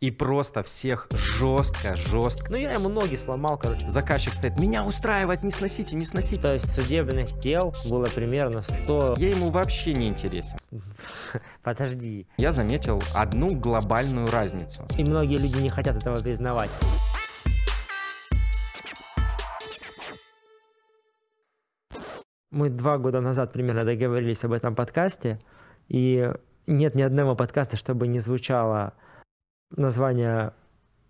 И просто всех жестко, жестко. Ну, я ему ноги сломал, короче. Заказчик стоит, меня устраивает, не сносите, не сносите. То есть судебных дел было примерно 100. Я ему вообще не интересен. Подожди. Я заметил одну глобальную разницу. И многие люди не хотят этого признавать. Мы два года назад примерно договорились об этом подкасте, и нет ни одного подкаста, чтобы не звучало название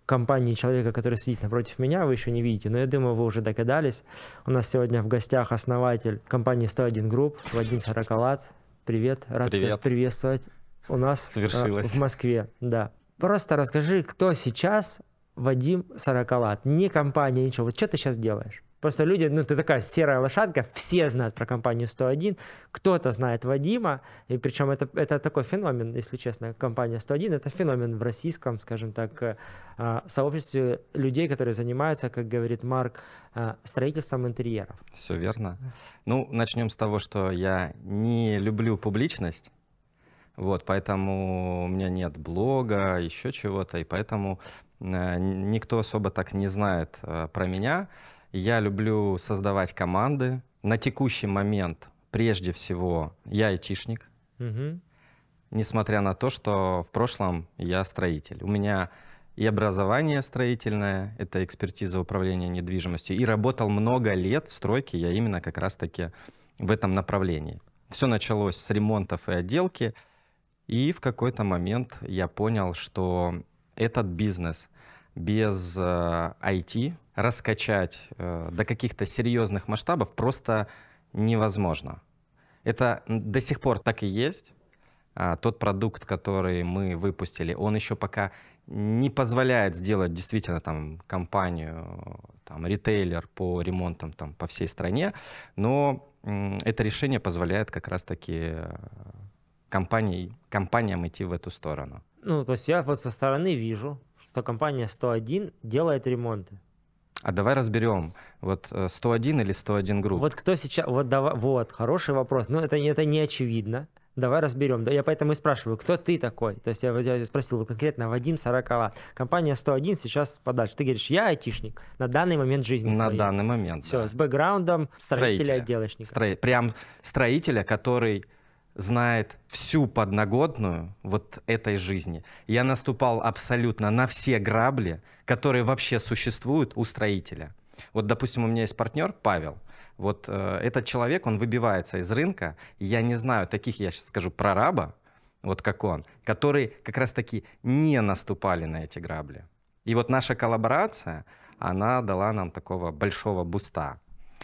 компании человека, который сидит напротив меня, вы еще не видите, но я думаю, вы уже догадались. У нас сегодня в гостях основатель компании 101 Групп Вадим Сороколат. Привет, рад Привет. приветствовать у нас а, Свершилось. в Москве. Да. Просто расскажи, кто сейчас Вадим Сороколат, не компания, ничего. Вот что ты сейчас делаешь? Просто люди, ну ты такая серая лошадка, все знают про компанию 101, кто-то знает Вадима, и причем это, это такой феномен, если честно, компания 101, это феномен в российском, скажем так, э, а, сообществе людей, которые занимаются, как говорит Марк, э, строительством интерьеров. Все верно. Ну, начнем с того, что я не люблю публичность, вот, поэтому у меня нет блога, еще чего-то, и поэтому э, никто особо так не знает про меня. Я люблю создавать команды. На текущий момент, прежде всего, я айтишник. Угу. Несмотря на то, что в прошлом я строитель. У меня и образование строительное, это экспертиза управления недвижимостью, и работал много лет в стройке, я именно как раз-таки в этом направлении. Все началось с ремонтов и отделки, и в какой-то момент я понял, что этот бизнес — без IT э, раскачать э, до каких-то серьезных масштабов просто невозможно. Это до сих пор так и есть. А, тот продукт, который мы выпустили, он еще пока не позволяет сделать действительно там компанию, там, ритейлер по ремонтам там, по всей стране, но это решение позволяет как раз-таки э, компаниям идти в эту сторону. Ну, то есть я вот со стороны вижу, что компания 101 делает ремонты. А давай разберем, вот 101 э, или 101 групп? Вот кто сейчас, вот, давай, вот хороший вопрос, но это, это не очевидно. Давай разберем. Да, я поэтому и спрашиваю, кто ты такой? То есть я, я спросил конкретно Вадим Сорокова. Компания 101 сейчас подальше. Ты говоришь, я айтишник на данный момент жизни. На своей. данный момент. Все, да. с бэкграундом строителя-отделочника. Строителя. Стро... Прям строителя, который знает всю подноготную вот этой жизни. Я наступал абсолютно на все грабли, которые вообще существуют у строителя. Вот, допустим, у меня есть партнер Павел. Вот э, этот человек, он выбивается из рынка. Я не знаю таких, я сейчас скажу, прораба, вот как он, которые как раз-таки не наступали на эти грабли. И вот наша коллаборация, она дала нам такого большого буста.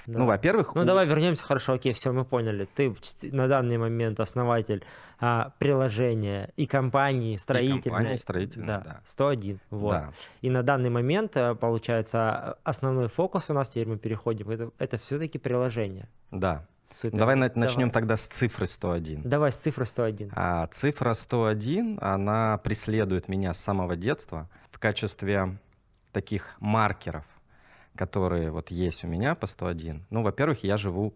Ну, да. Ну, во-первых... Ну, у... давай вернемся, хорошо, окей, все, мы поняли. Ты на данный момент основатель а, приложения и компании строительной. И компании строительной, да. да. 101, вот. Да. И на данный момент, э, получается, а, основной фокус у нас, теперь мы переходим, это, это все-таки приложение. Да. Супер. Давай начнем тогда с цифры 101. Давай с цифры 101. А, цифра 101, она преследует меня с самого детства в качестве таких маркеров которые вот есть у меня по 101, ну, во-первых, я живу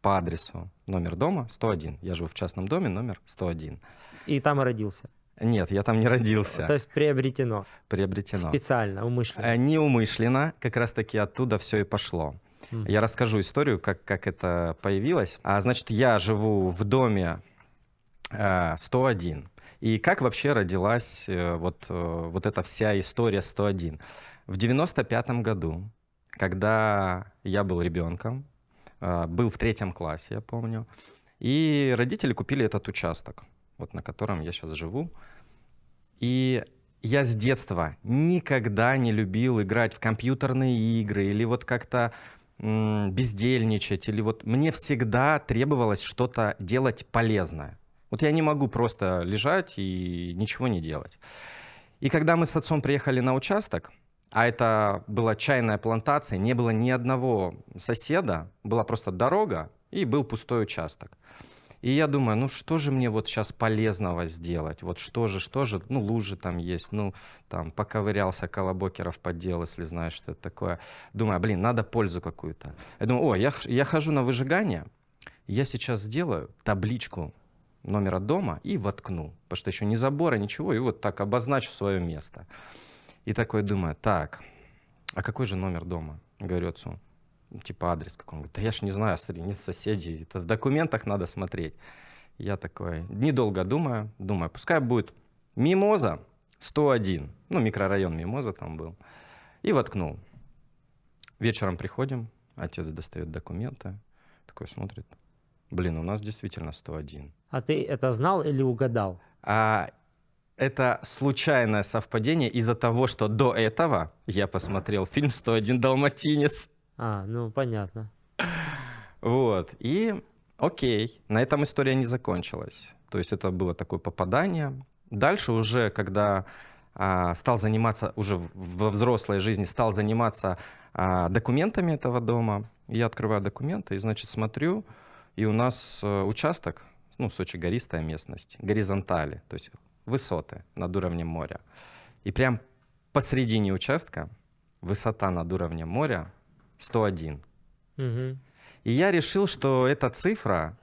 по адресу номер дома 101. Я живу в частном доме номер 101. И там и родился? Нет, я там не родился. То есть приобретено? Приобретено. Специально, умышленно? Э, не умышленно, как раз-таки оттуда все и пошло. Mm. Я расскажу историю, как, как это появилось. А, значит, я живу в доме э, 101. И как вообще родилась э, вот, э, вот эта вся история 101? В 95 году когда я был ребенком, а, был в третьем классе, я помню, и родители купили этот участок, вот на котором я сейчас живу. И я с детства никогда не любил играть в компьютерные игры или вот как-то бездельничать, или вот мне всегда требовалось что-то делать полезное. Вот я не могу просто лежать и ничего не делать. И когда мы с отцом приехали на участок, а это была чайная плантация, не было ни одного соседа, была просто дорога и был пустой участок. И я думаю, ну что же мне вот сейчас полезного сделать? Вот что же, что же? Ну лужи там есть, ну там поковырялся, колобокеров поддел, если знаешь, что это такое. Думаю, блин, надо пользу какую-то. Я думаю, о, я, я хожу на выжигание, я сейчас сделаю табличку номера дома и воткну, потому что еще не забора, ничего, и вот так обозначу свое место. И такой думаю, так, а какой же номер дома? Говорю отцу, типа адрес какой-нибудь. Да я ж не знаю, смотри, нет соседей, это в документах надо смотреть. Я такой, недолго думаю, думаю, пускай будет Мимоза 101, ну, микрорайон Мимоза там был, и воткнул. Вечером приходим, отец достает документы, такой смотрит, блин, у нас действительно 101. А ты это знал или угадал? А, это случайное совпадение из-за того, что до этого я посмотрел фильм «101 далматинец». А, ну понятно. Вот, и окей, на этом история не закончилась. То есть это было такое попадание. Дальше уже, когда а, стал заниматься, уже во взрослой жизни стал заниматься а, документами этого дома, я открываю документы и, значит, смотрю, и у нас э, участок, ну, Сочи гористая местность, горизонтали, то есть высоты над уровнем моря. И прям посредине участка высота над уровнем моря 101. Угу. И я решил, что эта цифра,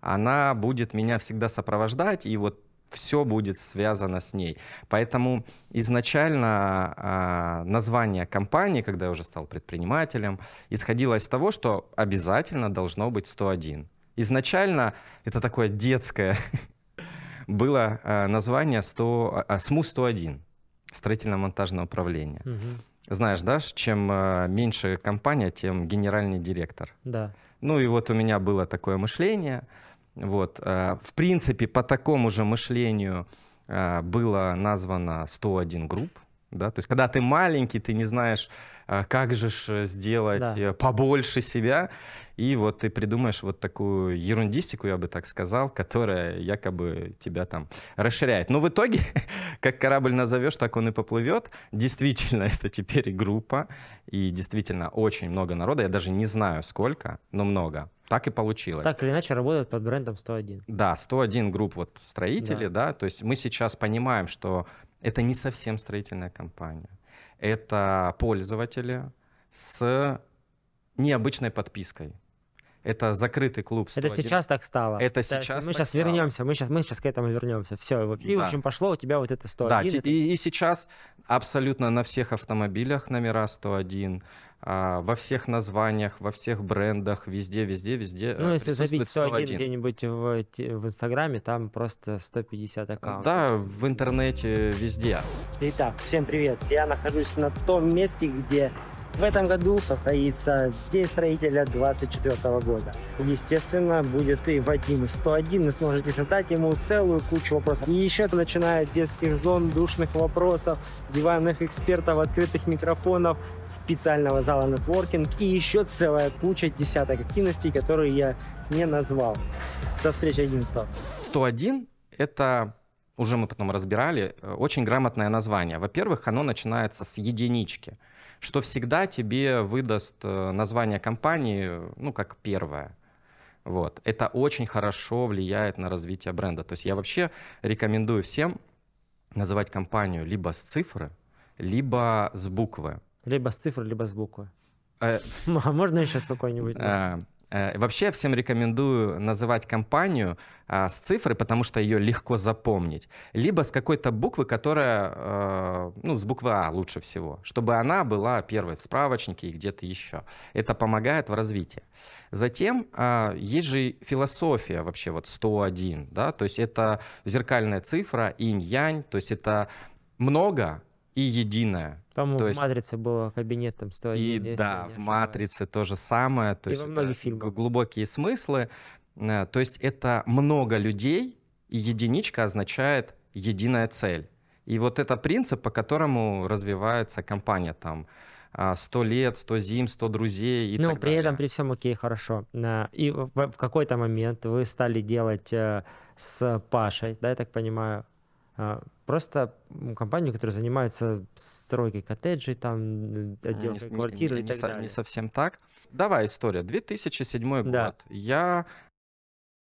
она будет меня всегда сопровождать, и вот все будет связано с ней. Поэтому изначально а, название компании, когда я уже стал предпринимателем, исходило из того, что обязательно должно быть 101. Изначально это такое детское было а, название а, СМУ-101, строительно-монтажное управление. Угу. Знаешь, да, чем а, меньше компания, тем генеральный директор. Да. Ну и вот у меня было такое мышление. Вот, в принципе, по такому же мышлению было названо 101 групп. Да? То есть, когда ты маленький, ты не знаешь а, как же ж сделать да. Э, побольше себя. И вот ты придумаешь вот такую ерундистику, я бы так сказал, которая якобы тебя там расширяет. Но в итоге, как корабль назовешь, так он и поплывет. Действительно, это теперь группа, и действительно очень много народа. Я даже не знаю сколько, но много. Так и получилось. Так или иначе работают под брендом 101. Да, 101 групп вот строители, да. да. То есть мы сейчас понимаем, что это не совсем строительная компания это пользователи с необычной подпиской. Это закрытый клуб. 101. Это сейчас так стало. Это да, сейчас. Мы сейчас стало. вернемся, мы сейчас мы сейчас к этому вернемся. Все, и да. в общем пошло у тебя вот это 101. Да, это... и, и сейчас абсолютно на всех автомобилях номера 101 а, во всех названиях, во всех брендах, везде, везде, везде. Ну, э, если забить 101, 101. где-нибудь в, в Инстаграме, там просто 150 аккаунтов. Да, в интернете везде. Итак, всем привет. Я нахожусь на том месте, где в этом году состоится День строителя 24 года. Естественно, будет и Вадим 101, вы сможете задать ему целую кучу вопросов. И еще начиная от детских зон, душных вопросов, диванных экспертов, открытых микрофонов, специального зала нетворкинг и еще целая куча десяток активностей, которые я не назвал. До встречи 11. 101 — это уже мы потом разбирали, э, очень грамотное название. Во-первых, оно начинается с единички — что всегда тебе выдаст э, название компании, ну, как первое. Вот. Это очень хорошо влияет на развитие бренда. То есть я вообще рекомендую всем называть компанию либо с цифры, либо с буквы. Либо с цифры, либо с буквы. Э, а можно еще с какой-нибудь? Э, Э, вообще всем рекомендую называть компанию а, с цифры, потому что ее легко запомнить, либо с какой-то буквы, которая, а, ну, с буквы А лучше всего, чтобы она была первой в справочнике и где-то еще. Это помогает в развитии. Затем а, есть же философия вообще, вот 101, да, то есть это зеркальная цифра, инь-янь, то есть это много и единое, по-моему, в есть... «Матрице» было кабинет там 101. И да, в «Матрице» то же самое. То и есть во многих фильмах. Глубокие смыслы. Э, то есть это много людей, и единичка означает единая цель. И вот это принцип, по которому развивается компания там. 100 а, лет, 100 зим, 100 друзей и Но ну, так при далее. этом при всем окей, хорошо. Э, и в какой-то момент вы стали делать э, с Пашей, да, я так понимаю, Просто компанию, которая занимается стройкой коттеджей, там, э, отделкой не, квартир не, не, и так не далее. Не совсем так. Давай история. 2007 да. год. Я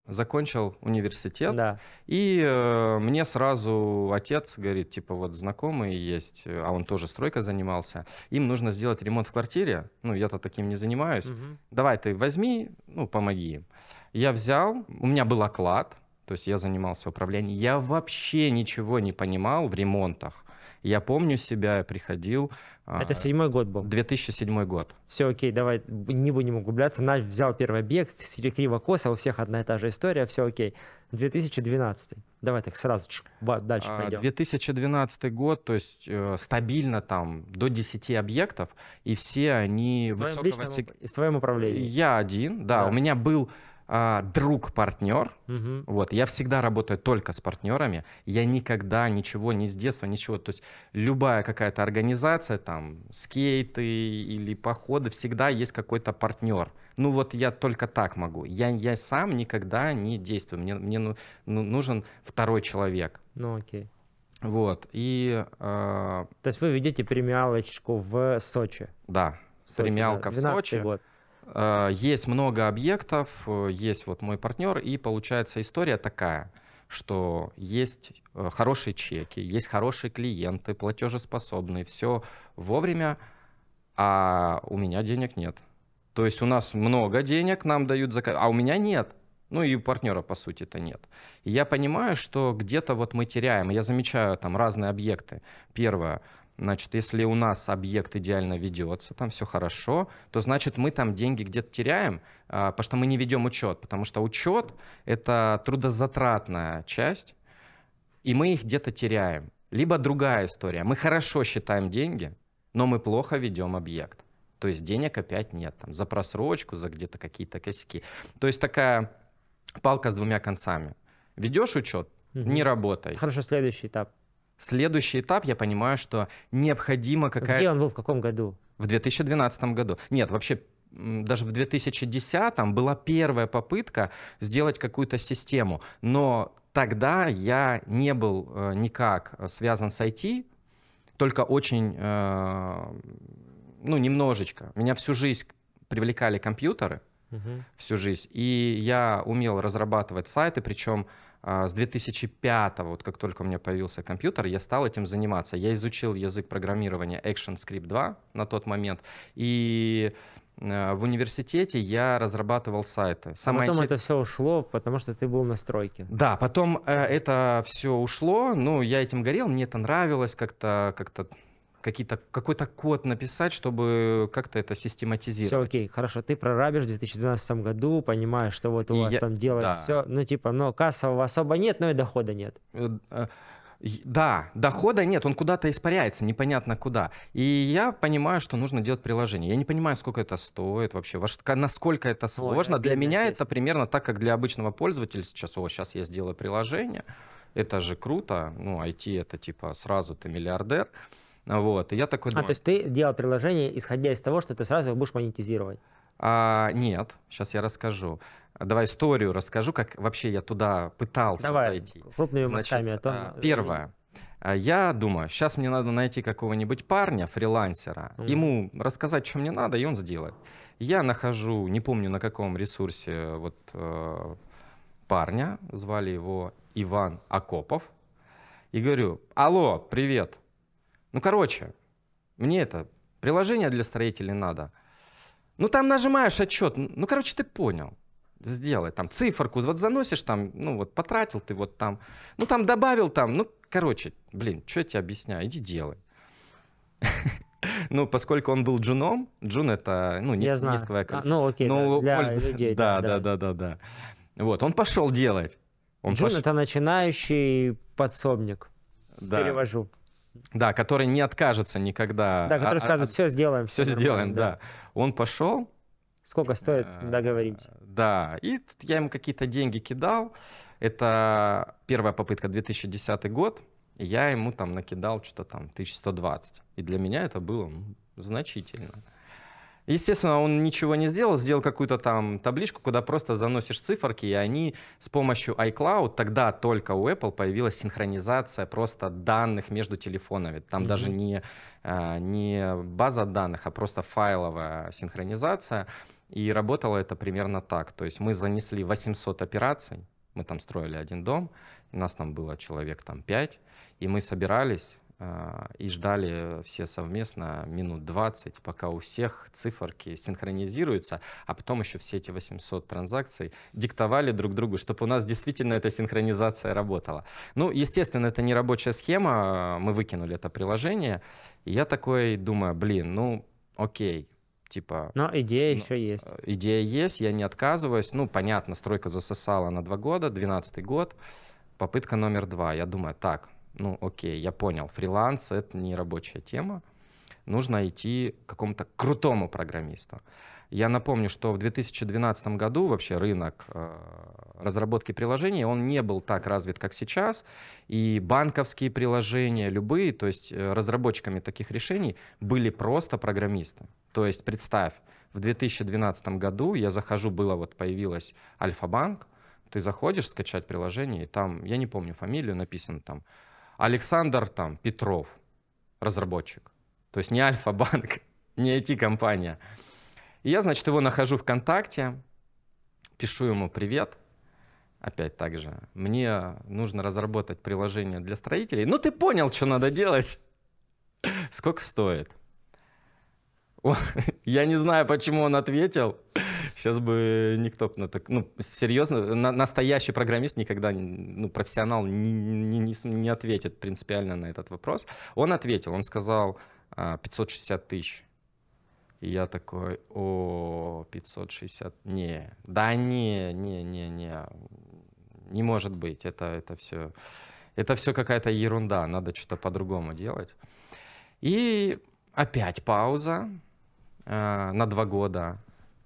закончил университет, да. и э, мне сразу отец говорит, типа, вот знакомый есть, а он тоже стройка занимался, им нужно сделать ремонт в квартире, ну, я-то таким не занимаюсь, угу. давай ты возьми, ну, помоги им. Я взял, у меня был оклад, то есть я занимался управлением. Я вообще ничего не понимал в ремонтах. Я помню себя, я приходил. А, Это седьмой год был? 2007 год. Все, окей, давай не будем углубляться. Наш взял первый объект, криво коса, у всех одна и та же история, все окей. 2012. Давай так сразу дальше а, пойдем. 2012 год, то есть э, стабильно там до 10 объектов, и все они... В высокого... личном, в своем управлении? Я один, да, да. У меня был а, друг-партнер. Угу. Вот, я всегда работаю только с партнерами. Я никогда ничего не ни с детства, ничего. То есть любая какая-то организация, там, скейты или походы, всегда есть какой-то партнер. Ну вот я только так могу. Я, я сам никогда не действую. Мне, мне ну, ну нужен второй человек. Ну окей. Вот, и... Э... То есть вы ведете премиалочку в Сочи? Да, Сочи, премиалка да. в Сочи. год. Э, есть много объектов, э, есть вот мой партнер, и получается история такая, что есть э, хорошие чеки, есть хорошие клиенты, платежеспособные, все вовремя, а у меня денег нет. То есть у нас много денег, нам дают заказ, а у меня нет. Ну и у партнера, по сути-то, нет. И я понимаю, что где-то вот мы теряем. Я замечаю там разные объекты. Первое, Значит, если у нас объект идеально ведется, там все хорошо, то значит мы там деньги где-то теряем, а, потому что мы не ведем учет, потому что учет это трудозатратная часть, и мы их где-то теряем. Либо другая история. Мы хорошо считаем деньги, но мы плохо ведем объект. То есть денег опять нет. Там, за просрочку, за где-то какие-то косяки. То есть такая палка с двумя концами. Ведешь учет, угу. не работай. Хорошо, следующий этап. Следующий этап, я понимаю, что необходимо какая... Где он был, в каком году? В 2012 году. Нет, вообще даже в 2010 была первая попытка сделать какую-то систему, но тогда я не был э, никак связан с IT, только очень, э, ну, немножечко. Меня всю жизнь привлекали компьютеры, угу. всю жизнь, и я умел разрабатывать сайты, причем а, с 2005, вот как только у меня появился компьютер, я стал этим заниматься. Я изучил язык программирования ActionScript 2 на тот момент, и э, в университете я разрабатывал сайты. А Сама потом IT... это все ушло, потому что ты был на стройке. Да, потом э, это все ушло, ну, я этим горел, мне это нравилось, как-то как то какие-то, какой-то код написать, чтобы как-то это систематизировать. Все окей, хорошо. Ты прорабишь в 2012 году, понимаешь, что вот у вас я... там делают да. все. Ну, типа, но кассового особо нет, но и дохода нет. Э, э, да, дохода нет, он куда-то испаряется, непонятно куда. И я понимаю, что нужно делать приложение. Я не понимаю, сколько это стоит вообще, во что, насколько это сложно. Ой, для меня есть. это примерно так, как для обычного пользователя сейчас. О, сейчас я сделаю приложение, это же круто. Ну, IT это типа сразу ты миллиардер. Вот, и я такой а, думаю. А, то есть ты делал приложение, исходя из того, что ты сразу его будешь монетизировать? А, нет, сейчас я расскажу. Давай историю расскажу, как вообще я туда пытался Давай, зайти. крупными Значит, мазками. А то... А, первое. А, я думаю, сейчас мне надо найти какого-нибудь парня, фрилансера, mm. ему рассказать, что мне надо, и он сделает. Я нахожу, не помню на каком ресурсе, вот э, парня, звали его Иван Акопов, и говорю, алло, привет, ну, короче, мне это приложение для строителей надо. Ну, там нажимаешь отчет. Ну, короче, ты понял. Сделай там циферку, вот заносишь там, ну вот потратил ты вот там, ну там добавил там, ну короче, блин, что я тебе объясняю, иди делай. Ну, поскольку он был джуном, джун это, ну, не низковая квалификация. Ну, окей, ну, для польза... людей. Да, да, да, да, да. Вот, он пошел делать. Он джун пош... это начинающий подсобник. Да. Перевожу. Да, который не откажется никогда. Да, который а, а скажет, все сделаем. Все, сделаем, да. да. Он пошел. Сколько стоит, э, договоримся. Да, и я ему какие-то деньги кидал. Это первая попытка, 2010 год. я ему там накидал что-то там 1120. И для меня это было ну, значительно. Естественно, он ничего не сделал, сделал какую-то там табличку, куда просто заносишь циферки, и они с помощью iCloud, тогда только у Apple появилась синхронизация просто данных между телефонами. Там mm-hmm. даже не, а, не база данных, а просто файловая синхронизация. И работало это примерно так. То есть мы занесли 800 операций, мы там строили один дом, у нас там было человек там 5, и мы собирались а, и ждали все совместно минут 20, пока у всех циферки синхронизируются, а потом еще все эти 800 транзакций диктовали друг другу, чтобы у нас действительно эта синхронизация работала. Ну, естественно, это не рабочая схема, мы выкинули это приложение, и я такой думаю, блин, ну, окей, типа... Но идея ну, еще есть. Э, идея есть, я не отказываюсь. Ну, понятно, стройка засосала на два года, 12 год. Попытка номер два. Я думаю, так, ну окей, я понял, фриланс это не рабочая тема, нужно идти к какому-то крутому программисту. Я напомню, что в 2012 году вообще рынок э, разработки приложений, он не был так развит, как сейчас, и банковские приложения, любые, то есть э, разработчиками таких решений были просто программисты. То есть представь, в 2012 году я захожу, было вот появилось Альфа-банк, ты заходишь скачать приложение, и там, я не помню фамилию, написано там Александр там, Петров, разработчик. То есть не Альфа-банк, не IT-компания. И я, значит, его нахожу ВКонтакте, пишу ему привет. Опять так же. Мне нужно разработать приложение для строителей. Ну, ты понял, что надо делать. Сколько стоит? Я не знаю, почему он ответил. Сейчас бы никто на так... Ну, серьезно, на, настоящий программист никогда, ну, профессионал не, не, не, не ответит принципиально на этот вопрос. Он ответил, он сказал 560 а, тысяч. И я такой, о, 560, не, да не, не, не, не, не может быть, это, это все, это все какая-то ерунда, надо что-то по-другому делать. И опять пауза, Э, на два года.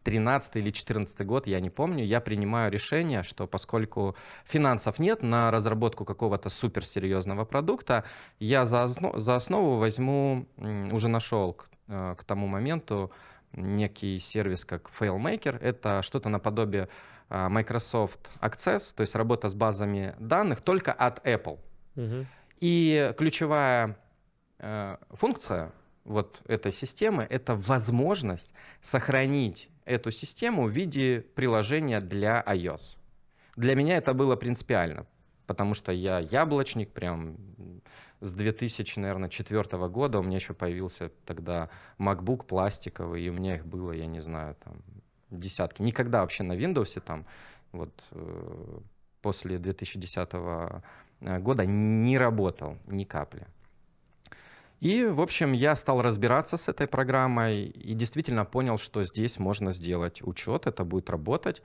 13 или 14 год, я не помню, я принимаю решение, что поскольку финансов нет на разработку какого-то суперсерьезного продукта, я за, основу, за основу возьму, уже нашел к, э, к тому моменту некий сервис как FailMaker. Это что-то наподобие э, Microsoft Access, то есть работа с базами данных только от Apple. Угу. И ключевая э, функция вот этой системы — это возможность сохранить эту систему в виде приложения для iOS. Для меня это было принципиально, потому что я яблочник, прям с 2004 года у меня еще появился тогда MacBook пластиковый, и у меня их было, я не знаю, там десятки. Никогда вообще на Windows там вот э, после 2010 года не работал ни капли. И, в общем, я стал разбираться с этой программой и действительно понял, что здесь можно сделать учет, это будет работать.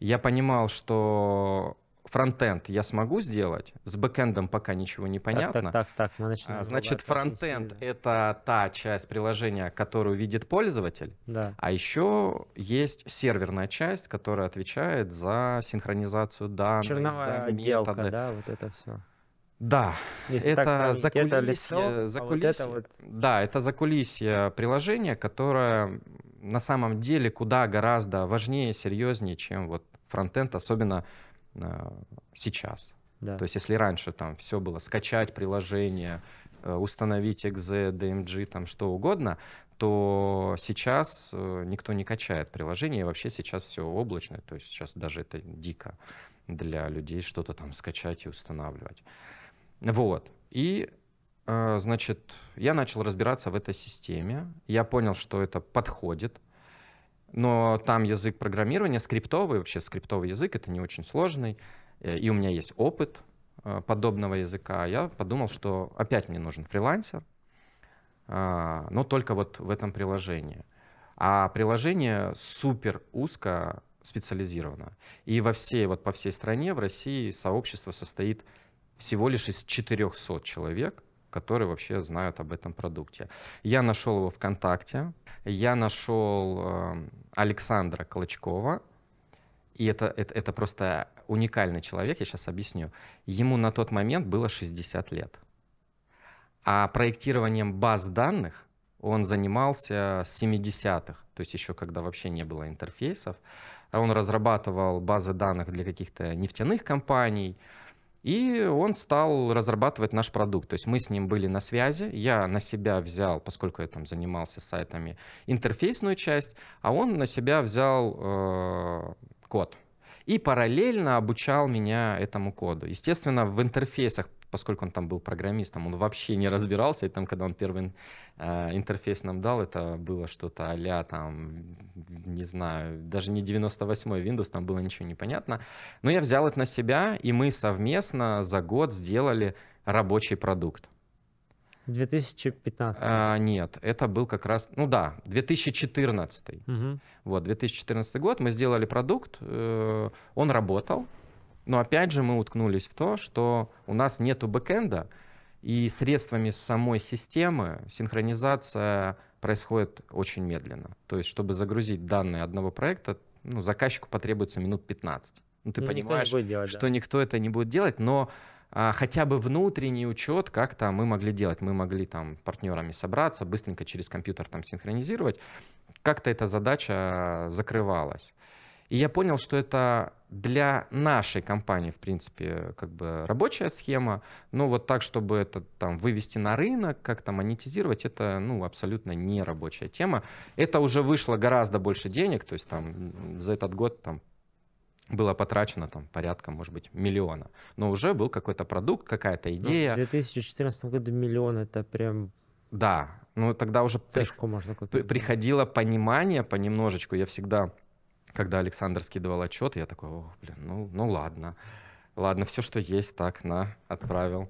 Я понимал, что фронтенд я смогу сделать, с бэкэндом пока ничего не понятно. Так, так, так, так мы начинаем. Значит, фронтенд — это та часть приложения, которую видит пользователь, да. а еще есть серверная часть, которая отвечает за синхронизацию данных, Черновая за методы. Отделка, да, вот это все. Да, Если это закулисье, закулисье, а вот это вот... да, это закулисье приложение, которое на самом деле куда гораздо важнее, серьезнее, чем вот фронтенд, особенно э, сейчас. Да. То есть если раньше там все было скачать приложение, э, установить exe, dmg, эм там что угодно, то сейчас э, никто не качает приложение, и вообще сейчас все облачное, то есть сейчас даже это дико для людей что-то там скачать и устанавливать. Вот. И, э, значит, я начал разбираться в этой системе. Я понял, что это подходит. Но там язык программирования, скриптовый, вообще скриптовый язык, это не очень сложный. Э, и у меня есть опыт э, подобного языка. Я подумал, что опять мне нужен фрилансер, но только вот в этом приложении. А приложение супер узко специализировано. И во всей, вот по всей стране, в России сообщество состоит всего лишь из 400 человек, которые вообще знают об этом продукте. Я нашел его ВКонтакте, я нашел эм, Александра Клочкова, и это, это, это просто уникальный человек, я сейчас объясню. Ему на тот момент было 60 лет. А проектированием баз данных он занимался с 70-х, то есть еще когда вообще не было интерфейсов. Он разрабатывал базы данных для каких-то нефтяных компаний, и он стал разрабатывать наш продукт. То есть мы с ним были на связи. Я на себя взял, поскольку я там занимался сайтами, интерфейсную часть, а он на себя взял э, код. И параллельно обучал меня этому коду. Естественно, в интерфейсах поскольку он там был программистом, он вообще не разбирался, и там, когда он первый э, интерфейс нам дал, это было что-то а там, не знаю, даже не 98-й Windows, там было ничего непонятно. Но я взял это на себя, и мы совместно за год сделали рабочий продукт. 2015? А, нет, это был как раз, ну да, 2014. Угу. Вот, 2014 год мы сделали продукт, э, он работал, но опять же мы уткнулись в то, что у нас нету бэкенда, и средствами самой системы синхронизация происходит очень медленно. То есть, чтобы загрузить данные одного проекта, ну, заказчику потребуется минут 15. Ну, ты ну, понимаешь, никто делать, что да. никто это не будет делать, но а, хотя бы внутренний учет как-то мы могли делать. Мы могли там партнерами собраться, быстренько через компьютер там синхронизировать. Как-то эта задача а, закрывалась. И я понял, что это для нашей компании, в принципе, как бы рабочая схема, но вот так, чтобы это там вывести на рынок, как-то монетизировать, это, ну, абсолютно не рабочая тема. Это уже вышло гораздо больше денег, то есть там за этот год там было потрачено там порядка, может быть, миллиона. Но уже был какой-то продукт, какая-то ну, идея. Ну, в 2014 году миллион это прям... Да, ну тогда уже при... можно приходило понимание понемножечку. Я всегда когда Александр скидывал отчет, я такой, о, блин, ну, ну ладно. Ладно, все, что есть, так, на, отправил.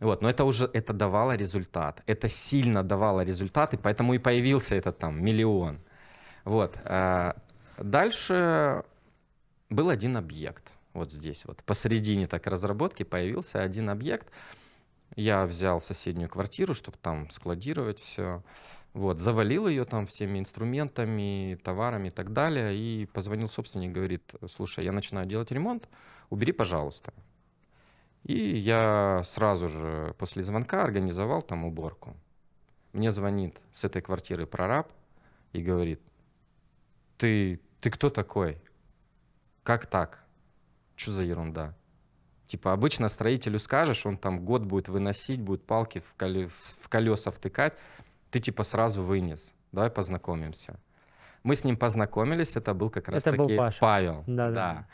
Вот, но это уже, это давало результат. Это сильно давало результат, и поэтому и появился этот там миллион. Вот. Э, дальше был один объект. Вот здесь вот. Посередине так разработки появился один объект. Я взял соседнюю квартиру, чтобы там складировать все. Вот, завалил ее там всеми инструментами, товарами и так далее. И позвонил собственник, говорит, слушай, я начинаю делать ремонт, убери, пожалуйста. И я сразу же после звонка организовал там уборку. Мне звонит с этой квартиры прораб и говорит, ты, ты кто такой? Как так? Что за ерунда? Типа обычно строителю скажешь, он там год будет выносить, будет палки в, в колеса втыкать ты типа сразу вынес, давай познакомимся. Мы с ним познакомились, это был как раз это таки был Паша. Павел. Да, да.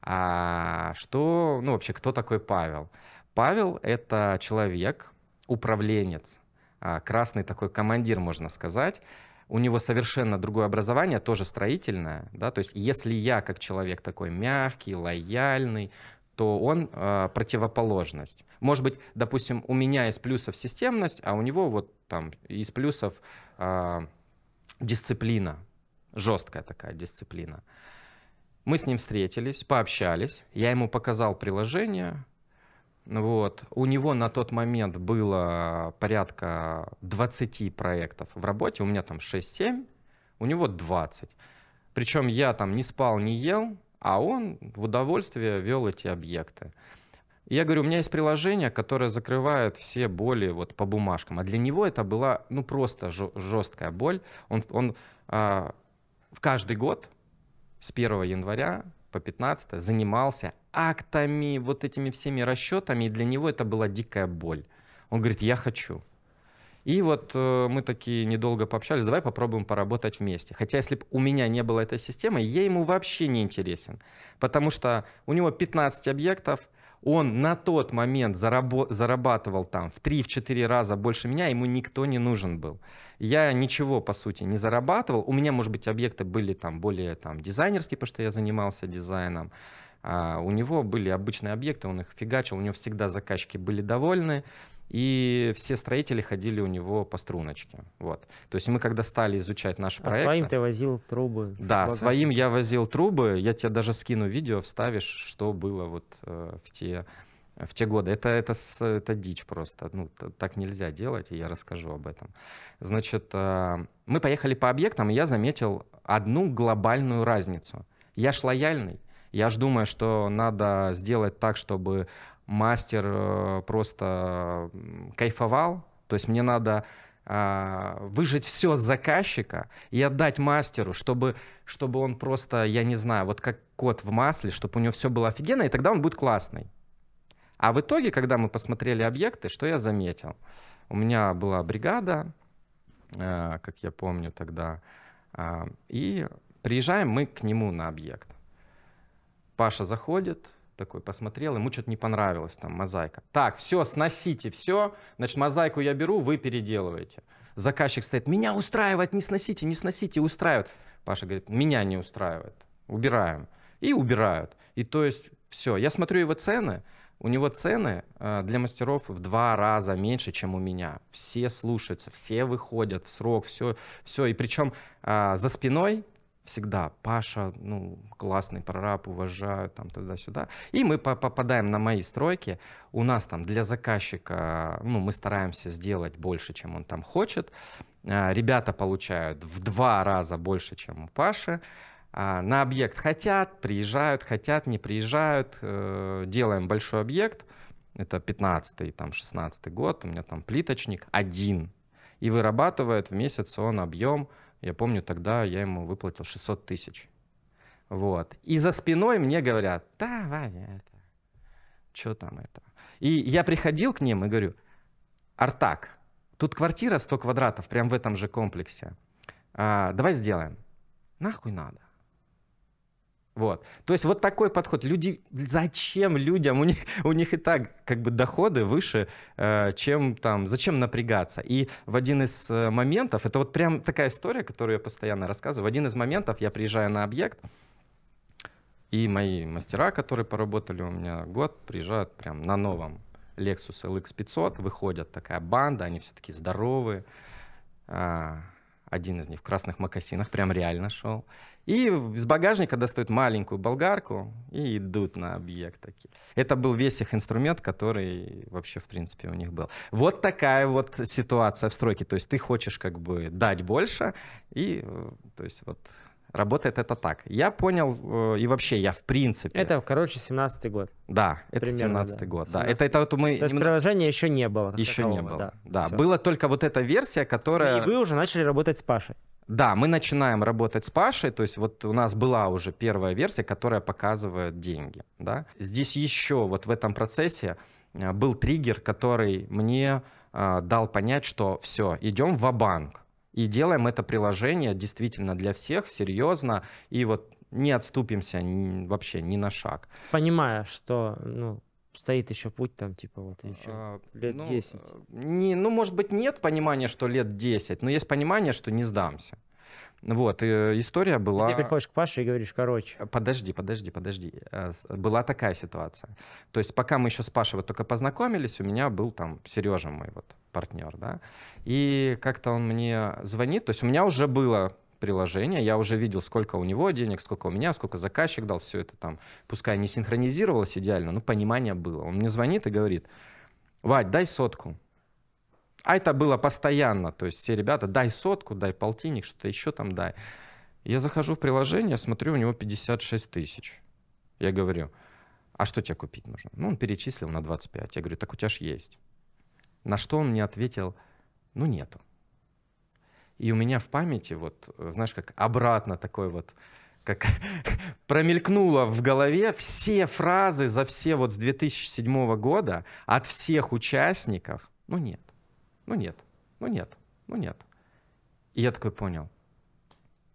А, что, ну вообще, кто такой Павел? Павел — это человек, управленец, а, красный такой командир, можно сказать. У него совершенно другое образование, тоже строительное, да, то есть если я как человек такой мягкий, лояльный, то он э, противоположность. Может быть, допустим, у меня из плюсов системность, а у него вот там из плюсов э, дисциплина, жесткая такая дисциплина. Мы с ним встретились, пообщались, я ему показал приложение, вот. У него на тот момент было порядка 20 проектов в работе, у меня там 6-7, у него 20. Причем я там не спал, не ел, а он в удовольствие вел эти объекты. И я говорю, у меня есть приложение, которое закрывает все боли вот по бумажкам. А для него это была ну просто жесткая боль. Он, он а, в каждый год с 1 января по 15 занимался актами, вот этими всеми расчетами, и для него это была дикая боль. Он говорит, я хочу. И вот э, мы такие недолго пообщались, давай попробуем поработать вместе. Хотя если бы у меня не было этой системы, я ему вообще не интересен. Потому что у него 15 объектов, он на тот момент зарабатывал там в 3-4 раза больше меня, ему никто не нужен был. Я ничего, по сути, не зарабатывал. У меня, может быть, объекты были там более там, дизайнерские, потому что я занимался дизайном. А у него были обычные объекты, он их фигачил, у него всегда заказчики были довольны. И все строители ходили у него по струночке. Вот. То есть мы когда стали изучать наши а проекты... своим ты возил трубы? Да, своим я возил трубы. Я тебе даже скину видео, вставишь, что было вот э, в те в те годы. Это, это, это дичь просто. Ну, так нельзя делать, и я расскажу об этом. Значит, э, мы поехали по объектам, и я заметил одну глобальную разницу. Я ж лояльный. Я ж думаю, что надо сделать так, чтобы мастер э, просто кайфовал. То есть мне надо а, выжать все с заказчика и отдать мастеру, чтобы, чтобы он просто, я не знаю, вот как кот в масле, чтобы у него все было офигенно, и тогда он будет классный. А в итоге, когда мы посмотрели объекты, что я заметил? У меня была бригада, э, как я помню тогда, а, и приезжаем мы к нему на объект. Паша заходит, такой посмотрел, ему что-то не понравилось, там, мозаика. Так, все, сносите все, значит, мозаику я беру, вы переделываете. Заказчик стоит, меня устраивает, не сносите, не сносите, устраивает. Паша говорит, меня не устраивает, убираем. И убирают. И то есть все. Я смотрю его цены, у него цены э, для мастеров в два раза меньше, чем у меня. Все слушаются, все выходят в срок, все, все. И причем э, за спиной всегда Паша, ну, классный прораб, уважаю, там, туда-сюда. И мы попадаем на мои стройки. У нас там для заказчика, ну, мы стараемся сделать больше, чем он там хочет. А, ребята получают в два раза больше, чем у Паши. А, на объект хотят, приезжают, хотят, не приезжают. Э, делаем большой объект. Это 15-й, там, 16-й год. У меня там плиточник один. И вырабатывает в месяц он объем я помню, тогда я ему выплатил 600 тысяч. Вот. И за спиной мне говорят, давай это, что там это. И я приходил к ним и говорю, Артак, тут квартира 100 квадратов, прям в этом же комплексе. А, давай сделаем. Нахуй надо. Вот. То есть вот такой подход. Люди, зачем людям? У них, у них и так как бы доходы выше, э, чем там, зачем напрягаться? И в один из э, моментов, это вот прям такая история, которую я постоянно рассказываю, в один из моментов я приезжаю на объект, и мои мастера, которые поработали у меня год, приезжают прям на новом Lexus LX 500, выходят такая банда, они все такие здоровые. А, один из них в красных мокасинах, прям реально шел. И из багажника достают маленькую болгарку и идут на объект такие. Это был весь их инструмент, который вообще, в принципе, у них был. Вот такая вот ситуация в стройке. То есть ты хочешь как бы дать больше, и э, то есть вот работает это так. Я понял, э, и вообще я в принципе... Это, короче, 17-й год. Да, это Примерно, 17-й да. год. 17-й. Да. Это, это вот мы... То есть приложения еще не было. Еще такового, не было, да. да. Была только вот эта версия, которая... И вы уже начали работать с Пашей. Да, мы начинаем работать с Пашей, то есть вот у нас была уже первая версия, которая показывает деньги. Да? Здесь еще вот в этом процессе э, был триггер, который мне э, дал понять, что все, идем в банк и делаем это приложение действительно для всех, серьезно, и вот не отступимся ни, вообще ни на шаг. Понимая, что ну, стоит еще путь там, типа, вот еще а, лет ну, 10? Э, не, ну, может быть, нет понимания, что лет 10, но есть понимание, что не сдамся. Вот, и история была... И ты приходишь к Паше и говоришь, короче... Э, подожди, подожди, подожди. Э, была такая ситуация. То есть пока мы еще с Пашей вот только познакомились, у меня был там Сережа мой вот партнер, да, и как-то он мне звонит, то есть у меня уже было приложение, я уже видел, сколько у него денег, сколько у меня, сколько заказчик дал, все это там, пускай не синхронизировалось идеально, но понимание было. Он мне звонит и говорит, Вадь дай сотку. А это было постоянно, то есть все ребята, дай сотку, дай полтинник, что-то еще там дай. Я захожу в приложение, смотрю, у него 56 тысяч. Я говорю, а что тебе купить нужно? Ну, он перечислил на 25. Я говорю, так у тебя ж есть. На что он мне ответил, ну, нету. И у меня в памяти, вот, э, знаешь, как обратно такой вот, как промелькнуло в голове все фразы за все вот с 2007 года от всех участников. Ну нет, ну нет, ну нет, ну нет. И я такой понял,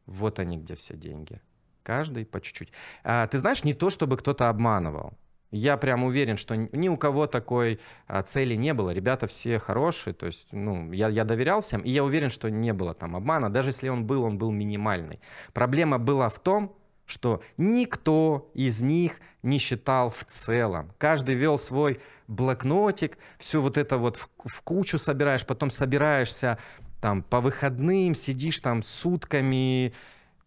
вот они где все деньги. Каждый по чуть-чуть. А, ты знаешь, не то, чтобы кто-то обманывал. Я прям уверен, что ни у кого такой а, цели не было. Ребята все хорошие, то есть, ну, я, я доверял всем, и я уверен, что не было там обмана. Даже если он был, он был минимальный. Проблема была в том, что никто из них не считал в целом. Каждый вел свой блокнотик, все вот это вот в, в кучу собираешь, потом собираешься там по выходным, сидишь там сутками,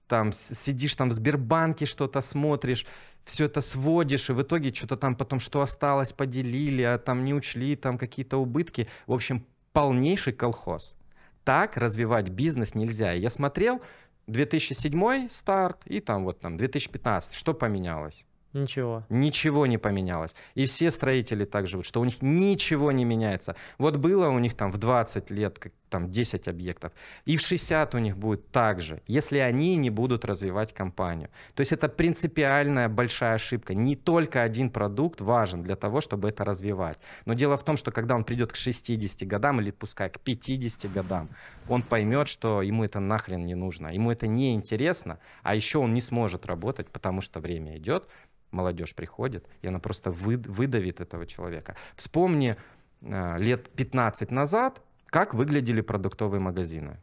там сидишь там в Сбербанке что-то смотришь, все это сводишь, и в итоге что-то там потом, что осталось, поделили, а там не учли, там какие-то убытки. В общем, полнейший колхоз. Так развивать бизнес нельзя. Я смотрел 2007 старт и там вот там 2015. Что поменялось? Ничего. Ничего не поменялось. И все строители так живут, что у них ничего не меняется. Вот было у них там в 20 лет там 10 объектов. И в 60 у них будет так же, если они не будут развивать компанию. То есть это принципиальная большая ошибка. Не только один продукт важен для того, чтобы это развивать. Но дело в том, что когда он придет к 60 годам или пускай к 50 годам, он поймет, что ему это нахрен не нужно, ему это не интересно, а еще он не сможет работать, потому что время идет, молодежь приходит, и она просто выдавит этого человека. Вспомни э, лет 15 назад, как выглядели продуктовые магазины?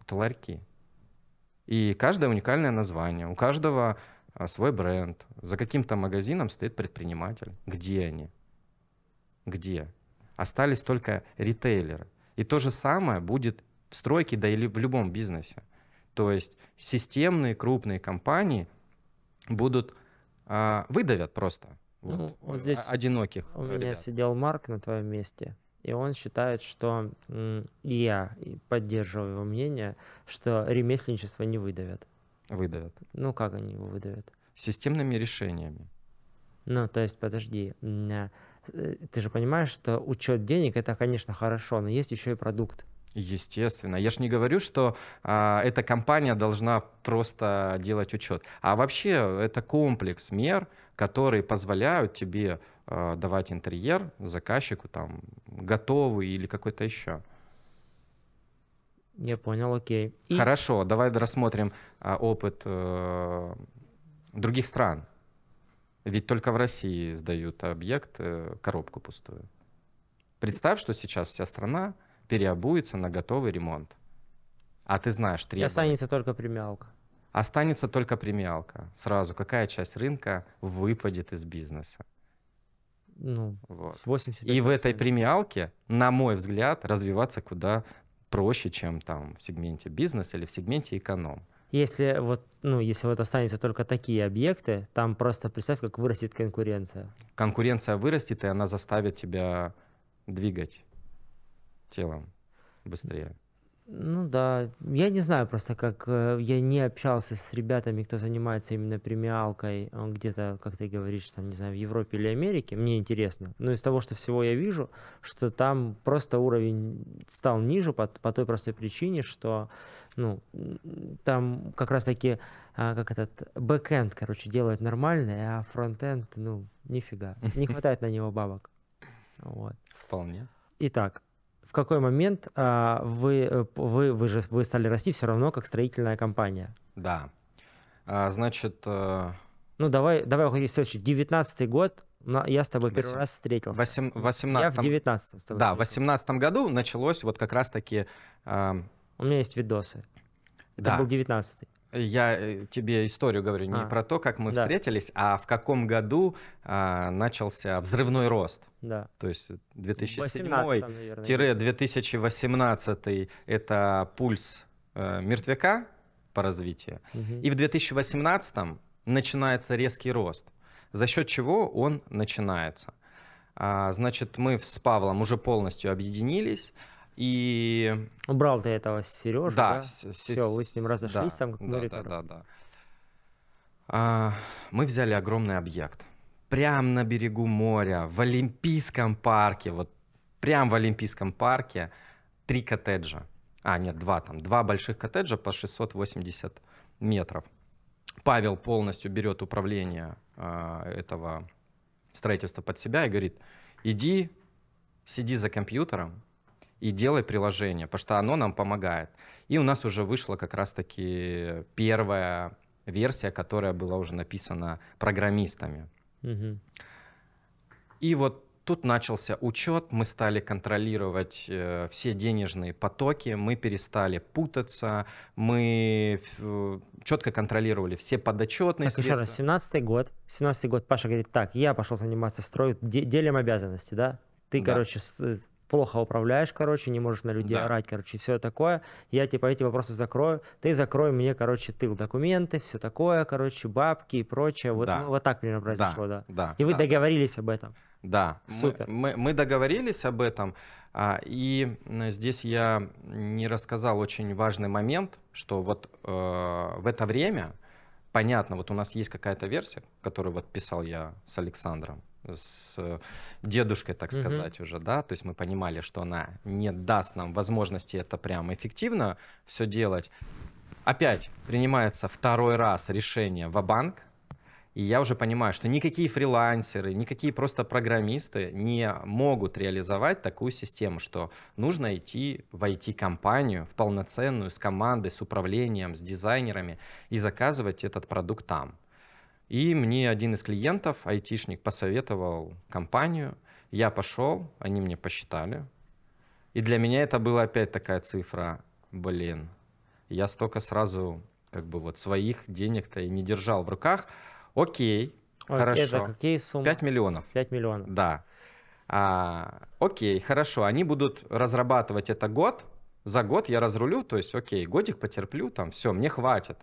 Это ларьки. И каждое уникальное название, у каждого а, свой бренд. За каким-то магазином стоит предприниматель. Где они? Где? Остались только ритейлеры. И то же самое будет в стройке, да или в любом бизнесе. То есть системные крупные компании будут а, выдавят просто ну, вот, вот здесь одиноких. У ребят. меня сидел Марк на твоем месте и он считает, что и я поддерживаю его мнение, что ремесленничество не выдавят. Выдавят. Ну как они его выдавят? Системными решениями. Ну, то есть, подожди, а, э, ты же понимаешь, что учет денег это, конечно, хорошо, но есть еще и продукт. Естественно. Я же не говорю, что а, эта компания должна просто делать учет. А вообще это комплекс мер, которые позволяют тебе Э, давать интерьер заказчику там готовый или какой-то еще. Я понял, окей. И... Хорошо, давай рассмотрим э, опыт э, других стран. Ведь только в России сдают объект, э, коробку пустую. Представь, что сейчас вся страна переобуется на готовый ремонт. А ты знаешь требования. останется только премиалка. Останется только премиалка. Сразу какая часть рынка выпадет из бизнеса? ну, вот. с 80 И в этой премиалке, на мой взгляд, развиваться куда проще, чем там в сегменте бизнес или в сегменте эконом. Если вот, ну, если вот останется только такие объекты, там просто представь, как вырастет конкуренция. Конкуренция вырастет, и она заставит тебя двигать телом быстрее. Ну да, я не знаю просто, как э, я не общался с ребятами, кто занимается именно премиалкой, а, где-то, как ты говоришь, там, не знаю, в Европе или Америке, мне интересно. Но из того, что всего я вижу, что там просто уровень стал ниже по, по той простой причине, что, ну, там как раз-таки, а, как этот, бэкэнд, короче, делает нормально, а фронтенд, ну, нифига, не хватает на него бабок. Вот. Вполне. Итак, какой момент а, вы, э, вы, вы же вы стали расти все равно как строительная компания? Да. А, значит... Э... Ну, давай, давай уходи следующий. 19 год, я с тобой первый раз встретился. 8, 18, я в 19 с тобой Да, в восемнадцатом году началось вот как раз-таки... Э... У меня есть видосы. Это да. был девятнадцатый. Я э, тебе историю говорю не а. про то, как мы да. встретились, а в каком году а, начался взрывной рост. Да. То есть 2007-2018 это пульс э, мертвяка по развитию. Угу. И в 2018 начинается резкий рост, за счет чего он начинается. А, значит, мы с Павлом уже полностью объединились. И... Убрал ты этого Сережу, да? да? С... Все, вы с ним разошлись да, там, как да, да, да, да. А, мы взяли огромный объект. Прям на берегу моря, в Олимпийском парке, вот прям в Олимпийском парке, три коттеджа. А, нет, два там. Два больших коттеджа по 680 метров. Павел полностью берет управление а, этого строительства под себя и говорит, иди, сиди за компьютером, и делай приложение, потому что оно нам помогает. И у нас уже вышла как раз-таки первая версия, которая была уже написана программистами. Угу. И вот тут начался учет, мы стали контролировать э, все денежные потоки, мы перестали путаться, мы э, четко контролировали все подотчетные так, средства. еще раз, 17-й год, 17-й год Паша говорит, так, я пошел заниматься строю, де делем обязанности, да? Ты, да. короче, с, э, плохо управляешь, короче, не можешь на людей да. орать, короче, все такое. Я, типа, эти вопросы закрою. Ты закрой мне, короче, тыл, документы, все такое, короче, бабки и прочее. Вот, да. ну, вот так примерно произошло, да. да. да. И вы да. договорились об этом. Да, супер. Мы, мы, мы договорились об этом, а, и здесь я не рассказал очень важный момент, что вот э, в это время, понятно, вот у нас есть какая-то версия, которую вот писал я с Александром, с э, дедушкой, так сказать, угу. уже, да, то есть мы понимали, что она не даст нам возможности это прям эффективно все делать. Опять принимается второй раз решение в банк и я уже понимаю, что никакие фрилансеры, никакие просто программисты не могут реализовать такую систему, что нужно идти в IT-компанию, в полноценную, с командой, с управлением, с дизайнерами и заказывать этот продукт там. И мне один из клиентов, айтишник, посоветовал компанию. Я пошел, они мне посчитали. И для меня это была опять такая цифра, блин, я столько сразу как бы вот своих денег-то и не держал в руках. Окей, Ой, хорошо. Это какие суммы? 5 миллионов. 5 миллионов. Да. А, окей, хорошо, они будут разрабатывать это год. За год я разрулю, то есть, окей, годик потерплю, там, все, мне хватит.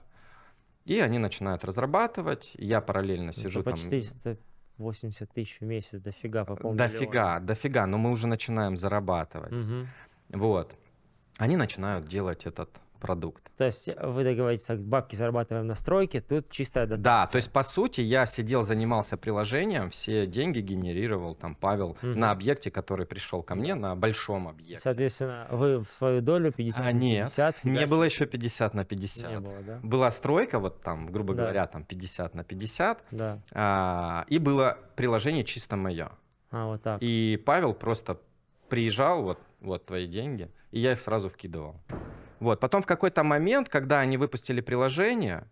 И они начинают разрабатывать, я параллельно сижу ну, там... 480 тысяч в месяц, дофига по полмиллиона. Дофига, дофига, но мы уже начинаем зарабатывать. Угу. Вот. Они начинают делать этот продукт. То есть э, вы договоритесь, бабки зарабатываем на стройке, тут чистая дотация. Да, то есть по сути я сидел, занимался приложением, все деньги генерировал там Павел mm на объекте, который пришел ко мне, на большом объекте. Соответственно, вы в свою долю 50 а, на 50? не даже? было еще 50 на 50. Не было, да? Была стройка, вот там, грубо да. говоря, там 50 на 50, да. а, и было приложение чисто мое. А, вот так. И Павел просто приезжал, вот, вот твои деньги, и я их сразу вкидывал. Вот. Потом в какой-то момент, когда они выпустили приложение,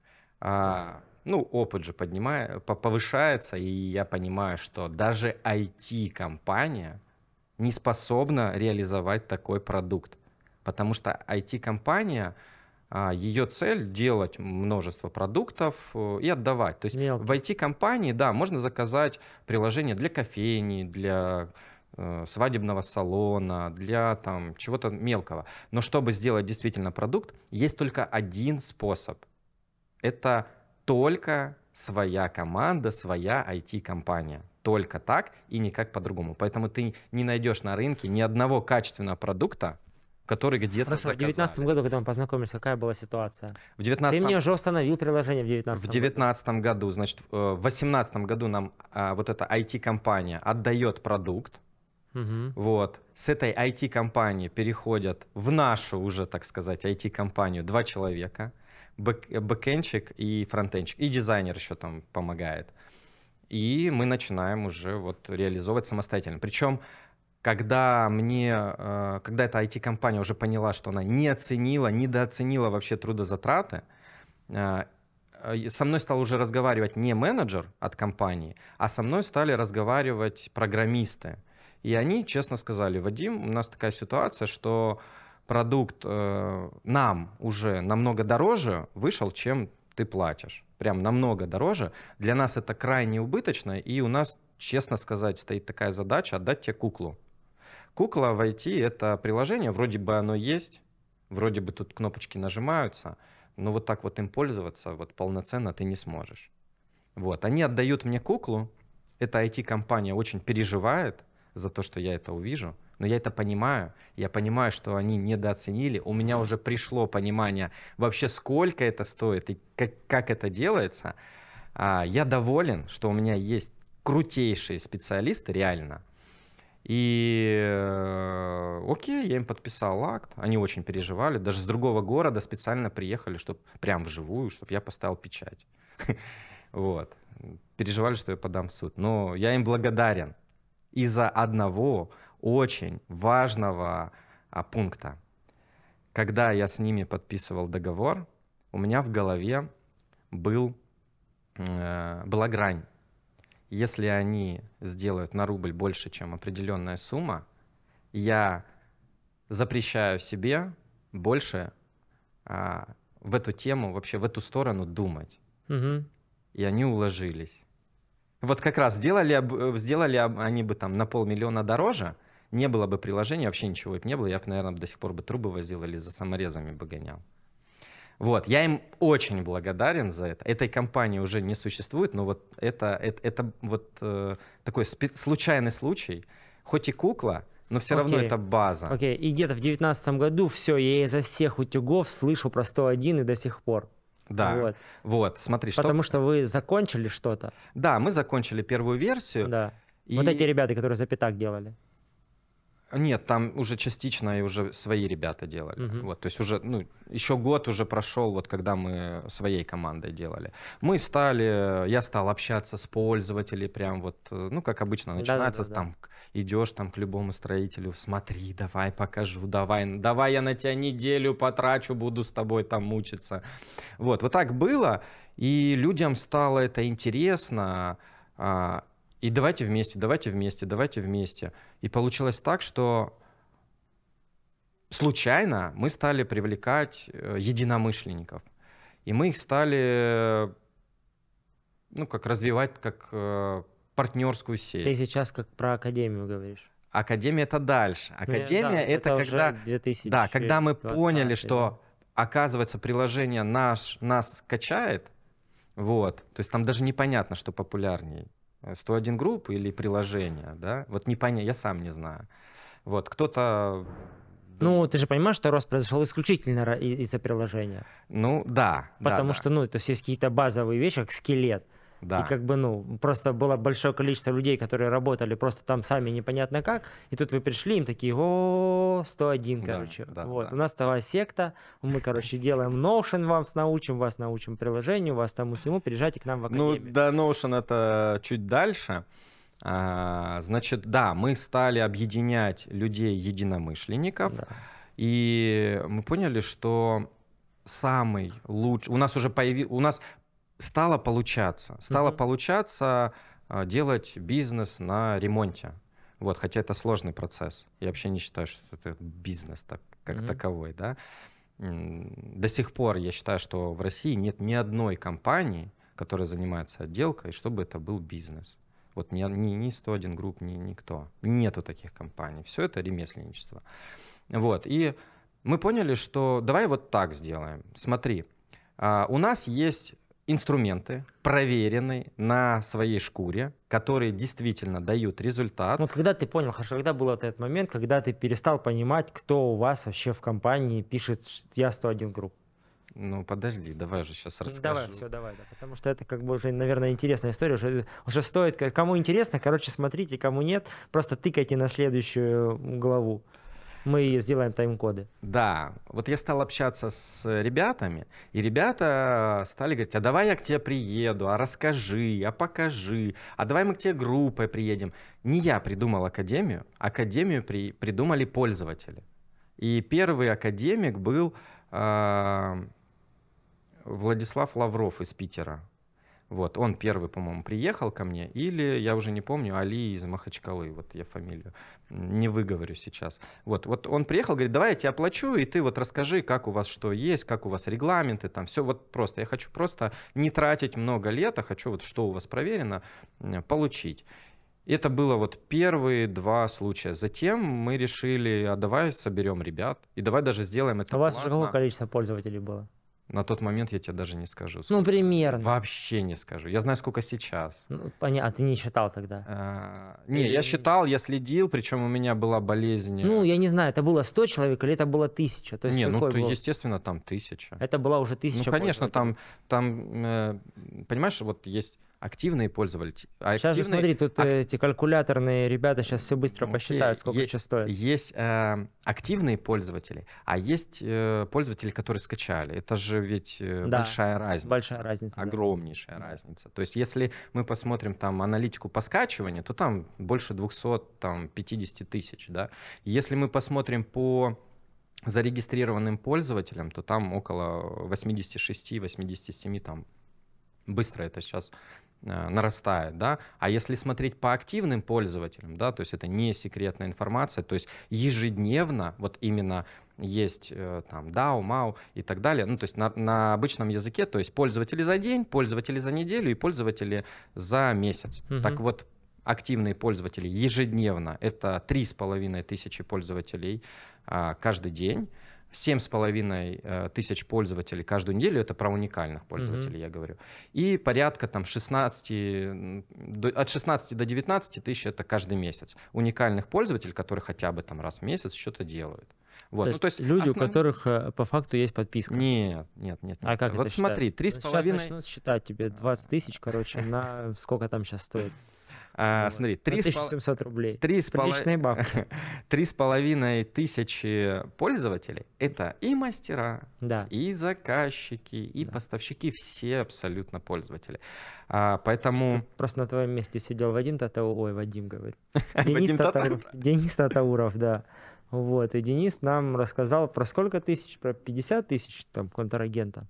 а, ну, опыт же поднимает, повышается, и я понимаю, что даже IT-компания не способна реализовать такой продукт. Потому что IT-компания, а, ее цель делать множество продуктов э, и отдавать. То есть Мелко. в IT-компании, да, можно заказать приложение для кофейни, для Э, свадебного салона, для там чего-то мелкого. Но чтобы сделать действительно продукт, есть только один способ. Это только своя команда, своя IT-компания. Только так и никак по-другому. Поэтому ты не найдешь на рынке ни одного качественного продукта, который где-то Хорошо, заказали. в 19 году, когда мы познакомились, какая была ситуация? В 19 Ты мне уже установил приложение в 19 В 19 году. значит, в 18 э, году нам а, вот эта IT-компания отдает продукт, Угу. Вот. С этой IT-компании переходят в нашу уже, так сказать, IT-компанию два человека. Бэк- э, бэкенчик и фронтенчик. И дизайнер еще там помогает. И мы начинаем уже вот реализовывать самостоятельно. Причем когда мне, э, когда эта IT-компания уже поняла, что она не оценила, недооценила вообще трудозатраты, э, со мной стал уже разговаривать не менеджер от компании, а со мной стали разговаривать программисты. И они честно сказали, Вадим, у нас такая ситуация, что продукт э, нам уже намного дороже вышел, чем ты платишь. Прям намного дороже. Для нас это крайне убыточно, и у нас, честно сказать, стоит такая задача отдать тебе куклу. Кукла в IT — это приложение, вроде бы оно есть, вроде бы тут кнопочки нажимаются, но вот так вот им пользоваться вот полноценно ты не сможешь. Вот, они отдают мне куклу, эта IT-компания очень переживает, за то, что я это увижу, но я это понимаю, я понимаю, что они недооценили, у меня уже пришло понимание вообще, сколько это стоит и как, как это делается. А, я доволен, что у меня есть крутейшие специалисты, реально. И э, окей, я им подписал акт, они очень переживали, даже с другого города специально приехали, чтобы прям вживую, чтобы я поставил печать. Вот. Переживали, что я подам в суд. Но я им благодарен из-за одного очень важного а, пункта. Когда я с ними подписывал договор, у меня в голове был, э, была грань. Если они сделают на рубль больше, чем определенная сумма, я запрещаю себе больше э, в эту тему, вообще в эту сторону думать. Угу. И они уложились. Вот как раз сделали, э, сделали они бы там на полмиллиона дороже, не было бы приложения, вообще ничего бы не было. Я бы, наверное, до сих пор бы трубы возил или за саморезами бы гонял. Вот, я им очень благодарен за это. Этой компании уже не существует, но вот это, это, это вот э, такой спе- случайный случай. Хоть и кукла, но все равно это база. Окей, и где-то в девятнадцатом году все, я изо всех утюгов слышу про 101 и до сих пор. Да. Вот. вот, смотри, что... Потому что вы закончили что-то. Да, мы закончили первую версию. Да. И... Вот эти ребята, которые за пятак делали. Нет, там уже частично и уже свои ребята делали. Uh -huh. Вот, то есть уже, ну, еще год уже прошел, вот когда мы своей командой делали. Мы стали, я стал общаться с пользователями, прям вот, ну, как обычно, начинается да, да, да, там, идешь там к любому строителю, смотри, давай покажу, давай, давай я на тебя неделю потрачу, буду с тобой там мучиться. Вот, вот так было, и людям стало это интересно, а, и давайте вместе, давайте вместе, давайте вместе. И получилось так, что случайно мы стали привлекать э, единомышленников. И мы их стали, ну, как развивать, как э, партнерскую сеть. Ты сейчас как про академию говоришь. Академия это дальше. Ну, Академия ну, да, это, это когда, 2000, да, когда мы поняли, что оказывается приложение наш нас качает, вот, то есть там даже непонятно, что популярнее. 101 э, групп или приложение, да? Вот не понять, я сам не знаю. Вот, кто-то... Ну, ты же понимаешь, что рост произошел исключительно из-за приложения. Ну, да. Потому да, что, да. ну, то есть есть какие-то базовые вещи, как скелет. Да. И как бы, ну, просто было большое количество людей, которые работали просто там сами непонятно как, и тут вы пришли, им такие, о, 101, короче. Да, да, вот, да. у нас стала секта, мы, короче, делаем Notion вам научим, вас научим приложению, вас тому всему, приезжайте к нам в ну, академию. Ну, да, Notion это чуть дальше. А, значит, да, мы стали объединять людей-единомышленников, да. и мы поняли, что самый лучший. У нас уже появился, у нас стало получаться. Стало mm-hmm. получаться а, делать бизнес на ремонте. Вот, хотя это сложный процесс. Я вообще не считаю, что это бизнес так, как mm-hmm. таковой, да. До сих пор я считаю, что в России нет ни одной компании, которая занимается отделкой, чтобы это был бизнес. Вот ни, ни, ни 101 групп, ни никто. Нету таких компаний. Все это ремесленничество. Вот, и мы поняли, что давай вот так сделаем. Смотри, а, у нас есть инструменты, проверенные на своей шкуре, которые действительно дают результат. Ну, когда ты понял, хорошо, когда был вот этот момент, когда ты перестал понимать, кто у вас вообще в компании пишет «Я 101 групп»? Ну, подожди, давай же сейчас ну, расскажу. Давай, все, давай, да, потому что это как бы уже, наверное, интересная история, уже, уже стоит, кому интересно, короче, смотрите, кому нет, просто тыкайте на следующую главу мы сделаем тайм-коды. Да, вот я стал общаться с ребятами, и ребята э, стали говорить, а давай я к тебе приеду, а расскажи, а покажи, а давай мы к тебе группой приедем. Не я придумал академию, академию при, придумали пользователи. И первый академик был э, Владислав Лавров из Питера. Вот, он первый, по-моему, приехал ко мне, или, я уже не помню, Али из Махачкалы, вот я фамилию не выговорю сейчас. Вот, вот он приехал, говорит, давай я тебе оплачу, и ты вот расскажи, как у вас что есть, как у вас регламенты, там, все вот просто. Я хочу просто не тратить много лет, а хочу вот что у вас проверено, получить. Это было вот первые два случая. Затем мы решили, а давай соберем ребят, и давай даже сделаем это. А у вас платно. же какое количество пользователей было? На тот момент я тебе даже не скажу. Ну, сколько. Ну, примерно. Вообще не скажу. Я знаю, сколько сейчас. Ну, понятно. А ты не считал тогда? А, не, я считал, я следил, причем у меня была болезнь. Э, ну, я не знаю, это было 100 человек или это было 1000? То есть не, ну, то, был? естественно, там 1000. Это была уже 1000? Ну, конечно, там, там, э, понимаешь, вот есть активные пользователи. А сейчас активные, же смотри, тут ак... Э, эти калькуляторные ребята сейчас все быстро ну, посчитают, и, сколько сейчас стоит. Есть э, активные пользователи, а есть э, пользователи, которые скачали. Это же ведь э, да, большая разница. Большая разница. Огромнейшая да. разница. То есть если мы посмотрим там аналитику по скачиванию, то там больше 250 тысяч. Да? Если мы посмотрим по зарегистрированным пользователям, то там около 86-87 там быстро это сейчас Э, нарастает, да, а если смотреть по активным пользователям, да, то есть это не секретная информация, то есть ежедневно вот именно есть э, там DAO, MAO и так далее, ну, то есть на, на обычном языке, то есть пользователи за день, пользователи за неделю и пользователи за месяц. Угу. Так вот, активные пользователи ежедневно, это 3,5 тысячи пользователей а, каждый день, 7,5 э, тысяч пользователей каждую неделю, это про уникальных пользователей mm-hmm. я говорю, и порядка там 16, от 16 до 19 тысяч это каждый месяц. Уникальных пользователей, которые хотя бы там раз в месяц что-то делают. Вот. То, ну, есть то есть люди, основ... у которых э, по факту есть подписка. Нет, нет, нет. А как Вот это смотри, 3,5... Сейчас ну, начнут считать тебе 20 тысяч, короче, на сколько там сейчас стоит. А, смотри, 3700 рублей. 3 с Приличные бабки. с половиной тысячи пользователей — это и мастера, да. и заказчики, и да. поставщики, все абсолютно пользователи. А, поэтому... Тут просто на твоем месте сидел Вадим Татауров, ой, Вадим, говорю. Денис, Татауров, Денис Татауров, да. Вот, и Денис нам рассказал про сколько тысяч, про 50 тысяч там контрагентов.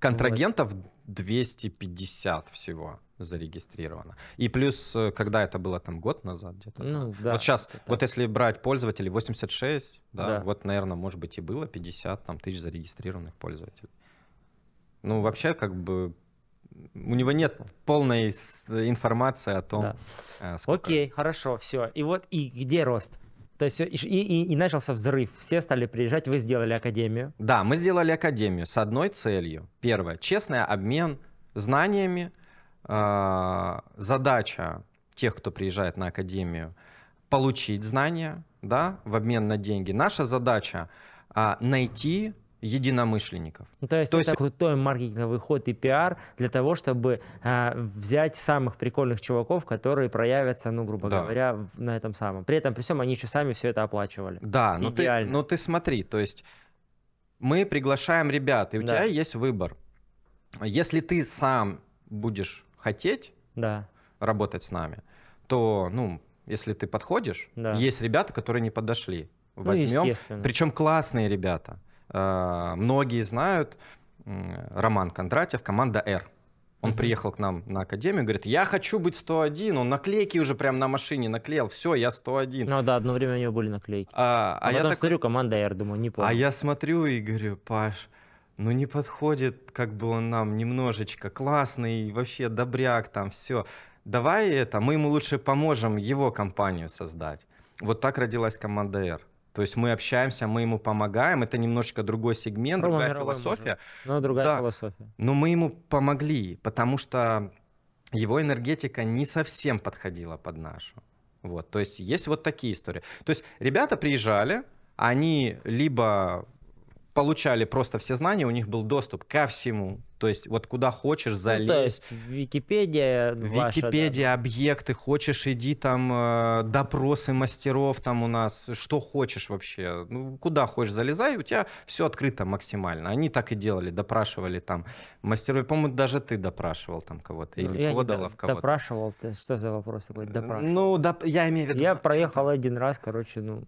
Контрагентов 250 всего зарегистрировано. И плюс, э, когда это было там год назад где-то. Ну, да, вот сейчас, вот если брать пользователей 86, да, да, вот, наверное, может быть и было 50 там, тысяч зарегистрированных пользователей. Ну, вообще, как бы, у него нет полной информации о том, да. Э, сколько... Окей, хорошо, все. И вот, и где рост? То есть и, и, и начался взрыв. Все стали приезжать, вы сделали академию. Да, мы сделали академию с одной целью. Первое, честный обмен знаниями. Э, задача тех, кто приезжает на академию, получить знания да, в обмен на деньги. Наша задача э, найти единомышленников. Ну, то есть то это есть... крутой маркетинговый ход и пиар для того, чтобы э, взять самых прикольных чуваков, которые проявятся, ну, грубо да. говоря, на этом самом. При этом, при всем, они еще сами все это оплачивали. Да, но ну Идеально. ты, ну но ты смотри, то есть мы приглашаем ребят, и у да. тебя есть выбор. Если ты сам будешь хотеть да. работать с нами, то, ну, если ты подходишь, да. есть ребята, которые не подошли. Возьмем. Ну, Причем классные ребята. Э, многие знают Роман Кондратьев, команда «Р». Он приехал к нам на академию, говорит, я хочу быть 101. Он наклейки уже прям на машине наклеил. Все, я 101. Ну да, одно время у него были наклейки. А, а, а я потом так... смотрю, команда R, думаю, не помню. А я смотрю и говорю, Паш, ну не подходит, как бы он нам немножечко классный, вообще добряк там, все. Давай это, мы ему лучше поможем его компанию создать. Вот так родилась команда R. То есть мы общаемся, мы ему помогаем. Это немножечко другой сегмент, Промо другая философия. Мужик. Ну, другая да. философия. Но мы ему помогли, потому что его энергетика не совсем подходила под нашу. Вот, то есть есть вот такие истории. То есть ребята приезжали, они либо получали просто все знания, у них был доступ ко всему. То есть вот куда хочешь залезть. Ну, то есть Википедия ваша, Википедия, да. объекты, хочешь иди там, э, допросы мастеров там у нас, что хочешь вообще. Ну, куда хочешь залезай, у тебя все открыто максимально. Они так и делали, допрашивали там мастеров. По-моему, даже ты допрашивал там кого-то ну, или подалов кого-то. Допрашивал, что за вопросы были? Э, допрашивал? Ну, доп... я имею в виду... Я проехал один раз, короче, ну,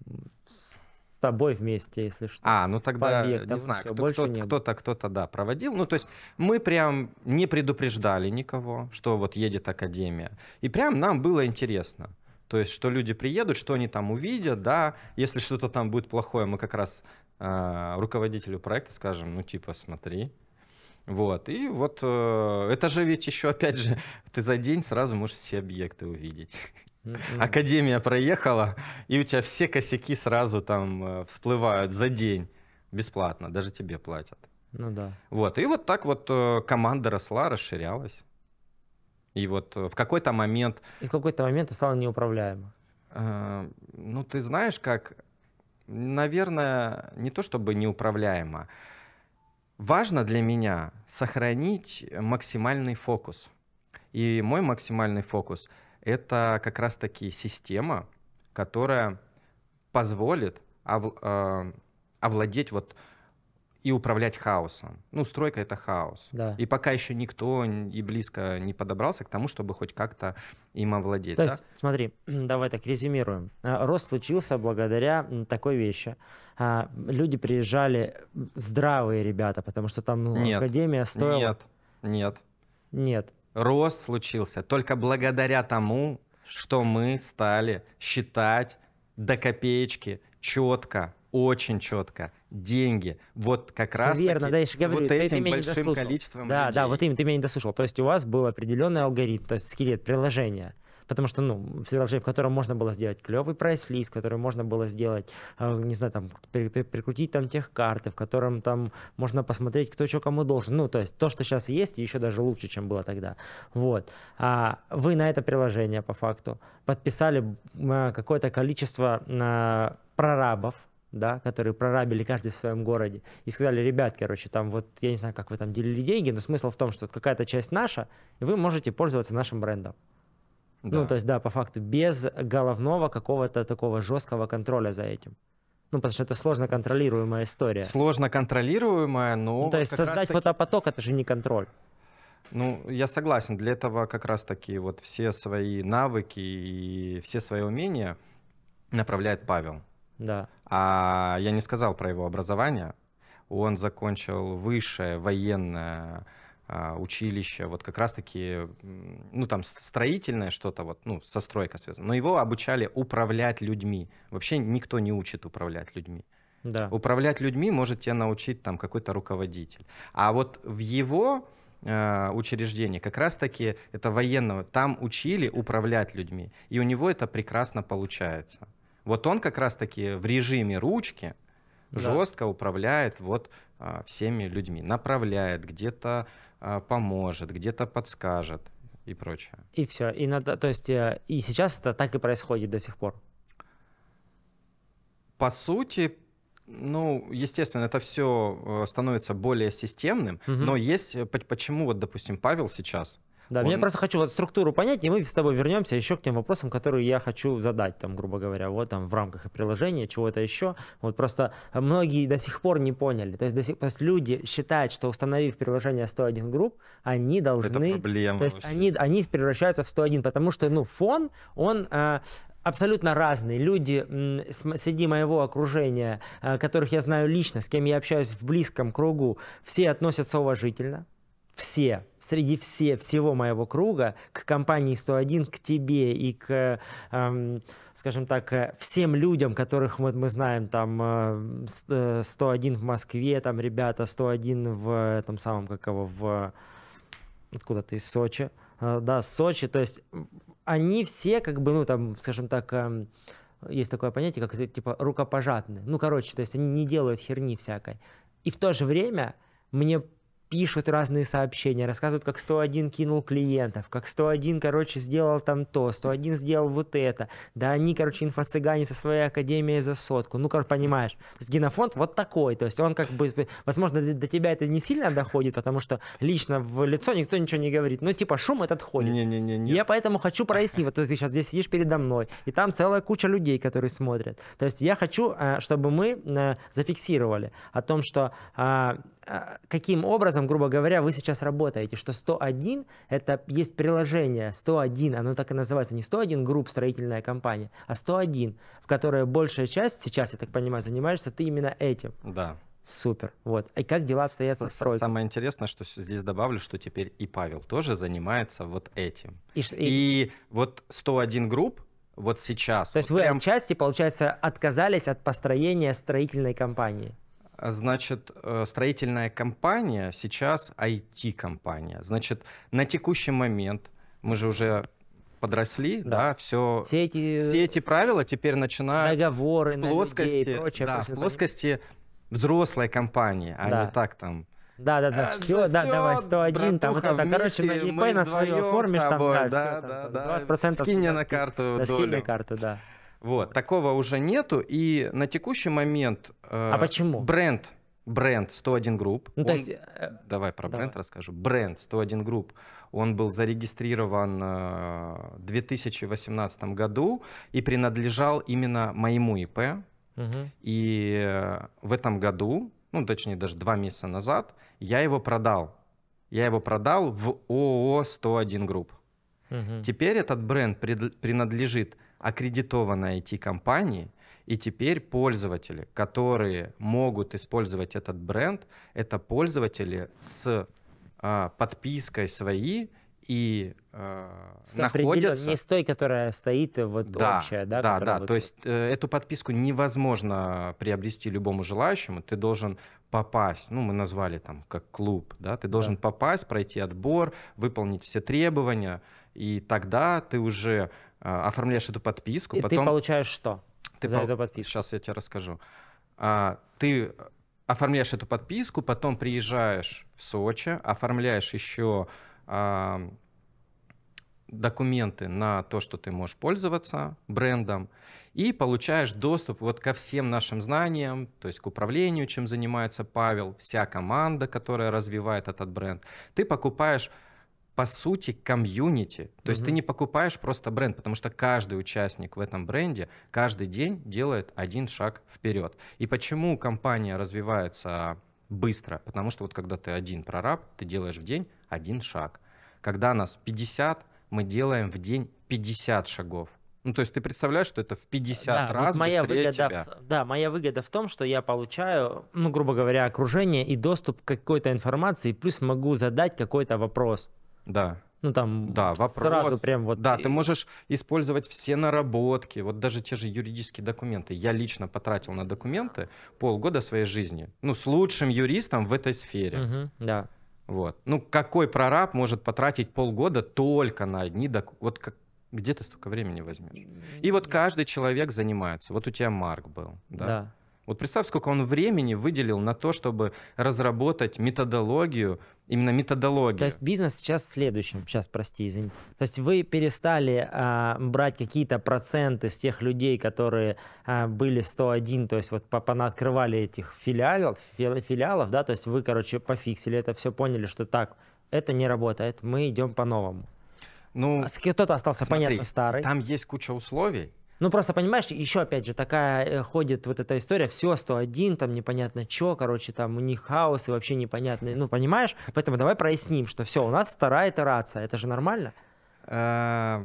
тобой вместе, если что. А, ну тогда Побег, не знаю, кто, больше кто, кто-то, кто-то, да, проводил. Ну, то есть мы прям не предупреждали никого, что вот едет академия. И прям нам было интересно. То есть, что люди приедут, что они там увидят, да. Если что-то там будет плохое, мы как раз э, руководителю проекта скажем, ну, типа, смотри, вот, и вот э, это же ведь еще, опять же, ты за день сразу можешь все объекты увидеть. Академия проехала, и у тебя все косяки сразу там э, всплывают за день. Бесплатно, даже тебе платят. Ну да. Вот. И вот так вот э, команда росла, расширялась. И вот э, в какой-то момент... И в какой-то момент ты стала неуправляема. Э, ну, ты знаешь, как... Наверное, не то чтобы неуправляемо. Важно для меня сохранить максимальный фокус. И мой максимальный фокус — это как раз-таки система, которая позволит ов, э, овладеть вот и управлять хаосом. Ну, стройка это хаос. Да. И пока еще никто и близко не подобрался к тому, чтобы хоть как-то им овладеть. То да? есть, смотри, давай так резюмируем. А, рост случился благодаря такой вещи. А, люди приезжали здравые ребята, потому что там ну, нет, академия стоила. Нет, нет. Нет рост случился только благодаря тому, что мы стали считать до копеечки четко, очень четко деньги. Вот как раз верно, да, я же говорю, вот ты, этим ты меня большим не количеством Да, людей. да, вот именно, ты меня не дослушал. То есть у вас был определенный алгоритм, то есть скелет приложения. Потому что, ну, Свердлжей, в котором можно было сделать клевый прайс-лист, который можно было сделать, э, не знаю, там, прикрутить там тех карты, в котором там можно посмотреть, кто что кому должен. Ну, то есть то, что сейчас есть, еще даже лучше, чем было тогда. Вот. А вы на это приложение, по факту, подписали э, какое-то количество э, прорабов, да, которые прорабили каждый в своем городе, и сказали, ребят, короче, там вот, я не знаю, как вы там делили деньги, но смысл в том, что вот какая-то часть наша, и вы можете пользоваться нашим брендом. Ну, да. Ну, то есть, да, по факту, без головного какого-то такого жесткого контроля за этим. Ну, потому что это сложно контролируемая история. Сложно контролируемая, но... Ну, то есть создать таки... фотопоток — это же не контроль. Ну, я согласен. Для этого как раз-таки вот все свои навыки и все свои умения направляет Павел. Да. А я не сказал про его образование. Он закончил высшее военное а, училище, вот как раз-таки, ну, там, строительное что-то, вот, ну, со стройкой связано. Но его обучали управлять людьми. Вообще никто не учит управлять людьми. Да. Управлять людьми может тебя научить там какой-то руководитель. А вот в его э, учреждении как раз-таки это военного, там учили управлять людьми, и у него это прекрасно получается. Вот он как раз-таки в режиме ручки да. жестко управляет вот а, всеми людьми, направляет где-то а, поможет, где-то подскажет и прочее. И все. И надо, то есть э, и сейчас это так и происходит до сих пор. По сути, ну, естественно, это все э, становится более системным, угу. но есть э, почему вот, допустим, Павел сейчас да, он... я просто хочу вот структуру понять, и мы с тобой вернемся еще к тем вопросам, которые я хочу задать, там, грубо говоря, вот там в рамках приложения, чего-то еще. Вот просто многие до сих пор не поняли. То есть, до сих, то есть люди считают, что установив приложение 101 групп, они должны... Это проблема. То есть они, они превращаются в 101, потому что, ну, фон, он... Э, абсолютно разные люди среди моего окружения, э, которых я знаю лично, с кем я общаюсь в близком кругу, все относятся уважительно, все, среди все, всего моего круга, к компании 101, к тебе и к, эм, скажем так, э, всем людям, которых вот мы знаем, там, 101 э, э, в Москве, там, ребята, 101 в этом самом, как его, в, откуда-то из Сочи, да, Сочи, то есть они все, как бы, ну, там, скажем так, эм, есть такое понятие, как, типа, рукопожатные, ну, короче, то есть они не делают херни всякой, и в то же время мне пишут разные сообщения, рассказывают, как 101 кинул клиентов, как 101, короче, сделал там то, 101 сделал вот это. Да они, короче, инфо-цыгане со своей академией за сотку. Ну, как понимаешь, то генофонд вот такой. То есть он как бы, возможно, до, тебя это не сильно доходит, потому что лично в лицо никто ничего не говорит. Ну, типа, шум этот ходит. Не-не-не. не. Я поэтому хочу прояснить. Вот то, ты сейчас здесь сидишь передо мной, и там целая куча людей, которые смотрят. То есть я хочу, э, чтобы мы э, зафиксировали о том, что а, а, каким образом, грубо говоря, вы сейчас работаете, что 101 – это есть приложение 101, оно так и называется, не 101 групп строительная компания, а 101, в которой большая часть, сейчас, я так понимаю, занимаешься ты именно этим. Да. Супер. Вот. И как дела обстоят со стройкой? Самое интересное, что здесь добавлю, что теперь и Павел тоже занимается вот этим. И, и... и вот 101 групп вот сейчас. То вот есть вот вы прям... отчасти, получается, отказались от построения строительной компании? А, значит, э, строительная компания сейчас IT-компания. Значит, на текущий момент мы же уже подросли, да, да все, все, эти, все эти правила теперь начинают договоры в плоскости, на людей и прочее, да, в плоскости взрослой компании, а да. не так там да, да, да, а, э, все, да, все, давай, 101, там, вот это, короче, на ИП на свою оформишь, там, да, да, все, да, там, да, 20% скинь на карту, да, скинь мне карту, да. Вот, такого уже нету, и на текущий момент... Э, а почему? Бренд, бренд 101 Group. Ну, то есть... Э, давай про давай. бренд расскажу. Бренд 101 групп он был зарегистрирован э, в 2018 году и принадлежал именно моему ИП. Угу. И э, в этом году, ну, точнее, даже два месяца назад, я его продал. Я его продал в ООО 101 Group. Угу. Теперь этот бренд принадлежит аккредитованной IT-компании, и теперь пользователи, которые могут использовать этот бренд, это пользователи с э, подпиской свои и э, с находятся... Не с той, которая стоит вот да, общая, да? Да, да, вот... то есть э, эту подписку невозможно приобрести любому желающему, ты должен попасть, ну, мы назвали там как клуб, да, ты должен да. попасть, пройти отбор, выполнить все требования, и тогда ты уже э, оформляешь эту подписку. И потом... ты получаешь что ты за пол... эту подписку? Сейчас я тебе расскажу. А, ты оформляешь эту подписку, потом приезжаешь в Сочи, оформляешь еще а, документы на то, что ты можешь пользоваться брендом, и получаешь доступ вот ко всем нашим знаниям, то есть к управлению, чем занимается Павел, вся команда, которая развивает этот бренд. Ты покупаешь по сути, комьюнити. То угу. есть ты не покупаешь просто бренд, потому что каждый участник в этом бренде каждый день делает один шаг вперед. И почему компания развивается быстро? Потому что вот когда ты один прораб, ты делаешь в день один шаг. Когда нас 50, мы делаем в день 50 шагов. Ну, то есть ты представляешь, что это в 50 да, раз вот моя быстрее выгода, тебя. да, моя выгода в том, что я получаю, ну, грубо говоря, окружение и доступ к какой-то информации, плюс могу задать какой-то вопрос. Да. Ну, там да, вопрос. сразу прям вот... Да, ты можешь использовать все наработки, вот даже те же юридические документы. Я лично потратил на документы полгода своей жизни, ну, с лучшим юристом в этой сфере. Угу, да. Вот. Ну, какой прораб может потратить полгода только на одни документы? Вот как, где ты столько времени возьмешь? И вот каждый человек занимается. Вот у тебя Марк был, да? Да. Вот представь, сколько он времени выделил на то, чтобы разработать методологию, именно методологию. То есть бизнес сейчас следующим, сейчас, прости, извини. То есть вы перестали а, брать какие-то проценты с тех людей, которые а, были 101, то есть вот понаоткрывали этих филиалов, филиалов, да, то есть вы, короче, пофиксили это все, поняли, что так, это не работает, мы идем по-новому. Ну, а Кто-то остался, смотри, понятно, старый. Там есть куча условий, ну, просто, понимаешь, еще, опять же, такая э, ходит вот эта история, все 101, там непонятно что, короче, там у них хаос и вообще непонятно, ну, понимаешь? Поэтому давай проясним, что все, у нас вторая итерация, это же нормально? Э,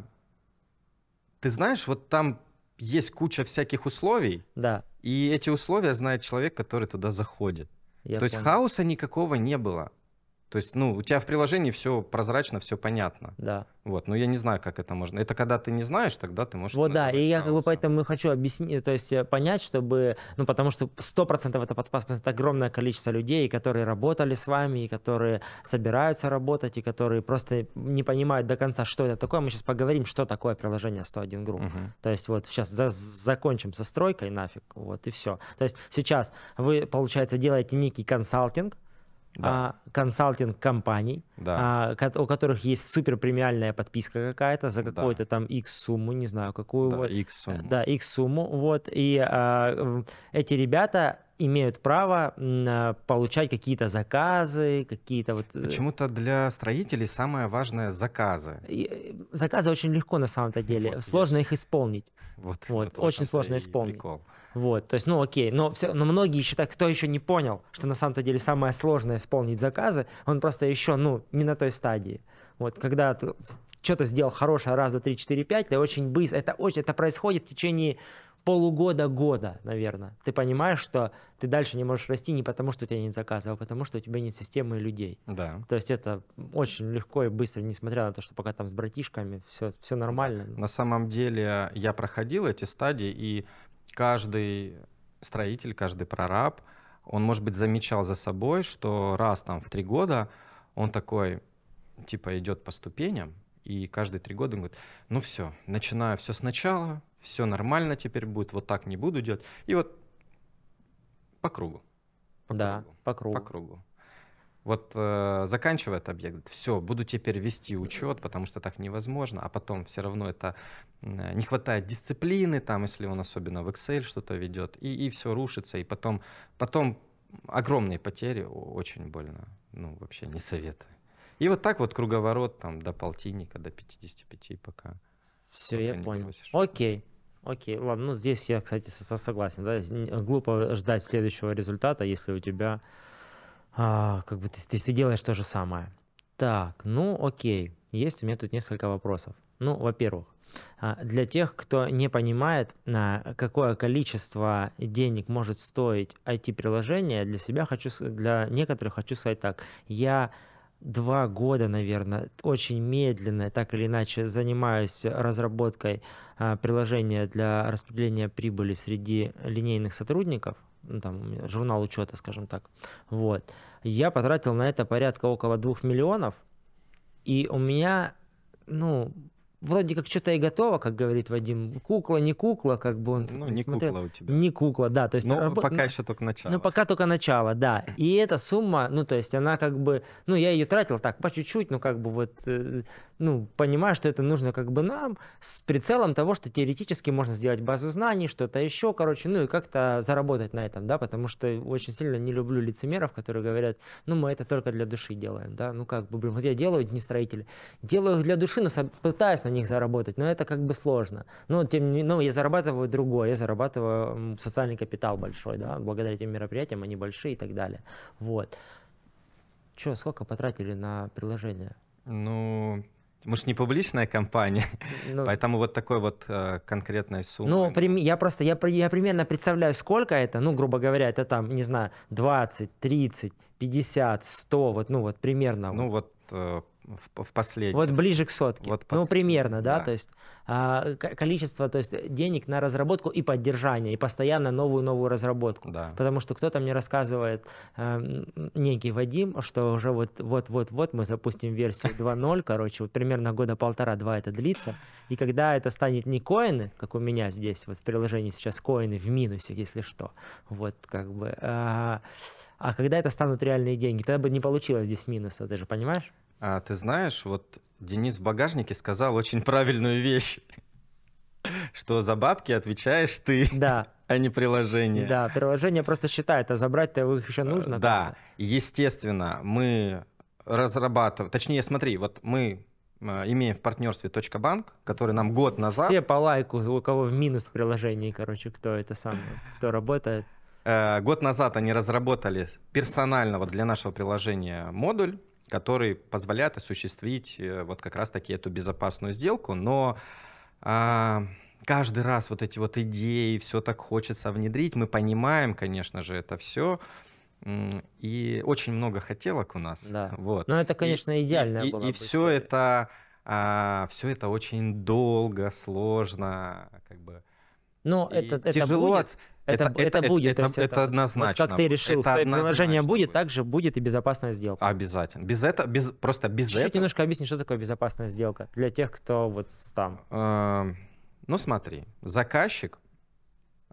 ты знаешь, вот там есть куча всяких условий, да. и эти условия знает человек, который туда заходит. Я То понял. есть хаоса никакого не было. То есть, ну, у тебя в приложении все прозрачно, все понятно. Да. Вот, но я не знаю, как это можно. Это когда ты не знаешь, тогда ты можешь... Вот да, и я как бы поэтому хочу объяснить, то есть э, понять, чтобы... Ну, потому что 100% это подпаспорт, это огромное количество людей, которые работали с вами, и которые собираются работать, и которые просто не понимают до конца, что это такое. Мы сейчас поговорим, что такое приложение 101 Групп. Угу. То есть вот сейчас за закончим со стройкой нафиг, вот и все. То есть сейчас вы, получается, делаете некий консалтинг, да. консалтинг-компаний, да. а, а у которых есть супер премиальная подписка какая-то за какую-то да. там X сумму, не знаю какую. Да, вот. X сумму. Да, X сумму. Вот. И а, эти ребята имеют право а, получать какие-то заказы, какие-то вот... Э, Почему-то для строителей самое важное — заказы. И, э, заказы очень легко на самом-то деле. Вот, сложно есть. их исполнить. Вот, вот, вот очень сложно исполнить. Прикол. Вот, то есть, ну окей, но, все, но многие считают, кто еще не понял, что на самом-то деле самое сложное исполнить заказы, он просто еще, ну, не на той стадии. Вот, когда что-то сделал хорошее раз, два, три, четыре, пять, ты очень быстро, это, очень, это происходит в течение полугода-года, наверное. Ты понимаешь, что ты дальше не можешь расти не потому, что у тебя нет заказа, а потому, что у тебя нет системы людей. Да. То есть это очень легко и быстро, несмотря на то, что пока там с братишками все, все нормально. На самом деле я проходил эти стадии, и каждый строитель, каждый прораб, он, может быть, замечал за собой, что раз там в три года он такой, типа, идет по ступеням, и каждые три года он говорит, ну все, начинаю все сначала, все нормально теперь будет, вот так не буду делать. И вот по кругу. По да, кругу, по кругу. По кругу вот э, заканчивает объект, все, буду теперь вести учет, потому что так невозможно, а потом все равно это э, не хватает дисциплины, там, если он особенно в Excel что-то ведет, и, и все рушится, и потом, потом огромные потери, очень больно, ну, вообще не советы. И вот так вот круговорот там до полтинника, до 55 пока. Все, пока я понял. Просишь. Окей. Окей, ладно, ну здесь я, кстати, согласен, да, глупо ждать следующего результата, если у тебя а, как бы ты, ты, ты делаешь то же самое. Так, ну окей, есть у меня тут несколько вопросов. Ну, во-первых, а, для тех, кто не понимает, а, какое количество денег может стоить IT-приложение, для себя хочу, для некоторых хочу сказать так. Я два года, наверное, очень медленно, так или иначе, занимаюсь разработкой а, приложения для распределения прибыли среди линейных сотрудников, ну, там, журнал учета, скажем так. Вот. Я потратил на это порядка около 2 миллионов, и у меня, ну, вроде как что-то и готово, как говорит Вадим. Кукла, не кукла, как бы он... Ну, не смотрел, кукла у тебя. Не кукла, да. То есть, Но ну, раб... пока ну, еще только начало. Ну, пока только начало, да. И эта сумма, ну, то есть она как бы... Ну, я ее тратил так, по чуть-чуть, ну, как бы вот... Э, ну, понимаю, что это нужно как бы нам с прицелом того, что теоретически можно сделать базу знаний, что-то еще, короче, ну, и как-то заработать на этом, да, потому что очень сильно не люблю лицемеров, которые говорят, ну, мы это только для души делаем, да, ну, как бы, блин, вот я делаю не строители, делаю для души, но пытаюсь на них заработать, но это как бы сложно. Но тем не ну, я зарабатываю другое, я зарабатываю социальный капитал большой, да, благодаря этим мероприятиям, они большие и так далее. Вот. Че, сколько потратили на приложение? Ну, мы же не публичная компания, ну, поэтому вот такой вот э, конкретной суммы. Ну, прим, я просто, я, я примерно представляю, сколько это, ну, грубо говоря, это там, не знаю, 20, 30, 50, 100, вот, ну, вот примерно. Ну, вот, вот э, в, в последний. Вот ближе к сотке. Вот ну, пос... Ну, примерно, да? да. То есть а, количество то есть, денег на разработку и поддержание, и постоянно новую-новую разработку. Да. Потому что кто-то мне рассказывает, а, некий Вадим, что уже вот-вот-вот мы запустим версию 2.0, короче, вот примерно года полтора-два это длится. И когда это станет не коины, как у меня здесь, вот в приложении сейчас коины в минусе, если что, вот как бы... А, а когда это станут реальные деньги, тогда бы не получилось здесь минуса, ты же понимаешь? А, ты знаешь, вот Денис в багажнике сказал очень правильную вещь, что за бабки отвечаешь ты. Да, а не приложение. Да, приложение просто считает, а забрать-то их еще нужно. Да, естественно, мы разрабатываем, точнее, смотри, вот мы а, имеем в партнерстве .банк, который нам год назад... Все по лайку, у кого в минус в короче, кто это сам, кто работает. Э, год назад они разработали персонального для нашего приложения модуль, которые позволяют осуществить э, вот как раз-таки эту безопасную сделку, но а, каждый раз вот эти вот идеи, все так хочется внедрить, мы понимаем, конечно же, это все, и очень много хотелок у нас. Да. Вот. Но это, конечно, и, идеально. И, и, и все это, а, все это очень долго, сложно, как бы но это, это тяжело. Будет. Это, это, это, это будет. Это, это, это однозначно. Вот как ты решил, это приложение будет, так же будет и безопасная сделка. Обязательно. Без этого, без, просто без Чуть-чуть немножко объясни, что такое безопасная сделка для тех, кто вот там. Эм, ну смотри, заказчик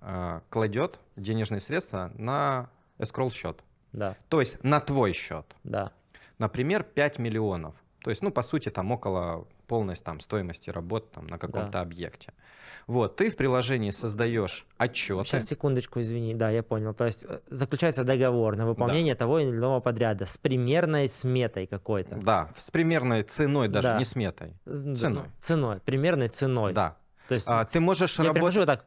э, кладет денежные средства на эскролл счет. Да. То есть на твой счет. Да. Например, 5 миллионов. То есть, ну, по сути, там около полной там, стоимости работ там, на каком-то да. объекте. Вот, ты в приложении создаешь отчет. Сейчас, секундочку, извини, да, я понял. То есть э, заключается договор на выполнение да. того или иного подряда с примерной сметой какой-то. Да, с примерной ценой даже, да. не сметой. Ценой. Ну, ценой, примерной ценой. Да. То есть а, ты можешь я работать... Я вот так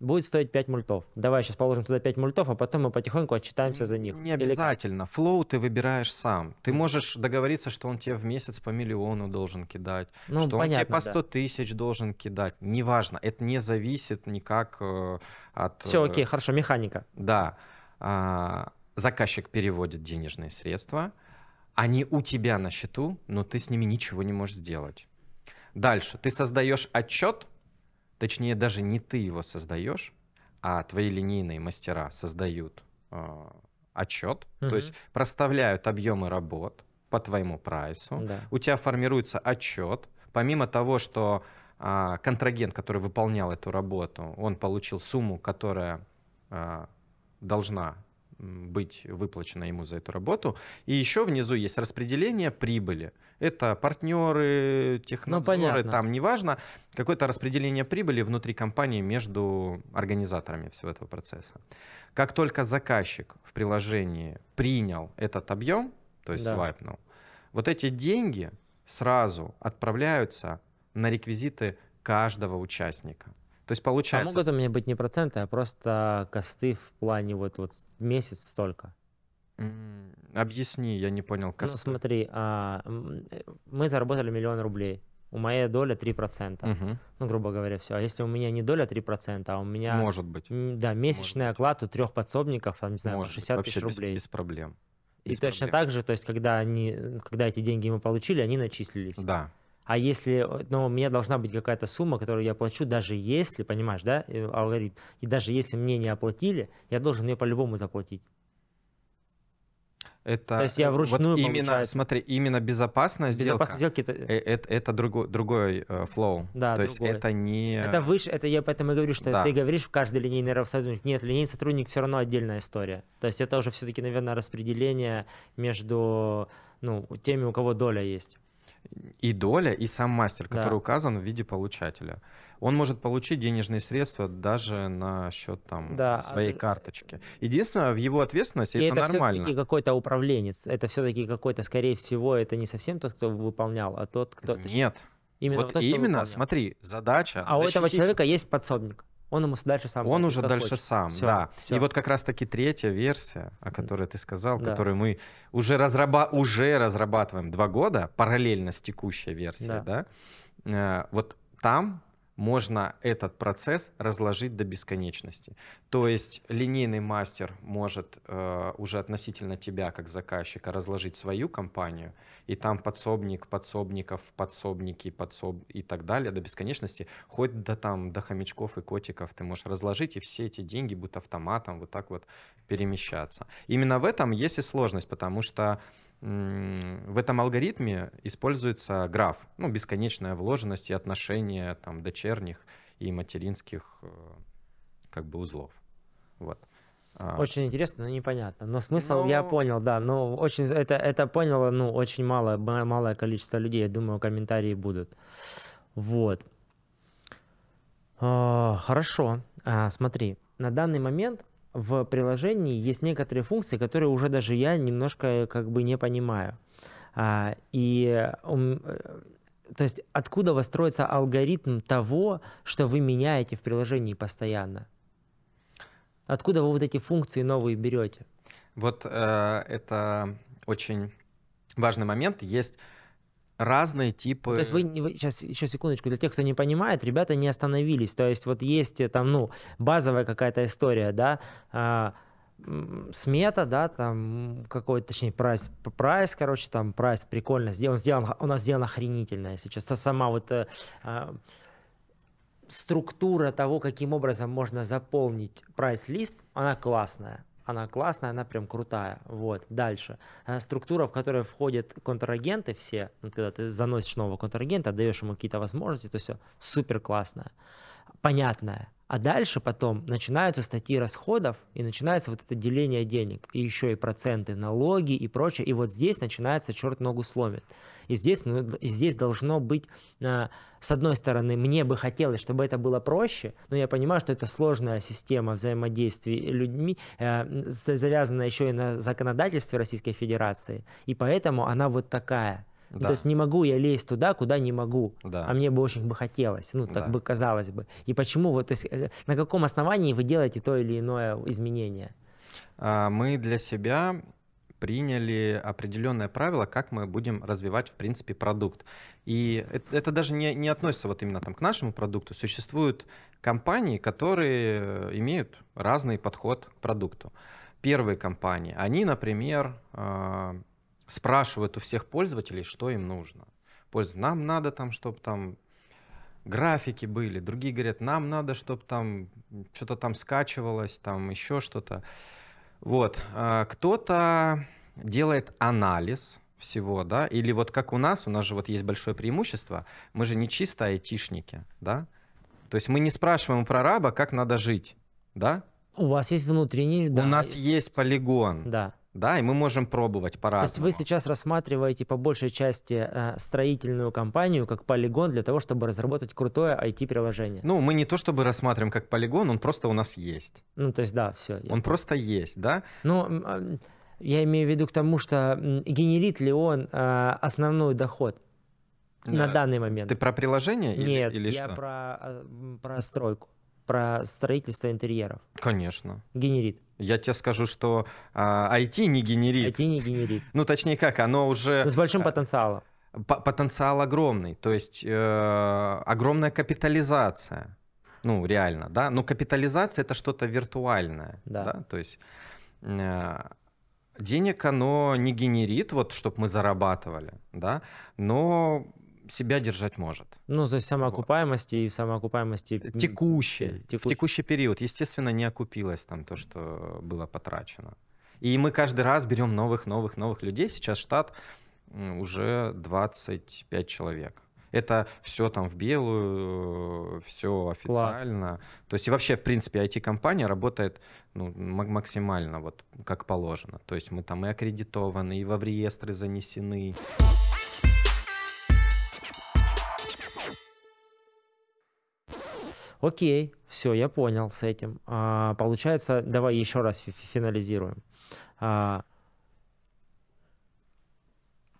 будет стоить 5 мультов. Давай сейчас положим туда 5 мультов, а потом мы потихоньку отчитаемся за них. Не обязательно. Или... Флоу ты выбираешь сам. Ты можешь договориться, что он тебе в месяц по миллиону должен кидать, ну, что понятно, он тебе по 100 да. тысяч должен кидать. Неважно, это не зависит никак э, от... Э, Все, окей, хорошо, механика. Да. А, заказчик переводит денежные средства, они у тебя на счету, но ты с ними ничего не можешь сделать. Дальше, ты создаешь отчет, Точнее, даже не ты его создаешь, а твои линейные мастера создают э, а, отчет, угу. то есть проставляют объемы работ по твоему прайсу. Да. У тебя формируется отчет. Помимо того, что э, контрагент, который выполнял эту работу, он получил сумму, которая э, должна быть выплачено ему за эту работу. И еще внизу есть распределение прибыли. Это партнеры, технадзоры, ну, там неважно. Какое-то распределение прибыли внутри компании между организаторами всего этого процесса. Как только заказчик в приложении принял этот объем, то есть да. свайпнул, вот эти деньги сразу отправляются на реквизиты каждого участника. То есть а получается... А могут у меня быть не проценты, а просто косты в плане вот, вот месяц столько. Объясни, я не понял. Ну, косты. Ну смотри, а, э, мы заработали миллион рублей. У моей доля 3%. Угу. Ну, грубо говоря, все. А если у меня не доля 3%, а у меня... Может быть. Да, месячный Может оклад у трех подсобников, там, не знаю, Может 60 быть. Вообще тысяч рублей. Без, без проблем. Без и проблем. точно так же, то есть, когда, они, когда эти деньги мы получили, они начислились. Да. А если, э, ну, у меня должна быть какая-то сумма, которую я плачу, даже если, понимаешь, да, э, алгоритм, и даже если мне не оплатили, я должен ее по-любому заплатить. Это, То есть я вручную вот именно, получается. смотри, именно безопасная сделка. Безопасная сделка это, э, это, это друго, другой флоу. Да, То другой. есть это не. Это выше, это я поэтому и говорю, что да. ты говоришь в каждый линейный сотрудник. Нет, линейный сотрудник все равно отдельная история. То есть это уже все-таки, наверное, распределение между ну, теми, у кого доля есть и доля, и сам мастер, который да. указан в виде получателя. Он может получить денежные средства даже на счет там да, а своей а... карточки. Единственное, в его ответственности и это, это нормально. Это какой-то управленец. Это все-таки какой-то, скорее всего, это не совсем тот, кто выполнял, а тот, кто... Нет. Именно вот, вот тот, именно, выполнял. смотри, задача... А защитить... у этого человека есть подсобник. Он ему дальше сам. Он уже дальше хочет. сам, все, да. Все. И вот как раз-таки третья версия, о которой ты сказал, да. которую мы уже, разраба- уже разрабатываем два года, параллельно с текущей версией, да. да? Э, вот там можно этот процесс разложить до бесконечности. То есть линейный мастер может э, уже относительно тебя как заказчика разложить свою компанию, и там подсобник, подсобников, подсобники, подсоб и так далее до бесконечности, хоть до там до хомячков и котиков ты можешь разложить, и все эти деньги будут автоматом вот так вот перемещаться. Именно в этом есть и сложность, потому что в этом алгоритме используется граф, ну, бесконечная вложенность и отношения там, дочерних и материнских э, как бы узлов. Вот. А. Очень интересно, но непонятно. Но смысл но... Ну, я понял, да. Но очень это, это поняло, ну, очень мало, малое количество людей. Я думаю, комментарии будут. Вот. А, хорошо. А, смотри, на данный момент в приложении есть некоторые функции, которые уже даже я немножко как бы не понимаю. А, и э, то есть откуда вас строится алгоритм того, что вы меняете в приложении постоянно? Откуда вы вот эти функции новые берете? Вот э, это очень важный момент. Есть разные типы... Ну, то есть вы, сейчас еще секундочку, для тех, кто не понимает, ребята не остановились. То есть вот есть э, там, ну, базовая какая-то история, да, а, смета, да, там какой, то точнее, прайс, прайс, короче, там прайс прикольно сделан, сделан, у нас сделан охренительно, если честно, сама вот э, а, структура того, каким образом можно заполнить прайс-лист, она классная она классная, она прям крутая. Вот, дальше. Э, структура, в которой входят контрагенты все, когда ты заносишь нового контрагента, даешь ему какие-то возможности, то все супер классная, понятная, а дальше потом начинаются статьи расходов и начинается вот это деление денег. И еще и проценты, налоги и прочее. И вот здесь начинается черт ногу сломит. И здесь, ну, и здесь должно быть, а, с одной стороны, мне бы хотелось, чтобы это было проще, но я понимаю, что это сложная система взаимодействия людьми, э, завязанная еще и на законодательстве Российской Федерации. И поэтому она вот такая – да. Ну, то есть не могу я лезть туда, куда не могу, да. а мне бы очень бы хотелось, ну так да. бы казалось бы. И почему вот, то есть, э, на каком основании вы делаете то или иное изменение? А, мы для себя приняли определенное правило, как мы будем развивать, в принципе, продукт. И это, это даже не, не относится вот именно там к нашему продукту. Существуют компании, которые э, имеют разный подход к продукту. Первые компании, они, например, а, спрашивают у всех пользователей, что им нужно. Пользователь, нам надо там, чтобы там графики были, другие говорят, нам надо, чтобы там что-то там скачивалось, там еще что-то. Вот, а, кто-то делает анализ всего, да, или вот как у нас, у нас же вот есть большое преимущество, мы же не чисто айтишники, да, то есть мы не спрашиваем у прораба, как надо жить, да, у вас есть внутренний, да. У нас есть полигон. Да да, и мы можем пробовать по-разному. То есть вы сейчас рассматриваете по большей части э, строительную компанию как полигон для того, чтобы разработать крутое IT-приложение? Ну, мы не то чтобы рассматриваем как полигон, он просто у нас есть. Ну, то есть да, все. Он понял. просто есть, да? Ну, я имею в виду к тому, что генерит ли он э, основной доход? На э, данный момент. Ты про приложение Нет, или, что? Нет, я Про, про стройку про строительство интерьеров. Конечно. Генерит. Я тебе скажу, что а, IT не генерит. IT не генерит. Ну, точнее как, оно уже... Ну, с большим а, потенциалом. Потенциал огромный, то есть э, огромная капитализация. Ну, реально, да. Но ну, капитализация это что-то виртуальное. Да. да? То есть э, денег оно не генерит, вот чтобы мы зарабатывали, да, но себя держать может. Ну, за самоокупаемости вот. и в самоокупаемости... Текущий, э, текущий. Э, в текущий период, естественно, не окупилось там то, что было потрачено. И мы каждый раз берем новых, новых, новых людей. Сейчас штат уже 25 человек. Это все там в белую, э, все официально. Класс. То есть и вообще, в принципе, IT-компания работает ну, максимально вот как положено. То есть мы там и аккредитованы, и во в реестры занесены. Окей, все, я понял с этим. А, получается, давай еще раз финализируем. А,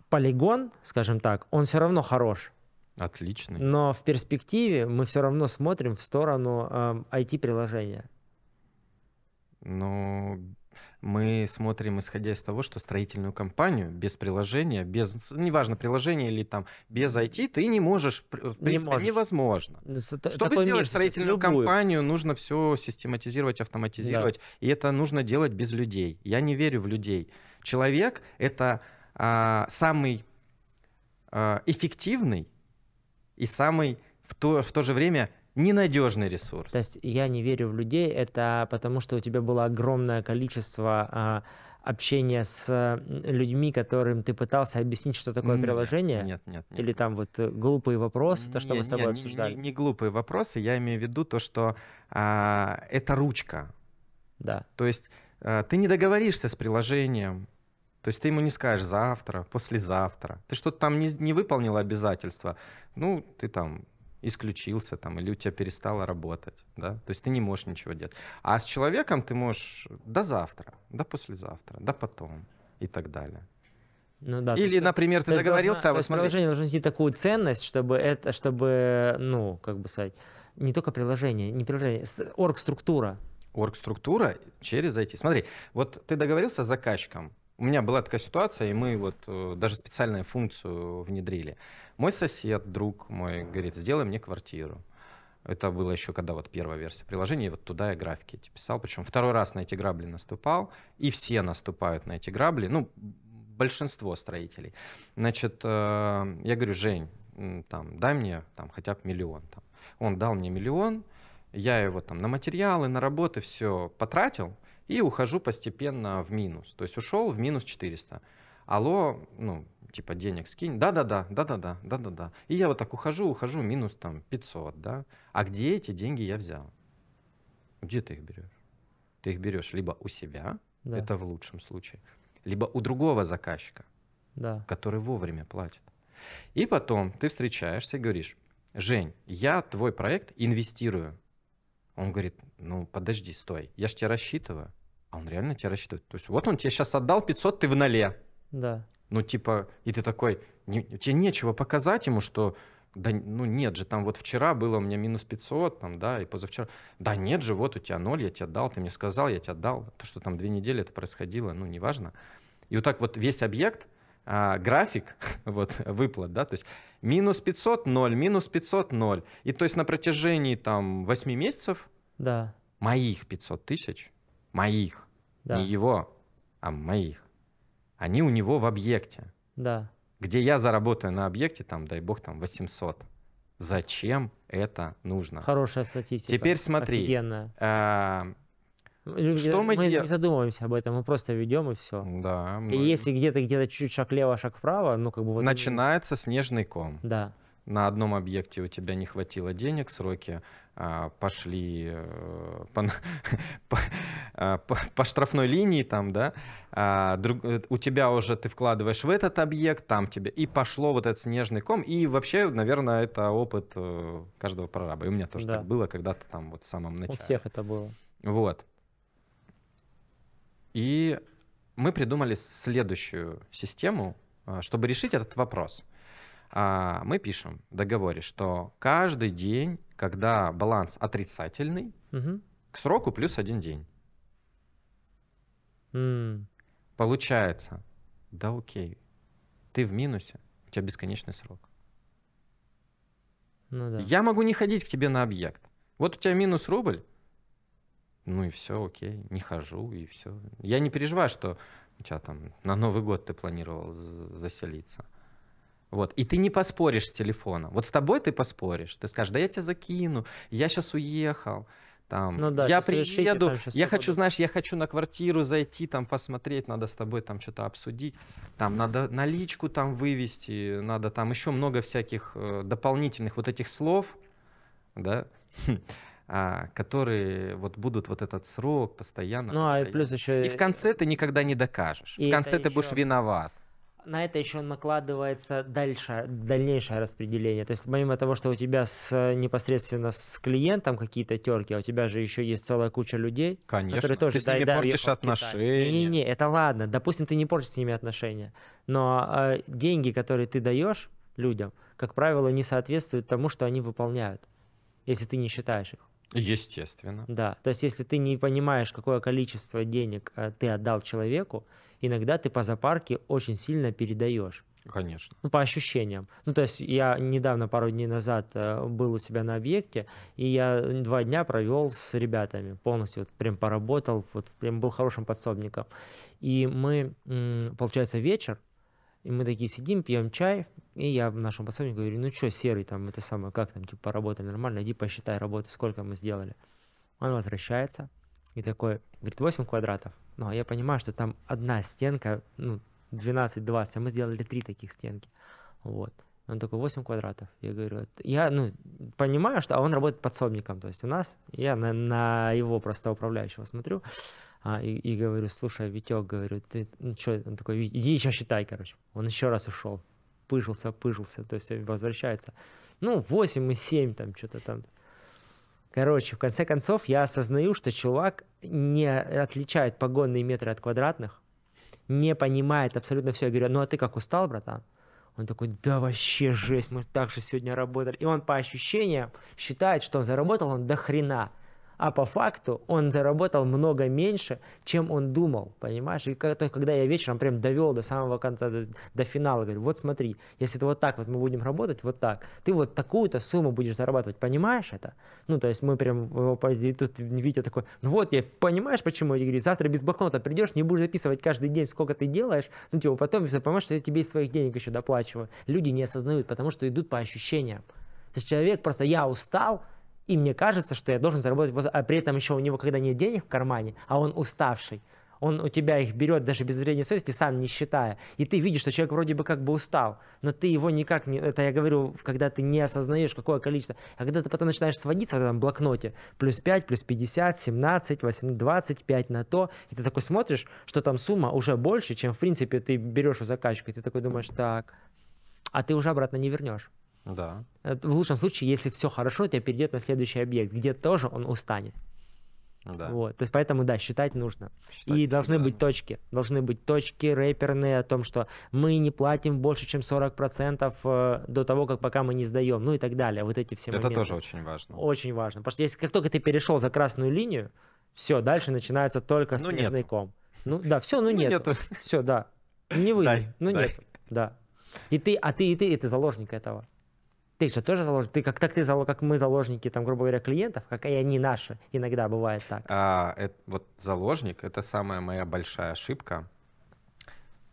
полигон, скажем так, он все равно хорош. Отлично. Но в перспективе мы все равно смотрим в сторону э, эм, IT-приложения. Ну, мы смотрим, исходя из того, что строительную компанию без приложения, без, неважно, приложение или там, без IT, ты не можешь, в принципе, не можешь. невозможно. Чтобы Такой сделать месяц, строительную любую. компанию, нужно все систематизировать, автоматизировать, да. и это нужно делать без людей. Я не верю в людей. Человек — это а, самый а, эффективный и самый в то, в то же время ненадежный ресурс. То есть я не верю в людей, это потому что у тебя было огромное количество а, общения с людьми, которым ты пытался объяснить, что такое нет, приложение? Нет, нет, нет. Или там вот э, глупые вопросы, то, что нет, мы с тобой нет, обсуждали? Не, не, не глупые вопросы, я имею в виду то, что а, это ручка. Да. То есть а, ты не договоришься с приложением, то есть ты ему не скажешь завтра, послезавтра. Ты что-то там не, не выполнила обязательства. Ну, ты там исключился там, или у тебя перестало работать, да, то есть ты не можешь ничего делать. А с человеком ты можешь до завтра, до послезавтра, до потом и так далее. Ну, да, Или, есть, например, ты договорился, должна, а вот приложение должно нести такую ценность, чтобы это, чтобы, ну, как бы сказать, не только приложение, не приложение, орг-структура. Орг-структура через IT. Смотри, вот ты договорился с заказчиком, у меня была такая ситуация, и мы вот э, даже специальную функцию внедрили. Мой сосед, друг мой, говорит, сделай мне квартиру. Это было еще когда вот первая версия приложения, и вот туда я графики эти писал. Причем второй раз на эти грабли наступал, и все наступают на эти грабли, ну, большинство строителей. Значит, э, я говорю, Жень, там, дай мне там хотя бы миллион. Там. Он дал мне миллион, я его там на материалы, на работы все потратил, и ухожу постепенно в минус. То есть ушел в минус 400. Алло, ну, типа денег скинь, да-да-да, да-да-да, да-да-да. И я вот так ухожу, ухожу, минус там 500, да. А где эти деньги я взял? Где ты их берешь? Ты их берешь либо у себя, да. это в лучшем случае, либо у другого заказчика, да. который вовремя платит. И потом ты встречаешься и говоришь, Жень, я твой проект инвестирую. Он говорит, ну подожди, стой, я же тебя рассчитываю. А он реально тебя рассчитывает. То есть вот он тебе сейчас отдал 500, ты в ноле. Да. Ну, типа, и ты такой, не, тебе нечего показать ему, что да ну нет же, там вот вчера было у меня минус 500, там, да, и позавчера, да нет же, вот у тебя ноль, я тебе дал, ты мне сказал, я тебе дал, то, что там две недели это происходило, ну, неважно. И вот так вот весь объект, а, график вот выплат, да, то есть минус 500, ноль минус 500, ноль И то есть на протяжении там 8 месяцев да. моих 500 тысяч, моих, да. не его, а моих, они у него в объекте. Да. Где я заработаю на объекте, там, дай бог, там 800. Зачем это нужно? Хорошая статистика. Теперь смотри. Офигенная. Э, что мы, мы дел... не задумываемся об этом, мы просто ведем и все. Да. Мы... И если где-то где-то чуть шаг лево, шаг вправо, ну как бы вот начинается снежный ком. Да на одном объекте у тебя не хватило денег, сроки а, пошли э, а, по, по, а, по, штрафной линии, там, да, а, друг, э, у тебя уже ты вкладываешь в этот объект, там тебе, и пошло вот этот снежный ком, и вообще, наверное, это опыт э, каждого прораба, и у меня тоже да. так было когда-то там вот в самом начале. У всех это было. Вот. И мы придумали следующую систему, а, чтобы решить этот вопрос – а, мы пишем в договоре, что каждый день, когда баланс отрицательный, угу. к сроку плюс один день. Mm. Получается, да окей, ты в минусе, у тебя бесконечный срок. Ну, да. Я могу не ходить к тебе на объект. Вот у тебя минус рубль, ну и все, окей, не хожу, и все. Я не переживаю, что у тебя там на Новый год ты планировал заселиться. Вот. И ты не поспоришь с телефоном. Вот с тобой ты поспоришь. Ты скажешь, да я тебя закину, я сейчас уехал. Там, ну да, я приеду, решите, я хочу, знаешь, я хочу на квартиру зайти, там посмотреть, надо с тобой там что-то обсудить, там надо наличку там вывести, надо там еще много всяких э, дополнительных вот этих слов, да, а, которые вот будут вот этот срок постоянно. Ну постоянно. а и плюс еще и в конце ты никогда не докажешь, и в конце ты еще... будешь виноват на это еще накладывается дальше, дальнейшее распределение. То есть помимо того, что у тебя с, непосредственно с клиентом какие-то терки, а у тебя же еще есть целая куча людей, Конечно. которые тоже... Ты да, с ними портишь отношения. Не-не-не, это ладно. Допустим, ты не портишь с ними отношения, но э, деньги, которые ты даешь людям, как правило, не соответствуют тому, что они выполняют, если ты не считаешь их. Естественно. Да, то есть если ты не понимаешь, какое количество денег э, ты отдал человеку, иногда ты по запарке очень сильно передаешь. Конечно. Ну, по ощущениям. Ну, то есть я недавно, пару дней назад э, был у себя на объекте, и я два дня провел с ребятами полностью, вот, прям поработал, вот, прям был хорошим подсобником. И мы, получается, вечер, и мы такие сидим, пьем чай, и я нашему пособнику говорю, ну что, серый, там, это самое, как там, типа, поработали нормально, иди посчитай работу, сколько мы сделали. Он возвращается и такой, говорит, 8 квадратов. Ну, а я понимаю, что там одна стенка, ну, 12-20, а мы сделали три таких стенки. Вот. Он такой, 8 квадратов. Я говорю, я, ну, понимаю, что а он работает подсобником, то есть у нас, я на, на его просто управляющего смотрю, а, и, и говорю, слушай, Витек, говорю, ты, ну, что, он такой, иди еще считай, короче. Он еще раз ушел пыжился, пыжился, то есть возвращается. Ну, 8 и 7 там что-то там. Короче, в конце концов, я осознаю, что чувак не отличает погонные метры от квадратных, не понимает абсолютно все. Я говорю, ну а ты как устал, братан? Он такой, да вообще жесть, мы так же сегодня работали. И он по ощущениям считает, что он заработал, он до хрена а по факту он заработал много меньше, чем он думал, понимаешь? И как, то когда я вечером прям довел до самого конца, до, до финала, говорю, вот смотри, если ты вот так вот мы будем работать, вот так, ты вот такую-то сумму будешь зарабатывать, понимаешь это? Ну, то есть мы прям его тут Витя такой, ну вот я, понимаешь, почему? Я говорю, завтра без блокнота придешь, не будешь записывать каждый день, сколько ты делаешь, ну, типа, потом ты понимаешь, что я тебе из своих денег еще доплачиваю. Люди не осознают, потому что идут по ощущениям. То есть человек просто, я устал, и мне кажется, что я должен заработать, а при этом еще у него, когда нет денег в кармане, а он уставший, он у тебя их берет даже без зрения совести, сам не считая. И ты видишь, что человек вроде бы как бы устал, но ты его никак не... Это я говорю, когда ты не осознаешь, какое количество. А когда ты потом начинаешь сводиться в этом блокноте, плюс 5, плюс 50, 17, 8, 25 на то, и ты такой смотришь, что там сумма уже больше, чем в принципе ты берешь у заказчика, и ты такой думаешь, так, а ты уже обратно не вернешь. Да. Э, в лучшем случае, если все хорошо, тебя перейдет на следующий объект, где тоже он устанет. Да. Вот. То есть поэтому, да, считать нужно. Считать и должны всегда. быть точки. Должны быть точки рэперные о том, что мы не платим больше, чем 40% э, до того, как пока мы не сдаем, ну и так далее. Вот эти все Это моменты. тоже очень важно. Очень важно. Потому что если как только ты перешел за красную линию, все, дальше начинается только ну, снежный ком. Ну да, все, ну, ну нет. Все, да. Не выйдет. ну нет. Да. И ты, а ты, и ты, и ты заложник этого ты же тоже заложник, ты как так ты залог, как мы заложники, там, грубо говоря, клиентов, как и они наши, иногда бывает так. А, это, вот заложник это самая моя большая ошибка.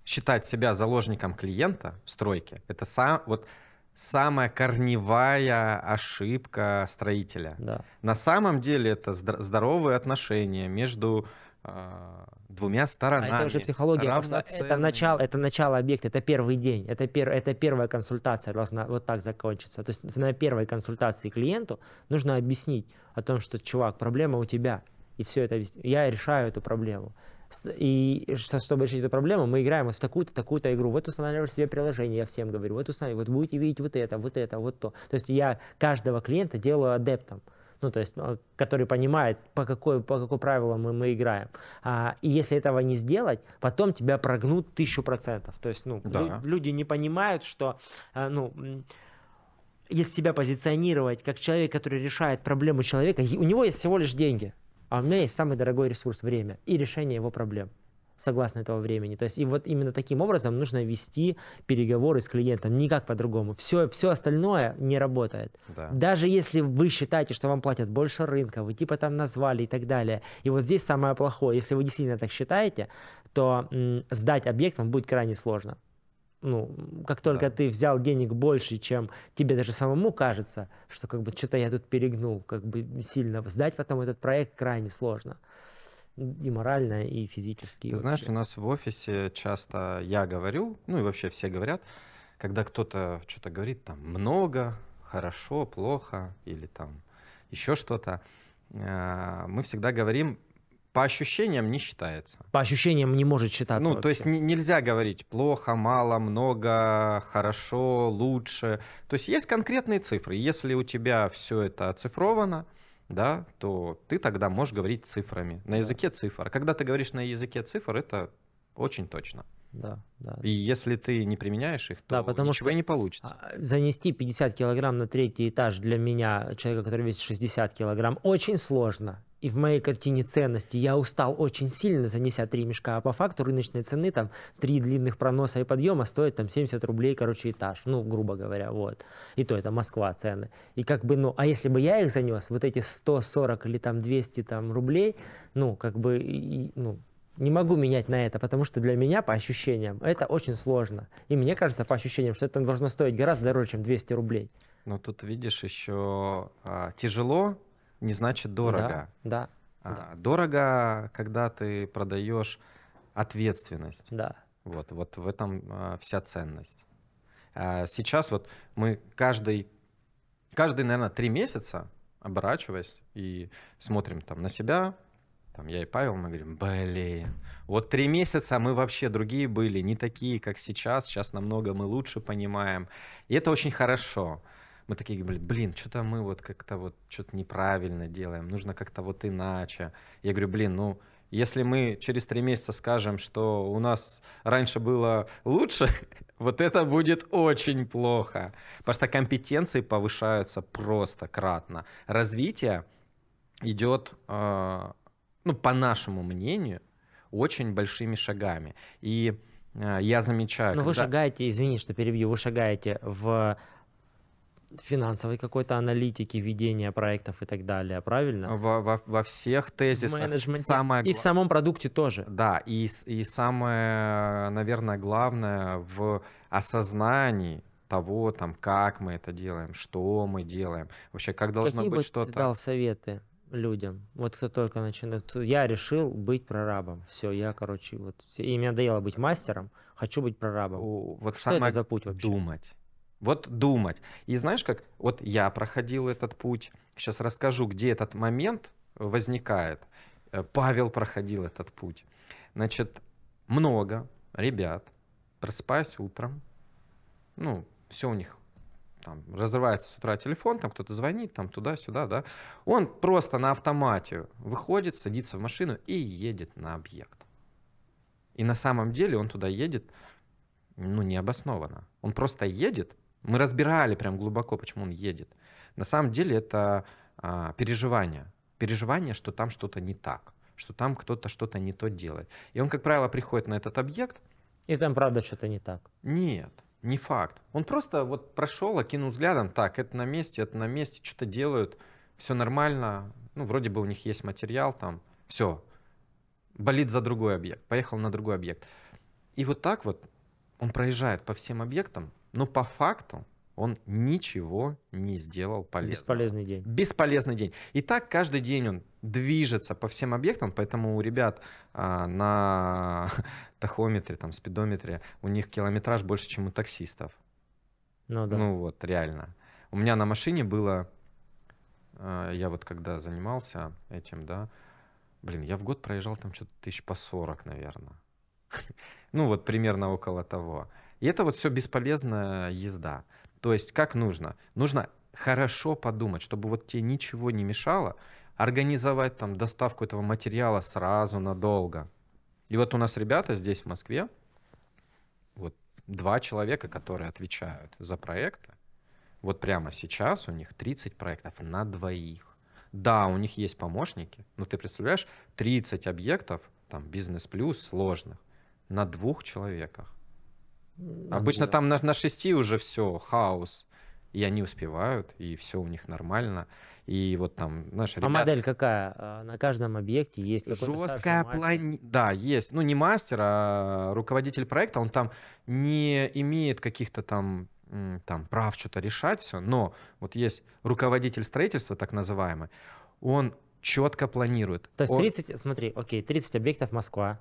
Считать себя заложником клиента в стройке это сам вот самая корневая ошибка строителя. Да. На самом деле это здоровые отношения между а, двумя сторонами. А это уже психология. Равноценные. Это начало, это начало объекта, это первый день, это, пер, это первая консультация должна вот так закончиться. То есть на первой консультации клиенту нужно объяснить о том, что, чувак, проблема у тебя, и все это объяснить. Я решаю эту проблему. И чтобы решить эту проблему, мы играем вот в такую-то, такую-то игру. Вот устанавливаешь себе приложение, я всем говорю. Вот устанавливай, вот будете видеть вот это, вот это, вот то. То есть я каждого клиента делаю адептом ну, то есть, ну, который понимает, по, какой, по какому правилам мы, мы играем. А, и если этого не сделать, потом тебя прогнут тысячу процентов. То есть, ну, да. лю- люди не понимают, что, а, ну, если себя позиционировать как человек, который решает проблему человека, у него есть всего лишь деньги, а у меня есть самый дорогой ресурс – время и решение его проблем согласно этого времени. То есть и вот именно таким образом нужно вести переговоры с клиентом, никак по-другому. Все, все остальное не работает. Да. Даже если вы считаете, что вам платят больше рынка, вы типа там назвали и так далее. И вот здесь самое плохое, если вы действительно так считаете, то м, сдать объект вам будет крайне сложно. Ну, как только да. ты взял денег больше, чем тебе даже самому кажется, что как бы что-то я тут перегнул, как бы сильно сдать потом этот проект крайне сложно и морально, и физически. Ты вообще. знаешь, у нас в офисе часто я говорю, ну и вообще все говорят, когда кто-то что-то говорит там много, хорошо, плохо или там еще что-то, а, мы всегда говорим по ощущениям не считается. По ощущениям не может считаться. Ну, вообще. то есть нельзя говорить плохо, мало, много, хорошо, лучше. То есть есть конкретные цифры. Если у тебя все это оцифровано, да, то ты тогда можешь говорить цифрами, на языке да. цифр. Когда ты говоришь на языке цифр, это очень точно. Да, да. И если ты не применяешь их, то да, потому ничего что не получится. А, занести 50 килограмм на третий этаж для меня, человека, который весит 60 килограмм, очень сложно и в моей картине ценности я устал очень сильно, занеся три мешка, а по факту рыночной цены там три длинных проноса и подъема стоит там 70 рублей, короче, этаж, ну, грубо говоря, вот. И то это Москва цены. И как бы, ну, а если бы я их занес, вот эти 140 или там 200 там рублей, ну, как бы, и, ну, не могу менять на это, потому что для меня, по ощущениям, это очень сложно. И мне кажется, по ощущениям, что это должно стоить гораздо дороже, чем 200 рублей. Но тут, видишь, еще а, тяжело не значит дорого. Да. да, а, да. Дорого, когда ты продаешь ответственность. Да. Вот, вот в этом а, вся ценность. А сейчас вот мы каждый, каждый, наверное, три месяца оборачиваясь и смотрим там на себя, там я и Павел, мы говорим, блин, вот три месяца мы вообще другие были, не такие, как сейчас, сейчас намного мы лучше понимаем. И это очень хорошо мы такие говорили, блин, что-то мы вот как-то вот что-то неправильно делаем, нужно как-то вот иначе. Я говорю, блин, ну если мы через три месяца скажем, что у нас раньше было лучше, вот это будет очень плохо. Потому что компетенции повышаются просто кратно. Развитие идет, а, ну, по нашему мнению, очень большими шагами. И а, я замечаю... Но ну, когда... вы шагаете, извини, что перебью, вы шагаете в финансовой какой-то аналитики, ведения проектов и так далее, правильно? Во, во, во всех тезисах. В менеджменте. Самое... И в самом продукте тоже. Да, и, и самое, наверное, главное в осознании того, там, как мы это делаем, что мы делаем, вообще, как должно Какие быть бы что-то. Ты дал советы людям, вот кто только начинает. Я решил быть прорабом, все, я, короче, вот, и мне надоело быть мастером, хочу быть прорабом. О, вот что самое... это за путь вообще? Думать вот думать. И знаешь, как вот я проходил этот путь, сейчас расскажу, где этот момент э, возникает. Э, Павел проходил этот путь. Значит, много ребят, просыпаясь утром, ну, все у них там разрывается с утра телефон, там кто-то звонит, там туда-сюда, да. Он просто на автомате выходит, садится в машину и едет на объект. И на самом деле он туда едет, ну, необоснованно. Он просто едет, мы разбирали прям глубоко, почему он едет. На самом деле это а, переживание. Переживание, что там что-то не так, что там кто-то что-то не то делает. И он, как правило, приходит на этот объект. И там, правда, что-то не так. Нет, не факт. Он просто вот прошел, окинул взглядом, так, это на месте, это на месте, что-то делают, все нормально, ну, вроде бы у них есть материал там, все, болит за другой объект, поехал на другой объект. И вот так вот он проезжает по всем объектам, но по факту он ничего не сделал полезного. Бесполезный день. Бесполезный день. И так каждый день он движется по всем объектам, поэтому у ребят а, на тахометре, там, спидометре, у них километраж больше, чем у таксистов. Ну да. Ну вот, реально. У меня на машине было, а, я вот когда занимался этим, да, блин, я в год проезжал там что-то тысяч по 40, наверное. ну вот примерно около того. И это вот все бесполезная езда. То есть как нужно? Нужно хорошо подумать, чтобы вот тебе ничего не мешало, организовать там доставку этого материала сразу надолго. И вот у нас ребята здесь в Москве, вот два человека, которые отвечают за проекты, вот прямо сейчас у них 30 проектов на двоих. Да, у них есть помощники, но ты представляешь, 30 объектов, там бизнес-плюс сложных, на двух человеках. Обычно там на, на 6 уже все, хаос. И они успевают, и все у них нормально. И вот там, знаешь, ребята... А модель какая? А, на каждом объекте есть какой-то Жесткая плани... Да, есть. Ну, не мастер, а руководитель проекта. Он там не имеет каких-то там там прав что-то решать все, но вот есть руководитель строительства, так называемый, он четко планирует. То есть 30, он... смотри, окей, 30 объектов Москва,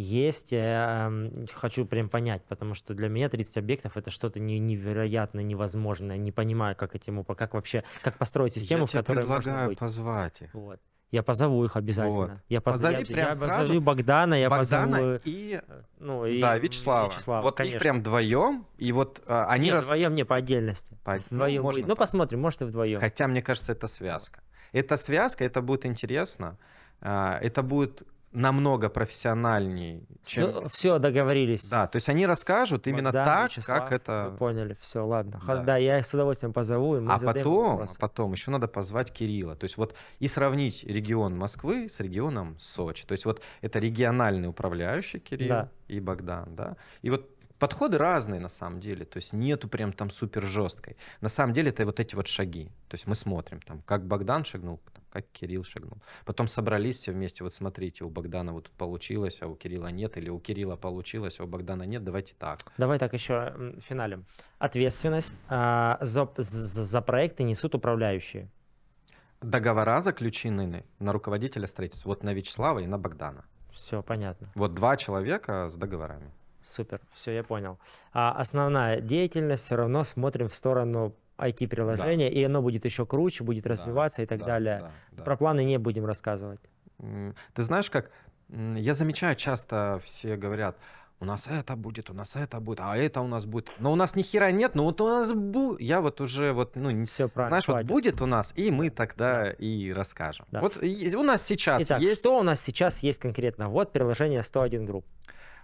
есть, эм, хочу прям понять, потому что для меня 30 объектов это что-то невероятно невозможное, не понимаю, как этим, как вообще, как построить систему, я в которой предлагаю можно быть. позвать их. Вот. Я позову их обязательно. Вот. Я, позову. Позови я, прям я сразу позову Богдана, я Богдана позову... и... Э, ну, и... Да, Вячеслава. Вячеслава вот конечно. их прям вдвоем, и вот а, они... Нет, раз... вдвоем, не, по отдельности. По... Вдвоем ну, можно... ну, посмотрим, может и вдвоем. Хотя, мне кажется, это связка. Это связка, это будет интересно. Э, это будет намного профессиональней. Чем... Ну, все, договорились. Да, то есть они расскажут именно Богдан, так, Вячеслав, как это... Вы поняли, все, ладно. Да. да, я их с удовольствием позову. И мы а потом, потом еще надо позвать Кирилла. То есть вот и сравнить регион Москвы с регионом Сочи. То есть вот это региональный управляющий Кирилл да. и Богдан, да. И вот подходы разные на самом деле, то есть нету прям там супер жесткой. На самом деле это вот эти вот шаги. То есть мы смотрим там, как Богдан шагнул, как Кирилл шагнул. Потом собрались все вместе, вот смотрите, у Богдана вот получилось, а у Кирилла нет, или у Кирилла получилось, а у Богдана нет, давайте так. Давай так еще финалем. Ответственность э, за, за проекты несут управляющие. Договора заключены на руководителя строительства, вот на Вячеслава и на Богдана. Все понятно. Вот два человека с договорами. Супер, все, я понял. А основная деятельность все равно смотрим в сторону IT-приложение, да. и оно будет еще круче, будет развиваться да, и так да, далее. Да, да. Про планы не будем рассказывать. Ты знаешь, как я замечаю часто, все говорят, у нас это будет, у нас это будет, а это у нас будет. Но у нас ни хера нет, но вот у нас будет. Я вот уже вот, ну, не все правильно. Знаешь, хватит. вот будет у нас, и мы тогда да. и расскажем. Да. Вот у нас сейчас Итак, есть... что у нас сейчас есть конкретно? Вот приложение 101 групп.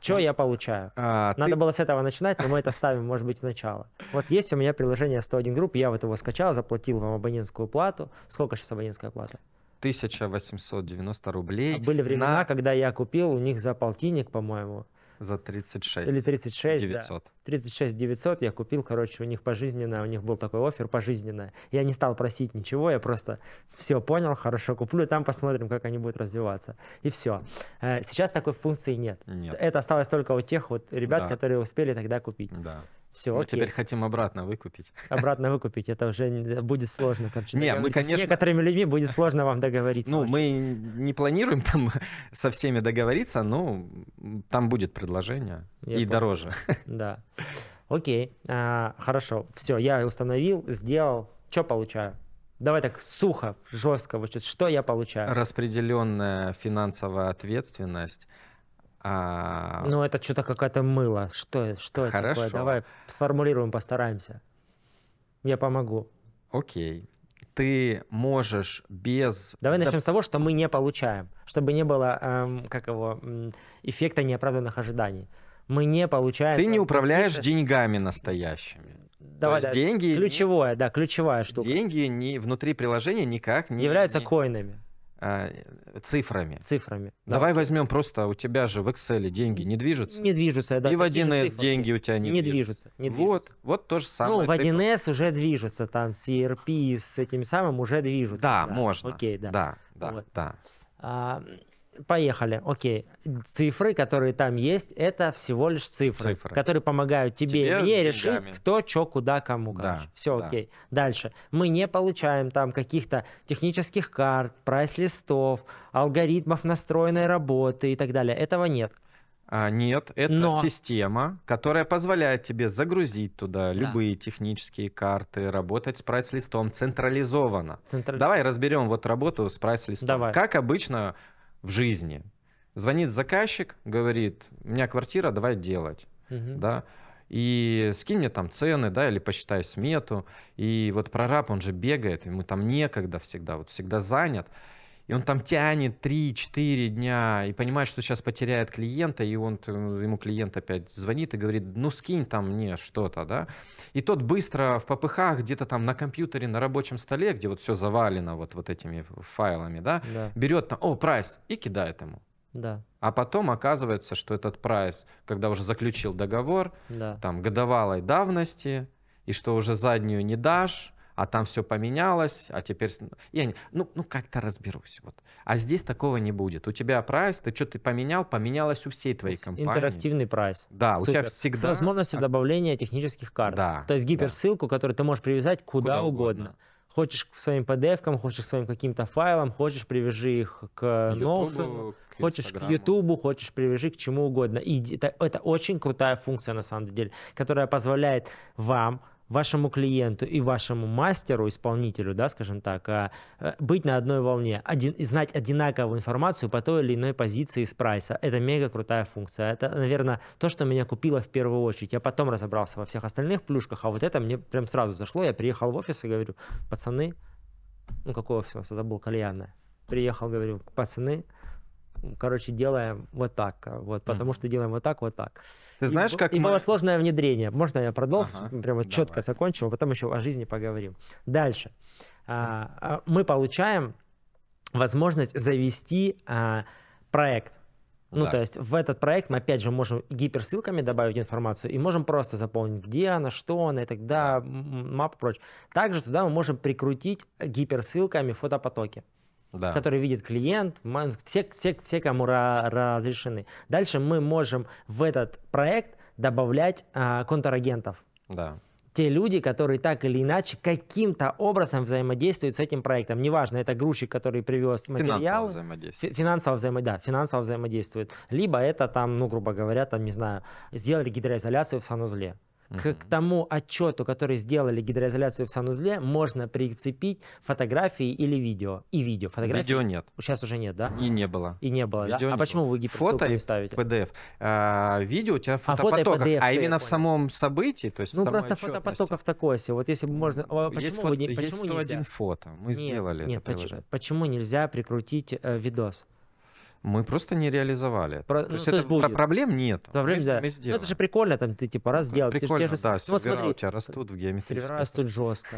Что я получаю? А, Надо ты... было с этого начинать, но мы это вставим, может быть, в начало. Вот есть у меня приложение 101 групп, я вот его скачал, заплатил вам абонентскую плату. Сколько сейчас абонентская плата? 1890 рублей. А были времена, на... когда я купил у них за полтинник, по-моему, за 36. Или 36, 900. Да. 36 900 я купил, короче, у них пожизненно, у них был такой офер пожизненно. Я не стал просить ничего, я просто все понял, хорошо куплю, там посмотрим, как они будут развиваться. И все. Э, сейчас такой функции нет. нет. Это осталось только у тех вот ребят, да. которые успели тогда купить. Да. Все, мы окей. теперь хотим обратно выкупить. Обратно выкупить, это уже будет сложно. Короче, не, мы, конечно... С некоторыми людьми будет сложно вам договориться. Ну, мы не планируем там со всеми договориться, но там будет предложение и дороже. Да. Окей, а, хорошо, все, я установил, сделал, что получаю? Давай так сухо, жестко, вот что я получаю? Распределенная финансовая ответственность – а, ну, это что-то какое-то мыло. Что, что Хорошо. это такое? Давай сформулируем, постараемся. Я помогу. Окей. Ты можешь без... Давай начнем с того, что мы не получаем, чтобы не было, эм, как его, эффекта неоправданных ожиданий. Мы не получаем... Ты не управляешь деньгами настоящими. Давай, да, деньги... Ключевое, да, ключевая штука. Деньги не, внутри приложения никак не... Являются не... коинами. А, цифрами. Цифрами. Да. Давай возьмем просто, у тебя же в Excel деньги не движутся. Не движутся, да. И в 1С цифры. деньги у тебя не, не движутся. Не движутся. Вот, вот то же самое. Ну, в 1С ты... уже движутся, там CRP с этим самым уже движутся. Да, да. можно. Окей, да. Да, да, вот. да. А, Поехали. Окей. Цифры, которые там есть, это всего лишь цифры, цифры. которые помогают тебе, тебе и мне решить, кто, что, куда, кому. Да, Все да. окей. Дальше. Мы не получаем там каких-то технических карт, прайс-листов, алгоритмов настроенной работы и так далее. Этого нет. А, нет, это Но... система, которая позволяет тебе загрузить туда да. любые технические карты, работать с прайс-листом централизованно. Централи... Давай разберем вот работу с прайс-листом. Давай. Как обычно в жизни. Звонит заказчик, говорит, у меня квартира, давай делать. Угу. Да? И скинь мне там цены, да, или посчитай смету. И вот прораб, он же бегает, ему там некогда всегда, вот всегда занят и он там тянет 3-4 дня и понимает, что сейчас потеряет клиента, и он, ну, ему клиент опять звонит и говорит, ну скинь там мне что-то, да. И тот быстро в попыхах где-то там на компьютере, на рабочем столе, где вот все завалено вот, вот этими файлами, да, да. берет там, о, прайс, и кидает ему. Да. А потом оказывается, что этот прайс, когда уже заключил договор, да. там годовалой давности, и что уже заднюю не дашь, а там все поменялось, а теперь... я они, ну, ну как-то разберусь. Вот. А здесь такого не будет. У тебя прайс, ты что-то поменял, поменялось у всей твоей компании. Интерактивный прайс. Да, Супер. у тебя всегда... С возможностью добавления технических карт. Да, То есть гиперссылку, да. которую ты можешь привязать куда, куда угодно. угодно. Хочешь к своим PDF, хочешь к своим каким-то файлам, хочешь привяжи их к Notion, хочешь к YouTube, хочешь привяжи к чему угодно. И это, это очень крутая функция на самом деле, которая позволяет вам вашему клиенту и вашему мастеру, исполнителю, да, скажем так, а, э, быть на одной волне, один, знать одинаковую информацию по той или иной позиции из прайса. Это мега крутая функция. Это, наверное, то, что меня купило в первую очередь. Я потом разобрался во всех остальных плюшках, а вот это мне прям сразу зашло. Я приехал в офис и говорю, пацаны, ну какой офис у нас, это был кальянный». Приехал, говорю, пацаны, короче, делаем вот так, а, вот, потому mm-hmm. что делаем вот так, вот так. Ты знаешь, и, как и мы... было сложное внедрение. Можно я продолжу, ага, прямо давай. четко закончил, а потом еще о жизни поговорим. Дальше. А, а, мы получаем возможность завести а, проект. Ну, так. то есть в этот проект мы опять же можем гиперссылками добавить информацию и можем просто заполнить, где она, что она и тогда мапу прочь. Также туда мы можем прикрутить гиперссылками фотопотоки да. которые видит клиент, все, все, все кому разрешены. Дальше мы можем в этот проект добавлять а, контрагентов. Да те люди, которые так или иначе каким-то образом взаимодействуют с этим проектом. Неважно, это грузчик, который привез материал. Финансово взаимодействует. Финансово, взаимо, да, финансово взаимодействует. Либо это там, ну, грубо говоря, там, не знаю, сделали гидроизоляцию в санузле. К, тому отчету, который сделали гидроизоляцию в санузле, можно прицепить фотографии или видео. И видео. Фотографии... Видео нет. Сейчас уже нет, да? И не было. И не было, видео да? Не а почему вы гиперссылку не ставите? PDF. А, видео у тебя в фотопотоках, а, фото PDF, а именно в самом событии, то есть Ну, просто фотопотоков такое себе. Вот если бы можно... А почему есть, вы не, почему есть 101 нельзя? фото, мы нет, сделали нет, это поч- Почему нельзя прикрутить э, видос? Мы просто не реализовали. Про, то, ну, есть то есть это будет. проблем нет. Проблем мы, да. мы Ну, это же прикольно, там ты типа раз сделал. Прикольно, ты, же, да, ну, смотри, у а тебя растут в геометрическом. растут жестко.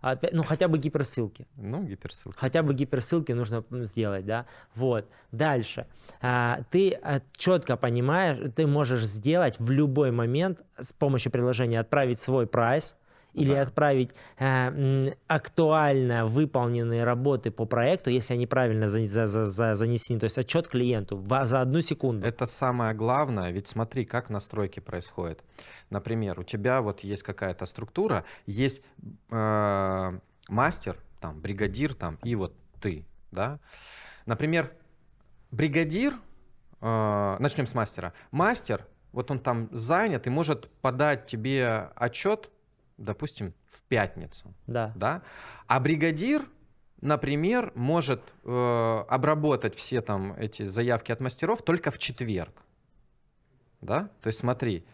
А опять, ну, хотя бы гиперссылки. Ну, гиперссылки. Хотя бы гиперссылки нужно сделать, да. Вот. Дальше. А, ты э, четко понимаешь, ты можешь сделать в любой момент с помощью приложения отправить свой прайс, или да. отправить э, актуально выполненные работы по проекту, если они правильно за, за, за, за занесены, то есть отчет клиенту за одну секунду. Это самое главное, ведь смотри, как настройки происходят. Например, у тебя вот есть какая-то структура, есть э, мастер, там, бригадир, там, и вот ты, да. Например, бригадир, э, начнем с мастера. Мастер, вот он там занят и может подать тебе отчет допустим, в пятницу. Да. да? А бригадир, например, может э, обработать все там эти заявки от мастеров только в четверг. Да? То есть смотри,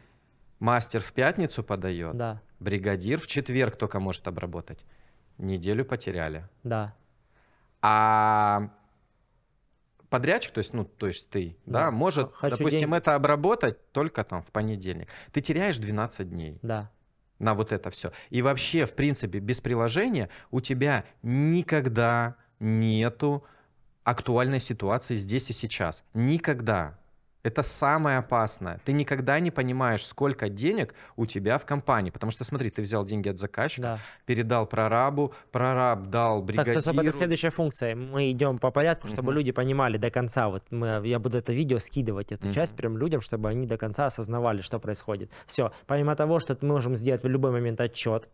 мастер в пятницу подает, да. бригадир в четверг только может обработать. Неделю потеряли. Да. А подрядчик, то есть, ну, то есть ты, да, да может, Хочу допустим, день... это обработать только там в понедельник. Ты теряешь 12 дней. Да на вот это все. И вообще, в принципе, без приложения у тебя никогда нету актуальной ситуации здесь и сейчас. Никогда. Это самое опасное. Ты никогда не понимаешь, сколько денег у тебя в компании. Потому что, смотри, ты взял деньги от заказчика, да. передал прорабу, прораб дал бригадиру. Так, собственно, это следующая функция. Мы идем по порядку, чтобы Uh -huh. люди понимали до конца. Вот мы, я буду это видео скидывать, эту Uh -huh. часть прям людям, чтобы они до конца осознавали, что происходит. Все. Помимо того, что мы можем сделать в любой момент отчет,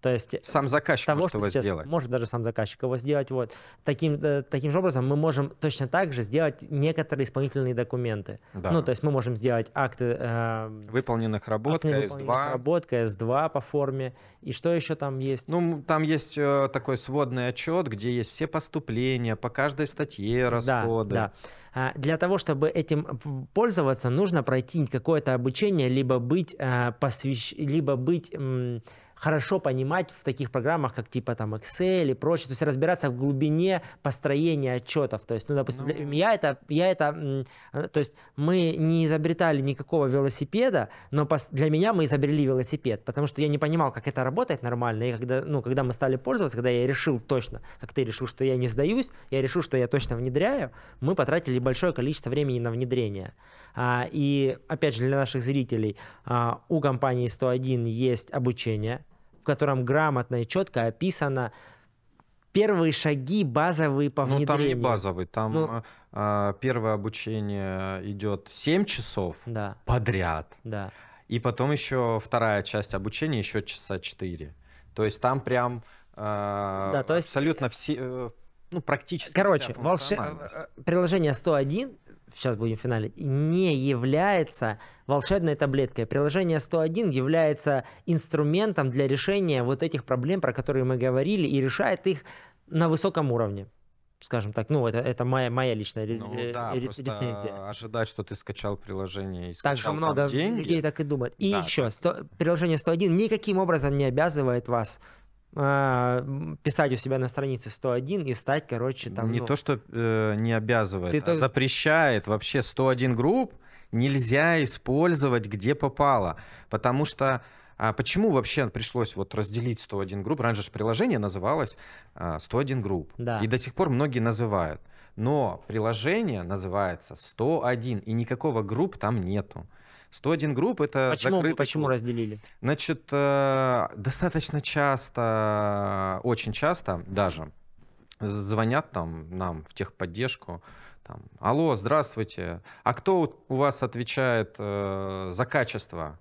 то есть э, сам заказчик того, может что его сделать. Может даже сам заказчик его сделать. Вот. Таким, э, таким же образом мы можем точно так же сделать некоторые исполнительные документы. Да. Ну, то есть мы можем сделать акты... Э, выполненных работ, акты КС-2. Выполненных работ, КС-2 по форме. И что еще там есть? Ну, там есть э, такой сводный отчет, где есть все поступления, по каждой статье расходы. Да, да. А, для того, чтобы этим пользоваться, нужно пройти какое-то обучение, либо быть, э, посвящ... либо быть... Э, хорошо понимать в таких программах, как типа там Excel и прочее, то есть разбираться в глубине построения отчетов. То есть, ну, допустим, ну... я это, я это, то есть мы не изобретали никакого велосипеда, но для меня мы изобрели велосипед, потому что я не понимал, как это работает нормально, и когда, ну, когда мы стали пользоваться, когда я решил точно, как ты решил, что я не сдаюсь, я решил, что я точно внедряю, мы потратили большое количество времени на внедрение. А, и опять же для наших зрителей а, у компании 101 есть обучение, котором грамотно и четко описано первые шаги базовые по внедрению. Ну, там не базовый, там ну, э, первое обучение идет 7 часов да. подряд. Да. И потом еще вторая часть обучения еще часа 4. То есть там прям э, да, то есть... абсолютно все... Э, ну, практически. Короче, волше... Э, приложение 101 сейчас будем в финале, не является волшебной таблеткой. Приложение 101 является инструментом для решения вот этих проблем, про которые мы говорили, и решает их на высоком уровне скажем так, ну, это, это моя, моя личная ну, э, да, э, рецензия. Ожидать, что ты скачал приложение и скачал Так же много деньги. людей так и думают. И да, еще, 100, приложение 101 никаким образом не обязывает вас а, писать у себя на странице 101 и стать, короче, там... Не ну, то, что э, не обязывает, ты а то... запрещает вообще 101 групп нельзя использовать где попало, потому что... А почему вообще пришлось вот разделить 101 групп? Раньше же приложение называлось 101 а, групп. Да. И до сих пор многие называют. Но приложение называется 101, и никакого групп там нету. 101 групп это почему, закрыто. Почему разделили? Значит, э, достаточно часто, очень часто даже, звонят там нам в техподдержку, там, алло, здравствуйте, а кто у вас отвечает э, за качество?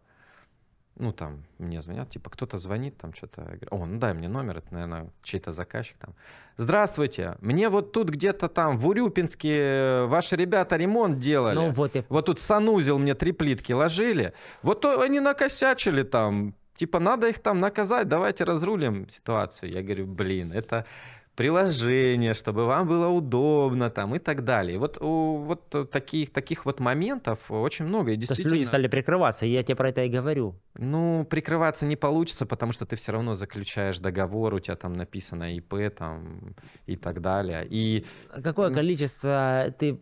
ну, там, мне звонят, типа, кто-то звонит, там, что-то, о, ну, дай мне номер, это, наверное, чей-то заказчик там. Здравствуйте, мне вот тут где-то там в Урюпинске ваши ребята ремонт делали. Ну, вот и... Вот тут санузел мне три плитки ложили. Вот то они накосячили там, типа, надо их там наказать, давайте разрулим ситуацию. Я говорю, блин, это приложение, чтобы вам было удобно там и так далее. вот, у, вот таких, таких вот моментов очень много. И действительно... То есть люди стали прикрываться, я тебе про это и говорю. Ну, прикрываться не получится, потому что ты все равно заключаешь договор, у тебя там написано ИП там и так далее. И... Какое количество э, ты...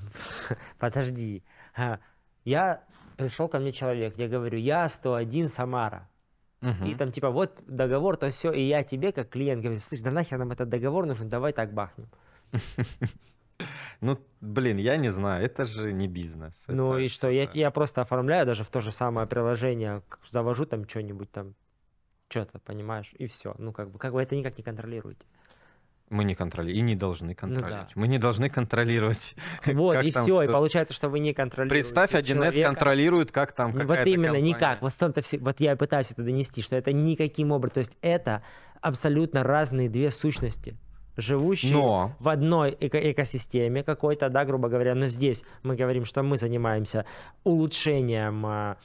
Подожди. Я пришел ко мне человек, я говорю, я 101 Самара. Угу. И там типа вот договор, то все, и я тебе как клиент говорю, слышь, да нахер нам этот договор нужен, давай так бахнем. Ну, блин, я не знаю, это же не бизнес. Ну и что, я, я просто оформляю даже в то же самое приложение, завожу там что-нибудь там, что-то, понимаешь, и все. Ну как бы, как вы это никак не контролируете. Мы не контролируем и не должны контролировать. Ну, да. Мы не должны контролировать. Вот, и все, и получается, что вы не контролируете Представь, 1С контролирует, как там ну, какая-то Вот именно, никак. Вот, в том-то все... вот я и пытаюсь это донести, что это никаким образом. То есть это абсолютно разные две сущности живущие но... в одной эко- экосистеме какой-то, да, грубо говоря, но здесь мы говорим, что мы занимаемся улучшением а,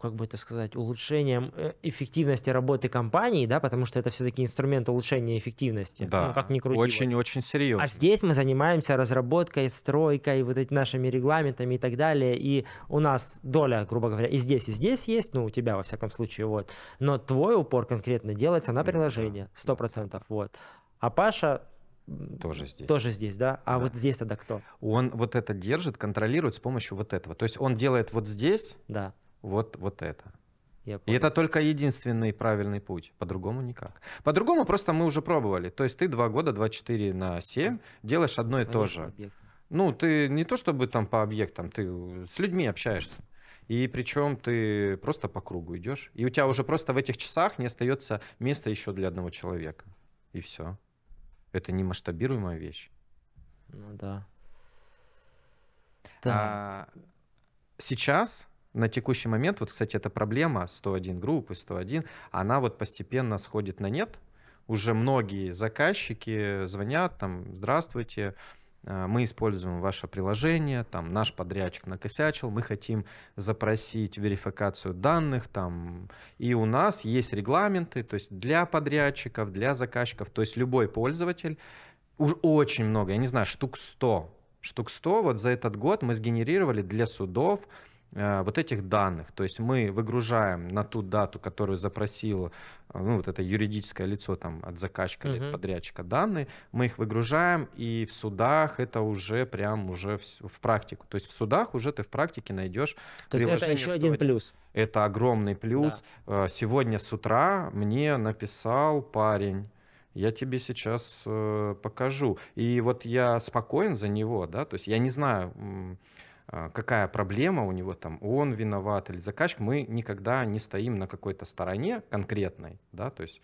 как бы это сказать, улучшением э, эффективности работы компании, да, потому что это все-таки инструмент улучшения эффективности. Да, ну, как ни крути. Очень-очень серьезно. А здесь мы занимаемся разработкой, стройкой, вот этими нашими регламентами и так далее, и у нас доля, грубо говоря, и здесь, и здесь есть, ну, у тебя, во всяком случае, вот, но твой упор конкретно делается на приложение, 100%, вот. А Паша тоже здесь. Тоже здесь, да? А да. вот здесь тогда кто? Он вот это держит, контролирует с помощью вот этого. То есть он делает вот здесь. Да вот, вот это. Я и это только единственный правильный путь. По-другому никак. По-другому просто мы уже пробовали. То есть ты два года, 24 на 7 делаешь одно Своим и то же. Объектом. Ну, ты не то чтобы там по объектам, ты с людьми общаешься. И причем ты просто по кругу идешь. И у тебя уже просто в этих часах не остается места еще для одного человека. И все. Это не масштабируемая вещь. Ну да. да. А, сейчас на текущий момент, вот, кстати, эта проблема 101 группы, 101, она вот постепенно сходит на нет. Уже многие заказчики звонят, там, здравствуйте, э, мы используем ваше приложение, там, наш подрядчик накосячил, мы хотим запросить верификацию данных, там, и у нас есть регламенты, то есть для подрядчиков, для заказчиков, то есть любой пользователь, уж очень много, я не знаю, штук 100, штук 100 вот за этот год мы сгенерировали для судов, Э, вот этих данных. То есть мы выгружаем на ту дату, которую запросило э, ну, вот это юридическое лицо там, от заказчика uh-huh. или подрядчика данные, мы их выгружаем, и в судах это уже прям уже в, в практику. То есть в судах уже ты в практике найдешь То приложение. Это еще один плюс. Это огромный плюс. Да. Э, сегодня с утра мне написал парень, я тебе сейчас покажу. И вот я спокоен за него, да, то есть я не знаю а, какая проблема у него там, он виноват или заказчик, мы никогда не стоим на какой-то стороне конкретной, да, то есть,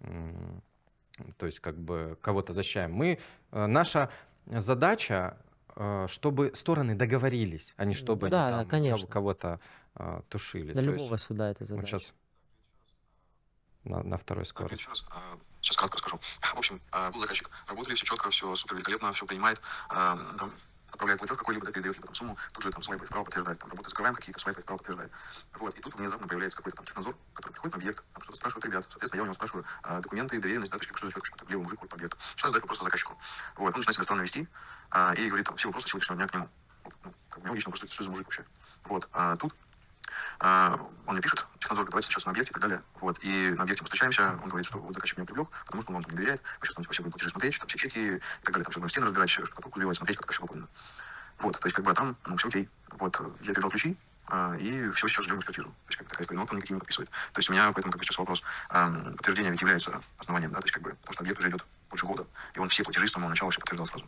то есть как бы кого-то защищаем. Мы, э, наша задача, э, чтобы стороны договорились, а не чтобы да, они, там, да, конечно. кого-то а, тушили. Для То любого есть, суда это задача. Вот сейчас на, на второй скорости. Сейчас, а, сейчас кратко расскажу. В общем, был заказчик, работали все четко, все супер великолепно, все принимает. Там отправляем платеж какой-либо, да, передает либо там сумму, тут же там свайпает вправо, подтверждает, там работы закрываем какие-то, свайпает вправо, подтверждает. Вот, и тут внезапно появляется какой-то там технадзор, который приходит на объект, там что-то спрашивает ребят, соответственно, я у него спрашиваю а, документы, доверенность, да, что за человек, что-то левый мужик, вот по объекту. Сейчас задаю вопрос заказчику. Вот, он начинает себя странно вести а, и говорит там, все вопросы сегодняшнего дня к нему. Ну, как бы логично, просто что за мужик вообще. Вот, а тут а, он мне пишет, технозорг, давайте сейчас на объекте и так далее. Вот. И на объекте мы встречаемся, он говорит, что вот заказчик меня привлек, потому что он мне не доверяет, вы сейчас там типа, все будете платежи смотреть, там все чеки и так далее, там все будем стены разбирать, штукатурку сбивать, смотреть, как это все выполнено. Вот, то есть как бы а там, ну, все окей. Вот, я передал ключи, а, и все сейчас ждем экспертизу. То есть как такая история, он никакие не подписывает. То есть у меня поэтому как бы сейчас вопрос, а, подтверждение ведь является основанием, да, то есть как бы, потому что объект уже идет больше года, и он все платежи с самого начала все подтверждал сразу.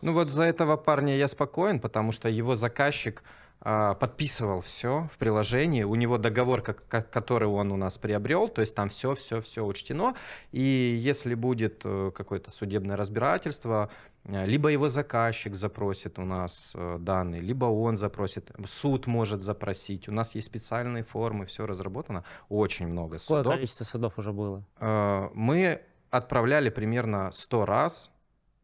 Ну вот за этого парня я спокоен, потому что его заказчик а, подписывал все в приложении, у него договор, как, как, который он у нас приобрел, то есть там все, все, все учтено, и если будет э, какое-то судебное разбирательство, э, либо его заказчик запросит у нас э, данные, либо он запросит, суд может запросить, у нас есть специальные формы, все разработано, очень много Какое судов. количество судов уже было? А, мы отправляли примерно 100 раз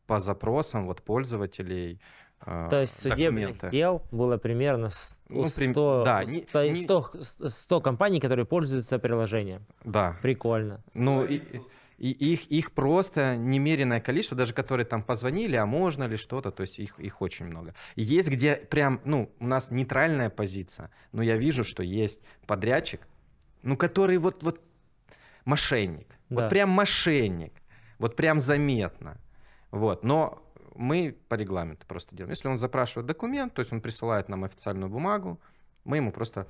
по запросам вот пользователей, а, то есть судебных документы. дел было примерно 100, ну, при... да, 100, не, 100, 100 компаний, которые пользуются приложением. Да. Прикольно. Ну, и, и их, их просто немереное количество, даже которые там позвонили, а можно ли что-то, то есть их, их очень много. Есть где прям, ну, у нас нейтральная позиция, но я вижу, что есть подрядчик, ну, который вот, вот мошенник, да. вот прям мошенник, вот прям заметно. Вот, но мы по регламенту просто делаем. Если он запрашивает документ, то есть он присылает нам официальную бумагу, мы ему просто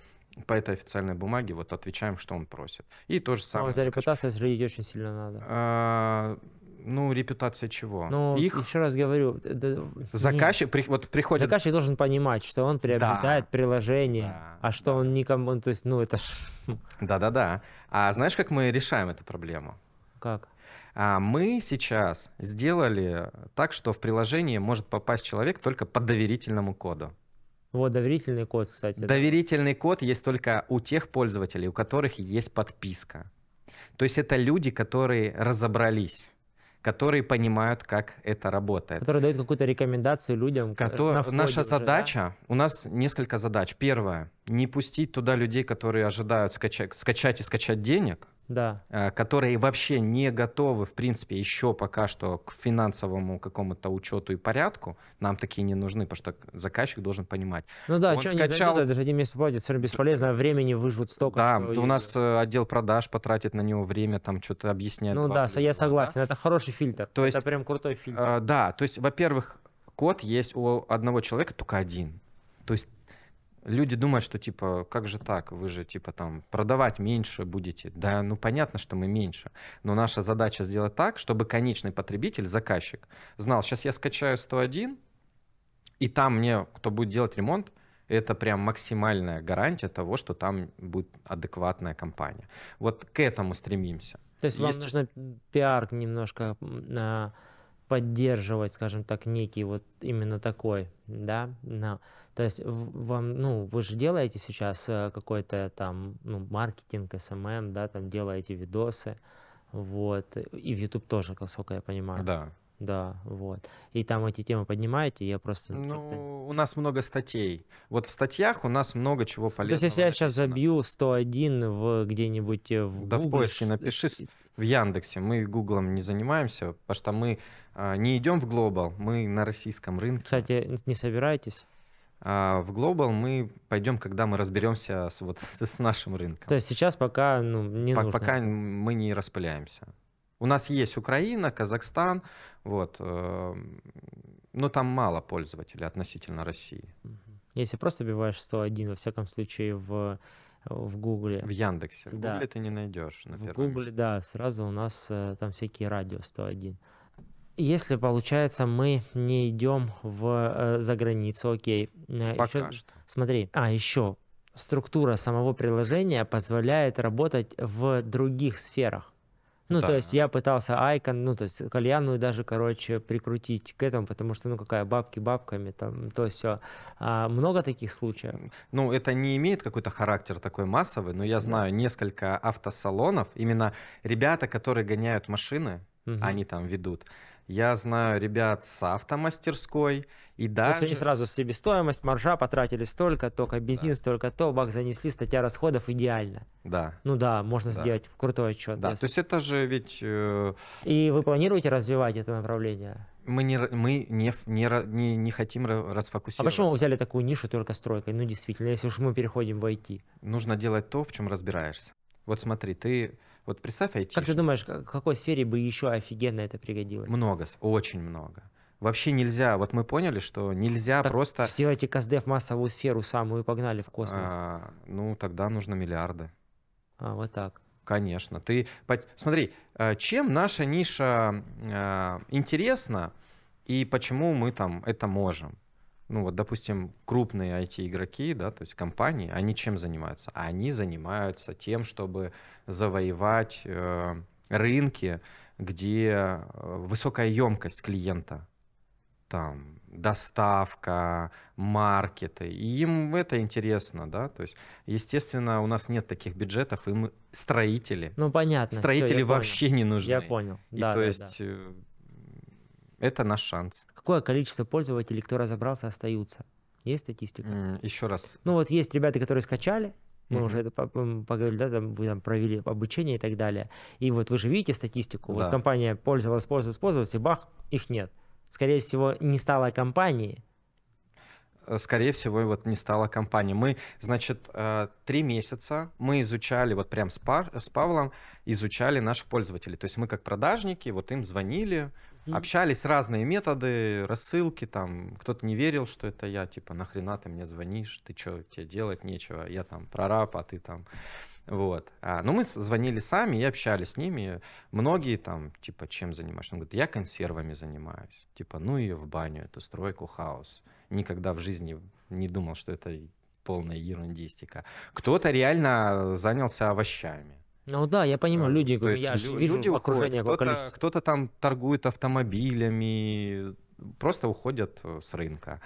по этой официальной бумаге вот отвечаем, что он просит. И то же а самое. А за репутацию следить очень сильно надо. А, ну, репутация чего? Ну, Их... еще раз говорю. Э, да, заказчик, не... при, вот приходит... Заказчик должен понимать, что он приобретает да, приложение, да, а что да. он никому... Ну, то есть, ну, это ж... Да-да-да. Ну. А знаешь, как мы решаем эту проблему? Как? А мы сейчас сделали так, что в приложение может попасть человек только по доверительному коду. Вот доверительный код, кстати. Доверительный да. код есть только у тех пользователей, у которых есть подписка. То есть это люди, которые разобрались которые понимают, как это работает. Которые дают какую-то рекомендацию людям. Котор... На входе Наша уже, задача, да? у нас несколько задач. Первое, не пустить туда людей, которые ожидают скачать, скачать и скачать денег да. Э, которые вообще не готовы, в принципе, еще пока что к финансовому какому-то учету и порядку, нам такие не нужны, потому что заказчик должен понимать. Ну да, Он что скачал... даже один месяц попадет, все равно бесполезно, а времени выжгут столько. Да, что... у нас э, отдел продаж потратит на него время, там что-то объяснять. Ну да, я согласен, да? это хороший фильтр, то есть, это прям крутой фильтр. Э, да, то есть, во-первых, код есть у одного человека только один. То есть люди думают, что типа, как же так, вы же типа там продавать меньше будете. Да, ну понятно, что мы меньше. Но наша задача сделать так, чтобы конечный потребитель, заказчик, знал, сейчас я скачаю 101, и там мне, кто будет делать ремонт, это прям максимальная гарантия того, что там будет адекватная компания. Вот к этому стремимся. То есть, есть... вам нужно пиар немножко на поддерживать, скажем так, некий вот именно такой, да, no. то есть вам, ну, вы же делаете сейчас э, какой-то там, ну, маркетинг, СММ, эм эм, да, там делаете видосы, вот, и в YouTube тоже, насколько я понимаю. Да. Да, вот. И там эти темы поднимаете, я просто... Ну, у нас много статей. Вот в статьях у нас много чего полезного. То есть, если я написано. сейчас забью 101 в где-нибудь э, в Да, Google... в поиске напиши в Яндексе. Мы Гуглом не занимаемся, потому что мы а, не идем в глобал, мы на российском рынке. Кстати, не собираетесь? А в глобал мы пойдем, когда мы разберемся с, вот, с нашим рынком. То есть сейчас пока ну, не По- нужно? Пока мы не распыляемся. У нас есть Украина, Казахстан, вот, э, но там мало пользователей относительно России. Если просто биваешь 101, во всяком случае, в в Гугле. В Яндексе. В да. Гугле ты не найдешь. На в Гугле, месте. да, сразу у нас э, там всякие радио 101. Если, получается, мы не идем в, э, за границу, окей. Э, Пока еще, что. Смотри, а еще структура самого приложения позволяет работать в других сферах. Ну, да. то есть я пытался айкон, ну, то есть кальянную даже, короче, прикрутить к этому, потому что, ну, какая, бабки бабками, там, то все. А, много таких случаев? Ну, это не имеет какой-то характер такой массовый, но я знаю да. несколько автосалонов, именно ребята, которые гоняют машины, угу. они там ведут, я знаю ребят с автомастерской, и даже... То есть они сразу себестоимость, маржа потратили столько, только бензин, да. столько то, бак занесли, статья расходов идеально. Да. Ну да, можно да. сделать крутой отчет. Да, да. то есть это же ведь... Э, и вы планируете развивать это направление? Мы, не, мы не, не, не, не хотим расфокусироваться. А почему вы взяли такую нишу только стройкой? Ну действительно, если уж мы переходим в IT. Нужно делать то, в чем разбираешься. Вот смотри, ты вот представь IT. Как ты думаешь, в какой сфере бы еще офигенно это пригодилось? Много, очень много. Вообще нельзя, вот мы поняли, что нельзя так просто... Сделайте КСД в массовую сферу самую и погнали в космос. А, ну, тогда нужно миллиарды. А, вот так. Конечно. Ты, смотри, э, чем наша ниша э, интересна и почему мы там это можем? ну вот, допустим, крупные IT-игроки, да, то есть компании, они чем занимаются? Они занимаются тем, чтобы завоевать э, рынки, где э, высокая емкость клиента, там, доставка, маркеты, и им это интересно, да, то есть, естественно, у нас нет таких бюджетов, им строители. Ну, понятно. Строители все, вообще понял. не нужны. Я понял, и, да, то да, есть... Да э, это наш шанс. Какое количество пользователей, кто разобрался, остаются? Есть статистика? Mm, еще раз. Ну вот есть ребята, которые скачали, мы mm-hmm. уже это поговорили, да, там, вы там провели обучение и так далее. И вот вы же видите статистику, да. вот компания пользовалась, пользовалась, пользовалась, и бах, их нет. Скорее всего, не стало компании. Э, скорее всего, вот не стало компании. Мы, значит, э, три месяца мы изучали, вот прям с, Пав- с Павлом, изучали наших пользователей. То есть мы как продажники, вот им звонили, Угу. Общались разные методы, рассылки, там, кто-то не верил, что это я, типа, нахрена ты мне звонишь, ты что, тебе делать нечего, я там прораб, а ты там... Вот. А, но ну мы звонили сами и общались с ними. Многие там, типа, чем занимаешься? Он говорит, я консервами занимаюсь. Типа, ну ее в баню, эту стройку, хаос. Никогда в жизни не думал, что это полная ерундистика. Кто-то реально занялся овощами. Ну да, я понимаю, э, люди, То есть, я люди, вижу люди окружение уходят, кто-то, кто-то там торгует автомобилями, просто уходят э, с рынка.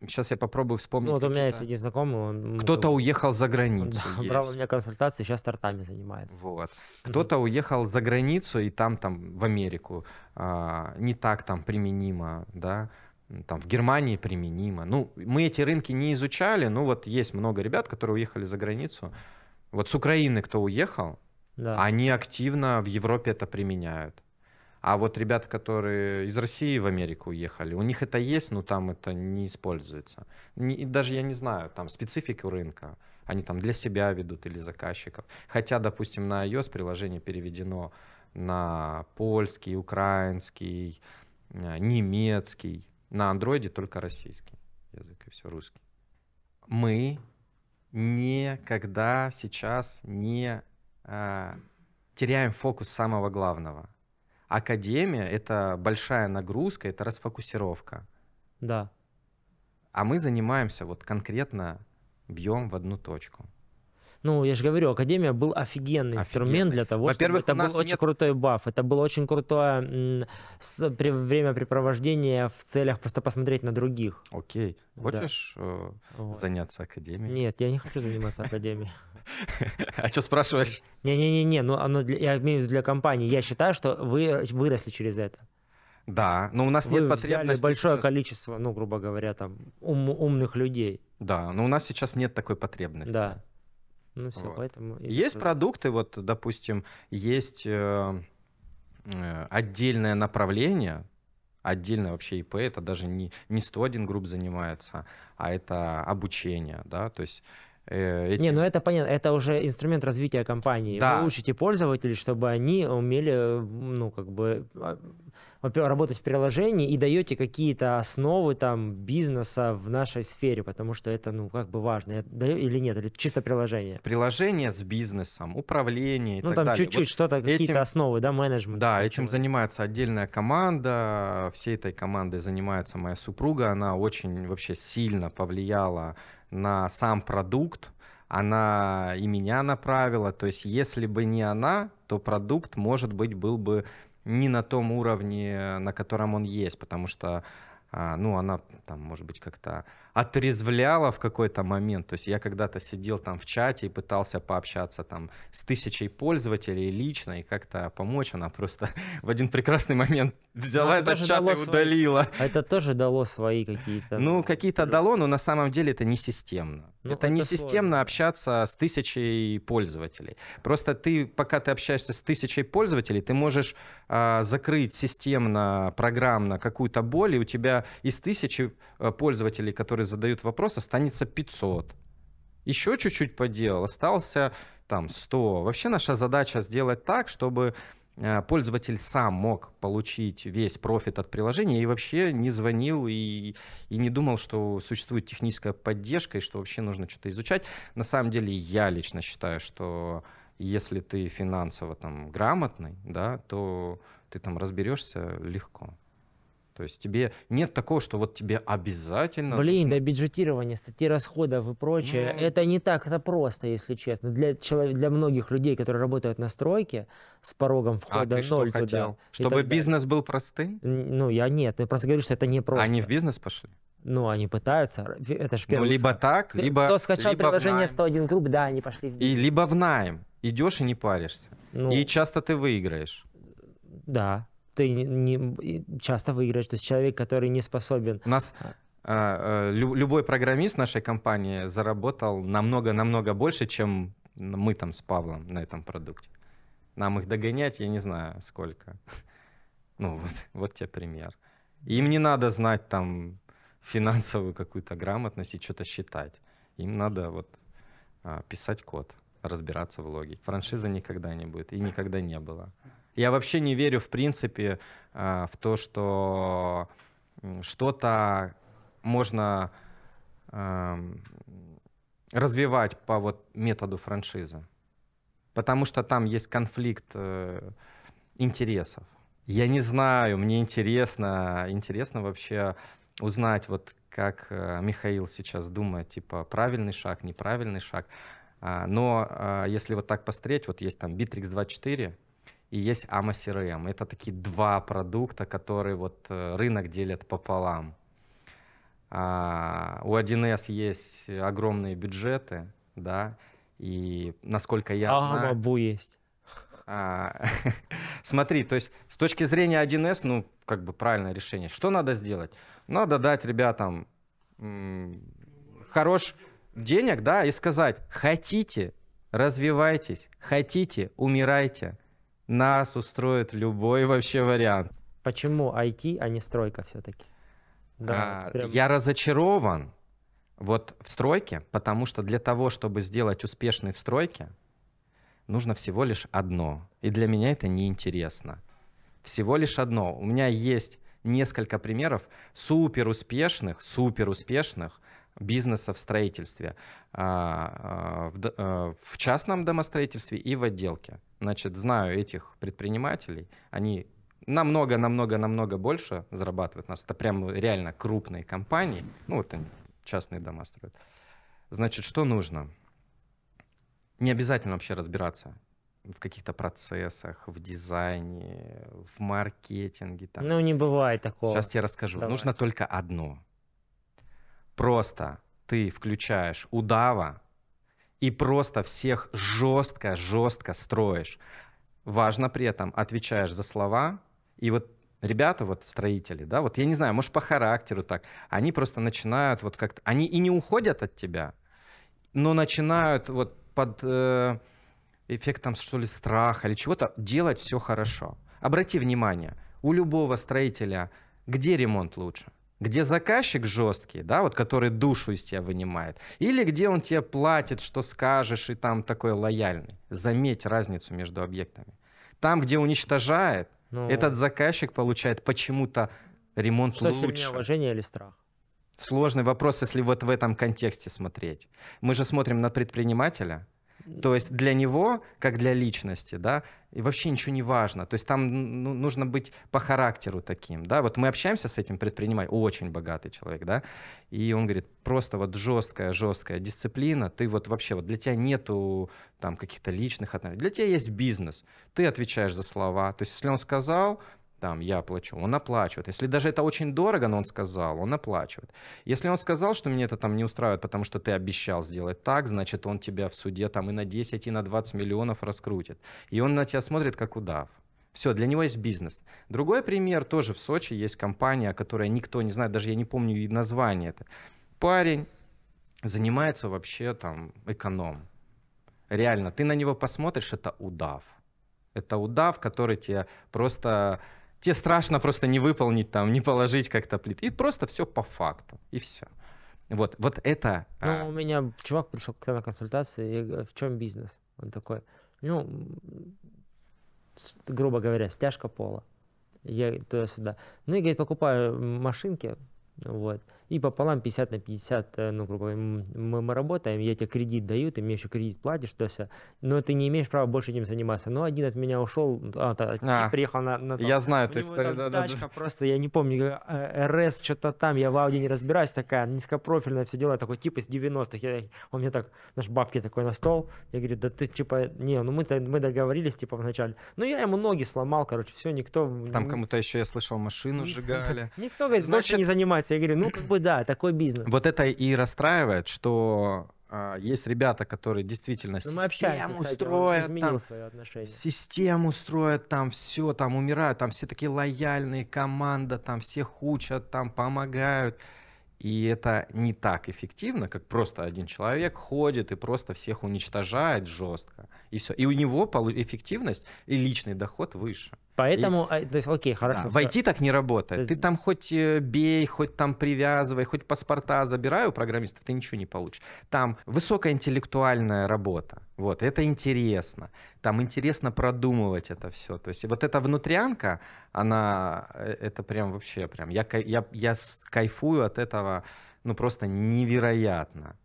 Сейчас а, я попробую вспомнить. Ну, вот у меня есть один знакомый. Он... Кто-то уехал за границу. Он, да, брал у меня консультации, сейчас стартами занимается. Вот. Кто-то угу. уехал за границу и там, там, в Америку. А, не так там применимо, да там в Германии применимо. Ну, мы эти рынки не изучали, ну вот есть много ребят, которые уехали за границу, вот с Украины кто уехал, да. они активно в Европе это применяют. А вот ребята, которые из России в Америку уехали, у них это есть, но там это не используется. Не, даже я не знаю, там специфику рынка. Они там для себя ведут или заказчиков. Хотя, допустим, на iOS приложение переведено на польский, украинский, э, немецкий. На андроиде только российский язык и все русский. Мы никогда сейчас не э, теряем фокус самого главного. Академия — это большая нагрузка, это расфокусировка. Да. А мы занимаемся вот конкретно бьем в одну точку ну, я же говорю, Академия был офигенный, офигенный. инструмент для того, чтобы это был нет... очень крутой баф, это было очень крутое времяпрепровождение в целях просто посмотреть на других. Окей. Хочешь да. Э, заняться Академией? Нет, я не хочу заниматься Академией. А что спрашиваешь? Не-не-не, ну оно для, я имею в виду для компании. Я считаю, что вы выросли через это. Да, но у нас нет вы нет потребности. большое сейчас... количество, ну, грубо говоря, там ум, умных людей. Да, но у нас сейчас нет такой потребности. Да. Ну все, вот. поэтому... Есть продукты, вот, допустим, есть э, э, отдельное направление, отдельное вообще ИП, это даже не, не 101 групп занимается, а это обучение, да, то есть Э, эти... Не, ну это понятно, это уже инструмент развития компании. Да. Вы учите пользователей, чтобы они умели, ну, как бы, а, работать в приложении и даете какие-то основы там бизнеса в нашей сфере, потому что это, ну, как бы важно. даю или нет, или чисто приложение? Приложение с бизнесом, управление и ну, так там чуть-чуть вот что-то, этим... какие-то основы, да, менеджмент. Да, такой. этим занимается отдельная команда, всей этой командой занимается моя супруга, она очень вообще сильно повлияла на сам продукт, она и меня направила. То есть, если бы не она, то продукт, может быть, был бы не на том уровне, на котором он есть, потому что, а, ну, она там, может быть, как-то отрезвляло в какой-то момент. То есть я когда-то сидел там в чате и пытался пообщаться там с тысячей пользователей лично и как-то помочь. Она просто в один прекрасный момент взяла но ну, этот чат и удалила. Свои... А это тоже дало свои какие-то... Ну, какие-то дало, но на самом деле это не системно. Ну, это, это не сложно. системно общаться с тысячей пользователей. Просто ты, пока ты общаешься с тысячей пользователей, ты можешь а, закрыть системно, программно какую-то боль, и у тебя из тысячи э, пользователей, которые которые задают вопрос, останется 500. Еще чуть-чуть поделал, остался там 100. Вообще наша задача сделать так, чтобы э, пользователь сам мог получить весь профит от приложения и вообще не звонил и, и не думал, что существует техническая поддержка и что вообще нужно что-то изучать. На самом деле я лично считаю, что если ты финансово там грамотный, да, то ты там разберешься легко. То есть тебе нет такого, что вот тебе обязательно... Блин, нужно... да бюджетирование, статьи расходов и прочее, ну... это не так это просто, если честно. Для, человек, для многих людей, которые работают на стройке с порогом а входа а ты что хотел? туда... Чтобы бизнес был простым? Ну, я нет, я просто говорю, что это не просто. Они в бизнес пошли? Ну, они пытаются. Это же ну, первый. Ну, либо так, либо. Кто скачал либо приложение 101 групп, да, они пошли в бизнес. И либо в найм. Идешь и не паришься. Ну, и часто ты выиграешь. Да ты не, часто выиграешь. То есть человек, который не способен... У нас а, а, любой программист нашей компании заработал намного-намного больше, чем мы там с Павлом на этом продукте. Нам их догонять, я не знаю, сколько. Ну, вот, вот тебе пример. Им не надо знать там финансовую какую-то грамотность и что-то считать. Им надо вот а, писать код, разбираться в логике. Франшиза никогда не будет и никогда не было. Я вообще не верю, в принципе, а, в то, что что-то можно развивать по вот методу франшизы. Потому что там есть конфликт э, интересов. Я не знаю, мне интересно, интересно вообще узнать, вот как э, Михаил сейчас думает, типа, правильный шаг, неправильный шаг. А, но а, если вот так посмотреть, вот есть там Bittrex 24, и есть AMA CRM. Это такие два продукта, которые вот э, рынок делит пополам. А, у 1С есть огромные бюджеты, да, и насколько я а, знаю... Бабу есть. А, смотри, то есть с точки зрения 1С, ну, как бы правильное решение. Что надо сделать? Надо дать ребятам хорош денег, да, и сказать, хотите, развивайтесь, хотите, умирайте нас устроит любой вообще вариант. Почему IT, а не стройка все-таки? Да, а, прям... Я разочарован вот в стройке, потому что для того, чтобы сделать успешный в стройке, нужно всего лишь одно. И для меня это неинтересно. Всего лишь одно. У меня есть несколько примеров супер успешных, супер успешных бизнеса в строительстве, а, а, э, в частном домостроительстве и в отделке значит, знаю этих предпринимателей, они намного-намного-намного больше зарабатывают. У нас это прям реально крупные компании. Ну, вот они частные дома строят. Значит, что нужно? Не обязательно вообще разбираться в каких-то процессах, в дизайне, в маркетинге. Там. Ну, не бывает такого. Сейчас я расскажу. Давай. Нужно только одно. Просто ты включаешь удава, и просто всех жестко-жестко строишь. Важно при этом отвечаешь за слова, и вот ребята, вот строители, да, вот я не знаю, может по характеру так, они просто начинают вот как-то, они и не уходят от тебя, но начинают вот под э, эффектом, что ли, страха или чего-то делать все хорошо. Обрати внимание, у любого строителя где ремонт лучше – где заказчик жесткий, да, вот который душу из тебя вынимает, или где он тебе платит, что скажешь, и там такой лояльный. Заметь разницу между объектами. Там, где уничтожает, ну, этот заказчик получает почему-то ремонт что лучше. сильнее, уважение или страх? Сложный вопрос, если вот в этом контексте смотреть. Мы же смотрим на предпринимателя, то есть для него, как для личности, да, и вообще ничего не важно. То есть там ну, нужно быть по характеру таким, да. Вот мы общаемся с этим предпринимателем, очень богатый человек, да, и он говорит, просто вот жесткая, жесткая дисциплина, ты вот вообще, вот для тебя нету там каких-то личных отношений, для тебя есть бизнес, ты отвечаешь за слова. То есть если он сказал, там я оплачу, он оплачивает. Если даже это очень дорого, но он сказал, он оплачивает. Если он сказал, что мне это там не устраивает, потому что ты обещал сделать так, значит, он тебя в суде там и на 10, и на 20 миллионов раскрутит. И он на тебя смотрит как удав. Все, для него есть бизнес. Другой пример, тоже в Сочи есть компания, которая никто не знает, даже я не помню и название это. Парень занимается вообще там эконом. Реально, ты на него посмотришь, это удав. Это удав, который тебе просто Тебе страшно просто не выполнить там, не положить как-то плит. И просто все по факту. И все. Вот, вот это... А. Ну, а... у меня чувак пришел к на консультацию, и «А в чем бизнес? Он такой, ну, грубо говоря, стяжка пола. Я туда-сюда. Ну, и, говорит, покупаю машинки, вот, и пополам 50 на 50, э, ну, грубо говоря, мы, мы работаем, я тебе кредит даю, ты мне еще кредит платишь, то все, но ты не имеешь права больше этим заниматься. Но один от меня ушел, а, та, а приехал на, на Я знаю эту историю, да, да, да. просто, я не помню, э, РС что-то там, я в Ауди не разбираюсь, такая низкопрофильная, все дела, такой тип из 90-х, я, он мне так, наш бабки такой на стол, я говорю, да ты типа, не, ну мы, мы договорились, типа, вначале, ну я ему ноги сломал, короче, все, никто... Там кому-то еще, я слышал, машину сжигали. Никто, говорит, Значит... не занимается, я говорю, ну как бы да, такой бизнес. Вот это и расстраивает, что а, есть ребята, которые действительно ну, систему общаемся, кстати, строят, там, свое систему строят, там все, там умирают, там все такие лояльные, команда, там все учат, там помогают. И это не так эффективно, как просто один человек ходит и просто всех уничтожает жестко и все. И у него эффективность и личный доход выше. Поэтому, и, а, то есть, окей, хорошо. Да, в так не работает. Есть... Ты там хоть э, бей, хоть там привязывай, хоть паспорта забирай у программистов, ты ничего не получишь. Там высокоинтеллектуальная работа. Вот, это интересно. Там интересно продумывать это все. То есть вот эта внутрянка, она, э, это прям вообще прям, я, я, я кайфую от этого, ну, просто невероятно.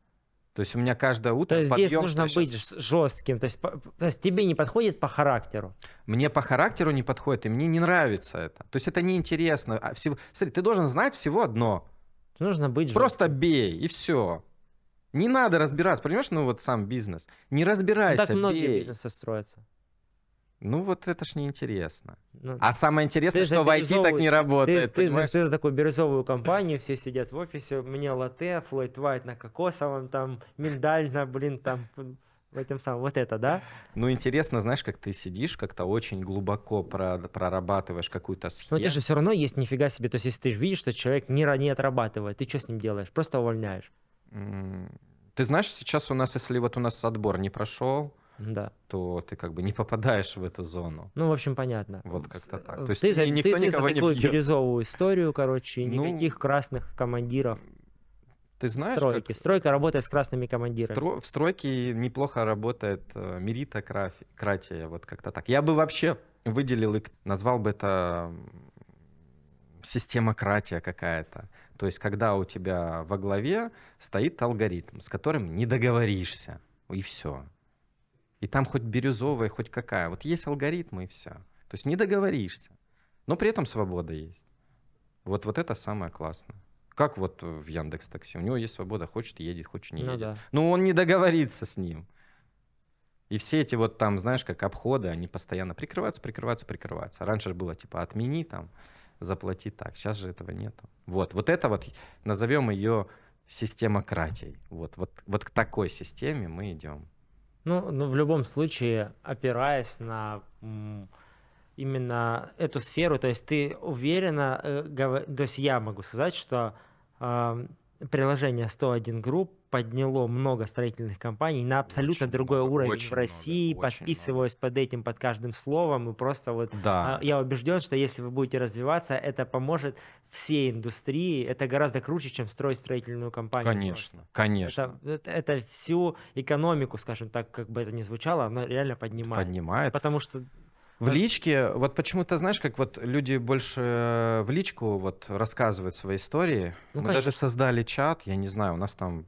То есть у меня каждое утро. То есть здесь нужно быть сейчас... жестким. То есть, по... то есть тебе не подходит по характеру. Мне по характеру не подходит, и мне не нравится это. То есть это неинтересно. А всего... Смотри, ты должен знать всего одно. Нужно быть жестким. Просто бей, и все. Не надо разбираться, понимаешь, ну вот сам бизнес. Не разбирайся. Ну, так многие бей. бизнесы строятся. Ну вот это ж неинтересно. Ну, а самое интересное, что в IT так не работает. Ты, ты, ты за такую бирюзовую компанию, все сидят в офисе, мне латте, Флойд Вайт на кокосовом, там, миндаль на, блин, там, в этом самом. вот это, да? Ну, интересно, знаешь, как ты сидишь, как-то очень глубоко прорабатываешь какую-то схему. Но ты же все равно есть нифига себе, то есть если ты видишь, что человек не, не отрабатывает, ты что с ним делаешь? Просто увольняешь. Ты знаешь, сейчас у нас, если вот у нас отбор не прошел, да. то ты как бы не попадаешь в эту зону. Ну, в общем, понятно. Вот как-то так. Э, то есть ты, и никто ты, никого ты за такую не бирюзовую историю, короче, ну, никаких ну, красных командиров. Ты знаешь, стройки. Как... Стройка работает с красными командирами. Стро... В стройке неплохо работает э, меритократия, вот как-то так. Я бы вообще выделил и назвал бы это системократия какая-то. То есть, когда у тебя во главе стоит алгоритм, с которым не договоришься, и все. И там хоть бирюзовая, хоть какая. Вот есть алгоритмы и все. То есть не договоришься. Но при этом свобода есть. Вот, вот это самое классное. Как вот в Яндекс Такси. У него есть свобода, хочет едет, хочет не ну едет. Ну, да. Но он не договорится с ним. И все эти вот там, знаешь, как обходы, они постоянно прикрываются, прикрываются, прикрываются. Раньше же было типа отмени там, заплати так. Сейчас же этого нету. Вот, вот это вот, назовем ее системократией. Вот, вот, вот к такой системе мы идем. Ну, ну, в любом случае, опираясь на именно эту сферу, то есть ты уверенно, э, то есть я могу сказать, что приложение 101 групп подняло много строительных компаний на абсолютно очень другой много, уровень в России. Много, Подписываюсь много. под этим, под каждым словом. И просто вот да. А, я убежден, что если вы будете развиваться, это поможет всей индустрии. Это гораздо круче, чем строить строительную компанию. Конечно, просто. конечно. Это, это всю экономику, скажем так, как бы это ни звучало, она реально поднимает. Поднимает. Потому что в личке, вот почему-то, знаешь, как вот люди больше э, в личку вот рассказывают свои истории. Ну, Мы конечно. даже создали чат, я не знаю, у нас там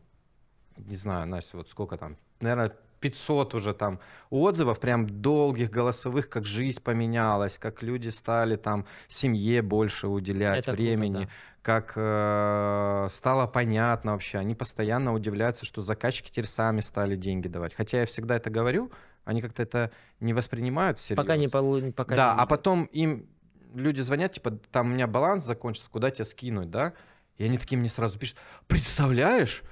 не знаю, Настя, вот сколько там, наверное, 500 уже там отзывов, прям долгих, голосовых, как жизнь поменялась, как люди стали там семье больше уделять Это времени, круто, да. как э, стало понятно вообще. Они постоянно удивляются, что заказчики теперь сами стали деньги давать. Хотя я всегда это говорю, они как-то это не воспринимают всерьез. Пока не получится. Пока да, не... а потом им люди звонят, типа, там у меня баланс закончится, куда тебя скинуть, да? И они такие мне сразу пишут, представляешь,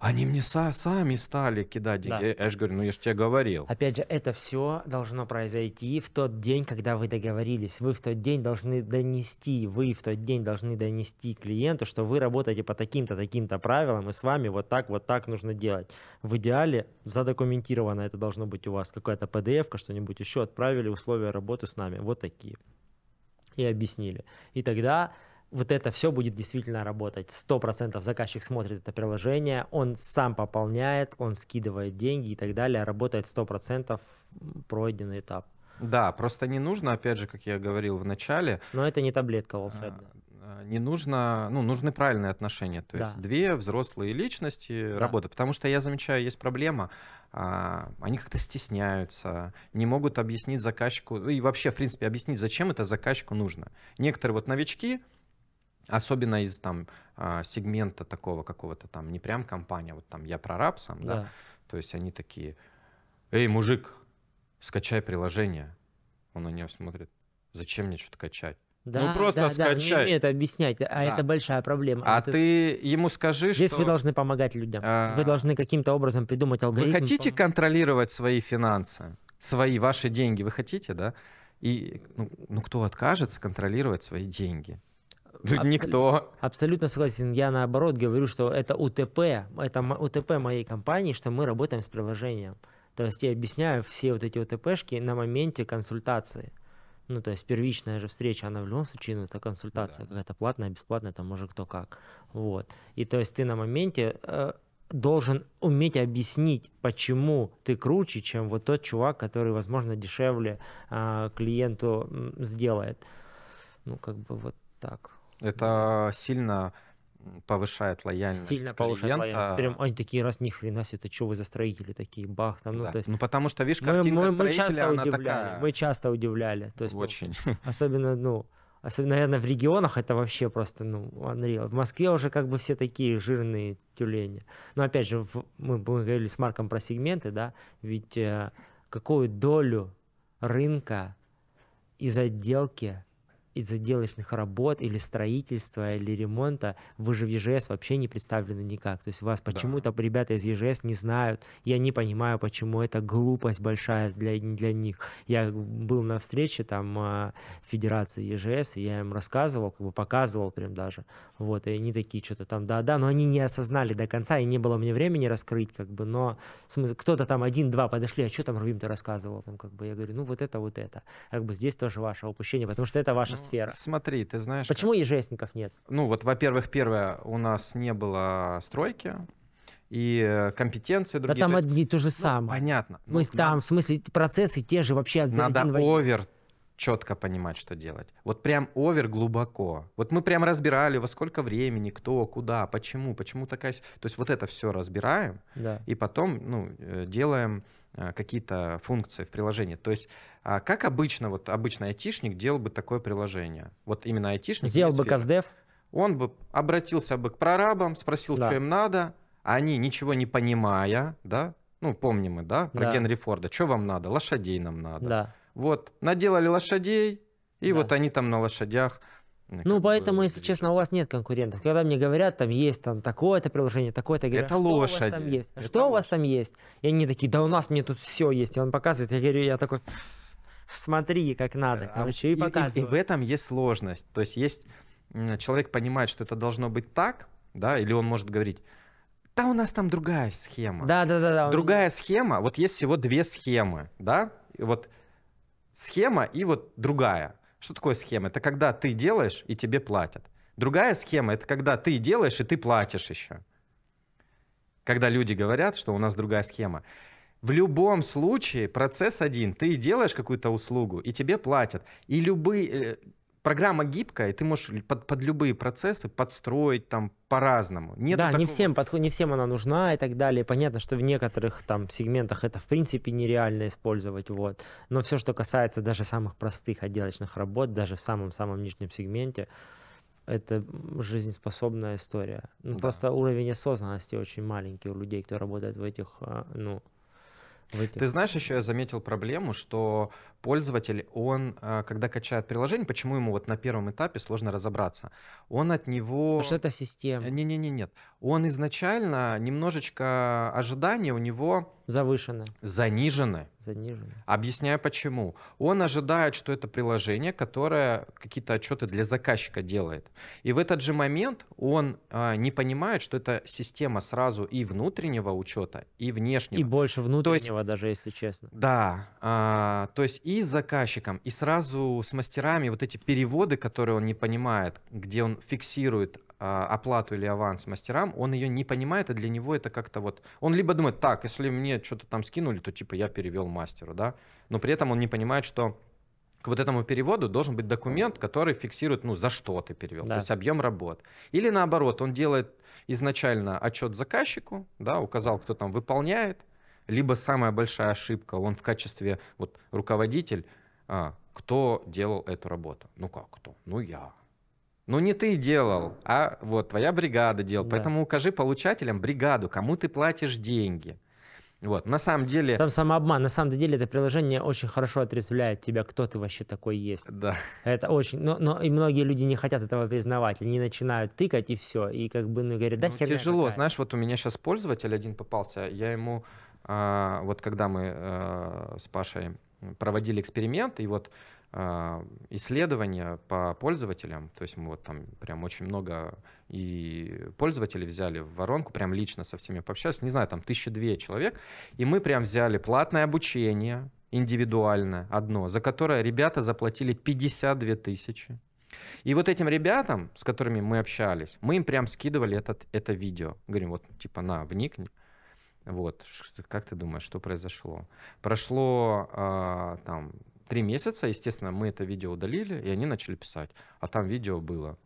они мне са- сами стали кидать деньги. Да. Я, э, я же говорю, ну я же тебе говорил. Опять же, это все должно произойти в тот день, когда вы договорились. Вы в тот день должны донести, вы в тот день должны донести клиенту, что вы работаете по таким-то, таким-то правилам, и с вами вот так, вот так нужно делать. В идеале задокументировано это должно быть у вас. Какая-то PDF-ка, что-нибудь еще отправили, условия работы с нами. Вот такие. И объяснили. И тогда вот это все будет действительно работать. Сто процентов заказчик смотрит это приложение, он сам пополняет, он скидывает деньги и так далее, работает сто процентов пройденный этап. Да, просто не нужно, опять же, как я говорил в начале. Но это не таблетка волшебная. А, не нужно, ну, нужны правильные отношения. То да. есть две взрослые личности да. работы. Потому что я замечаю, есть проблема. А, они как-то стесняются, не могут объяснить заказчику, ну и вообще, в принципе, объяснить, зачем это заказчику нужно. Некоторые вот новички, Особенно из там а, сегмента такого какого-то там, не прям компания, а вот там я прораб сам, да. да, то есть они такие, эй, мужик, скачай приложение. Он на него смотрит, зачем мне что-то качать? Да, ну просто да, скачай. Да, не умеют объяснять, а да. это большая проблема. А это... ты ему скажи, Здесь что... Здесь вы должны помогать людям. А... Вы должны каким-то образом придумать алгоритм. Вы хотите пом... контролировать свои финансы, свои, ваши деньги? Вы хотите, да? И ну, ну кто откажется контролировать свои деньги? Абсол... Никто. Абсолютно согласен. Я наоборот говорю, что это УТП, это УТП моей компании, что мы работаем с приложением. То есть я объясняю все вот эти УТПшки на моменте консультации. Ну, то есть первичная же встреча, она в любом случае, ну, это консультация да. какая-то платная, бесплатная, там уже кто как. Вот. И то есть ты на моменте э, должен уметь объяснить, почему ты круче, чем вот тот чувак, который, возможно, дешевле э, клиенту сделает. Ну, как бы вот так. Это сильно повышает лояльность Сильно повышает лояльность. Прям они такие, раз, ни хрена себе, это что вы за строители такие, бах. Там, ну, да. то есть, ну, потому что, видишь, картинка мы, мы, мы часто она удивляли, такая... Мы часто удивляли. То есть, ну, Очень. Ну, особенно, ну, особенно, наверное, в регионах это вообще просто, ну, unreal. В Москве уже как бы все такие жирные тюлени. Но, опять же, в, мы, мы говорили с Марком про сегменты, да, ведь э, какую долю рынка из отделки из отделочных работ или строительства или ремонта вы же в ЕЖС вообще не представлены никак. То есть вас почему-то да. ребята из ЕЖС не знают. Я не понимаю, почему это глупость большая для, для них. Я был на встрече там а, Федерации ЕЖС, и я им рассказывал, как бы показывал прям даже. Вот, и они такие что-то там, да-да, но они не осознали до конца, и не было мне времени раскрыть, как бы, но смысл, кто-то там один-два подошли, а что там Рубим-то рассказывал? Там, как бы, я говорю, ну вот это, вот это. Как бы здесь тоже ваше упущение, потому что это ваша сфера. Смотри, ты знаешь... Почему как... ежесников нет? Ну вот, во-первых, первое, у нас не было стройки, и э, компетенции другие. Да там то есть, одни то же ну, самое. Ну, понятно. Мы ну, там, надо, в смысле, процессы те же вообще от Надо овер четко понимать, что делать. Вот прям овер глубоко. Вот мы прям разбирали, во сколько времени, кто, куда, почему, почему такая... То есть вот это все разбираем, да. и потом ну, э, делаем э, какие-то функции в приложении. То есть а как обычно, вот обычный айтишник делал бы такое приложение? Вот именно айтишник. Сделал бы Каздев? Он бы обратился бы к прорабам, спросил, да. что им надо, а они, ничего не понимая, да, ну, помним мы, да, про да. Генри Форда, что вам надо? Лошадей нам надо. Да. Вот, наделали лошадей, и да. вот они там на лошадях ну, поэтому, бы, если честно, у вас нет конкурентов. Когда мне говорят, там есть там такое-то приложение, такое-то, говорят, «А а это что лошади. у вас там есть? Это что лошадь. у вас там есть? И они такие, да у нас мне тут все есть. И он показывает, я говорю, я такой смотри, как надо, а, короче, и, и показывай. И, и в этом есть сложность. То есть есть человек понимает, что это должно быть так, да, или он может говорить, да у нас там другая схема. Да, да, да. да. Другая он... схема, вот есть всего две схемы, да, вот схема и вот другая. Что такое схема? Это когда ты делаешь и тебе платят. Другая схема это когда ты делаешь и ты платишь еще. Когда люди говорят, что у нас другая схема. В любом случае процесс один. Ты делаешь какую-то услугу, и тебе платят. И любые... Э, программа гибкая, и ты можешь под, под любые процессы подстроить там по-разному. да, такого... не, всем подход, не всем она нужна и так далее. Понятно, что в некоторых там сегментах это в принципе нереально использовать. Вот. Но все, что касается даже самых простых отделочных работ, даже в самом-самом нижнем сегменте, это жизнеспособная история. Ну, да. Просто уровень осознанности очень маленький у людей, кто работает в этих, а, ну, ты знаешь, еще я заметил проблему, что пользователь, он, э, когда качает приложение, почему ему вот на первом этапе сложно разобраться? Он от него... Потому что это система. Не-не-не, нет. Он изначально немножечко ожидания у него Завышено. Занижено. Занижено. Объясняю почему. Он ожидает, что это приложение, которое какие-то отчеты для заказчика делает. И в этот же момент он э, не понимает, что это система сразу и внутреннего учета, и внешнего. И больше внутреннего, есть, даже если честно. Да. Э, то есть и с заказчиком, и сразу с мастерами вот эти переводы, которые он не понимает, где он фиксирует а, оплату или аванс мастерам, он ее не понимает, и для него это как-то вот... Он либо думает, так, если мне что-то там скинули, то типа я перевел мастеру, да, но при этом он не понимает, что к вот этому переводу должен быть документ, который фиксирует, ну, за что ты перевел, да. то есть объем работ. Или наоборот, он делает изначально отчет заказчику, да, указал, кто там выполняет, либо самая большая ошибка, он в качестве вот руководитель, а, кто делал эту работу? Ну как кто? Ну я. Ну, не ты делал, а вот твоя бригада делала. Да. Поэтому укажи получателям бригаду, кому ты платишь деньги. Вот, на самом деле... Там самообман. На самом деле это приложение очень хорошо отрезвляет тебя, кто ты вообще такой есть. Да. Это очень... Но, но и многие люди не хотят этого признавать. Они начинают тыкать и все. И как бы, ну, говорят, да, ну, херня Тяжело. Какая. Знаешь, вот у меня сейчас пользователь один попался. Я ему... А, вот когда мы а, с Пашей проводили эксперимент, и вот а, исследования по пользователям, то есть мы вот там прям очень много и пользователей взяли в воронку, прям лично со всеми пообщались, не знаю, там тысячи две человек, и мы прям взяли платное обучение, индивидуально одно, за которое ребята заплатили 52 тысячи. И вот этим ребятам, с которыми мы общались, мы им прям скидывали этот, это видео. Говорим, вот, типа, на, вникни. Вот, как ты думаешь, что произошло? Прошло э, там три месяца, естественно, мы это видео удалили, и они начали писать. А там видео было,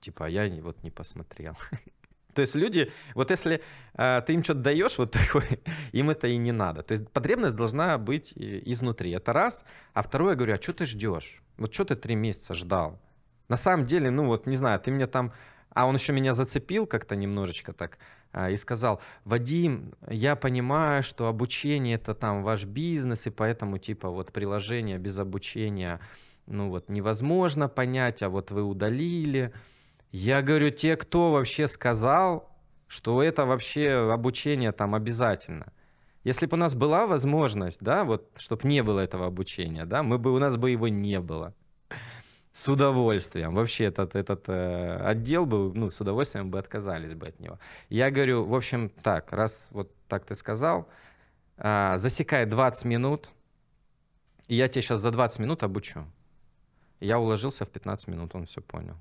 типа, а я вот не посмотрел. То есть люди, вот если э, ты им что-то даешь, вот такое, им это и не надо. То есть потребность должна быть э, изнутри. Это раз. А второе, я говорю, а что ты ждешь? Вот что ты три месяца ждал? На самом деле, ну вот, не знаю, ты меня там... А он еще меня зацепил как-то немножечко так а, и сказал, Вадим, я понимаю, что обучение это там ваш бизнес, и поэтому типа вот приложение без обучения, ну вот невозможно понять, а вот вы удалили. Я говорю, те, кто вообще сказал, что это вообще обучение там обязательно. Если бы у нас была возможность, да, вот, чтобы не было этого обучения, да, мы бы, у нас бы его не было. С удовольствием. Вообще этот, этот э, отдел бы, ну, с удовольствием бы отказались бы от него. Я говорю, в общем, так, раз вот так ты сказал, э, засекай 20 минут, и я тебе сейчас за 20 минут обучу. Я уложился в 15 минут, он все понял.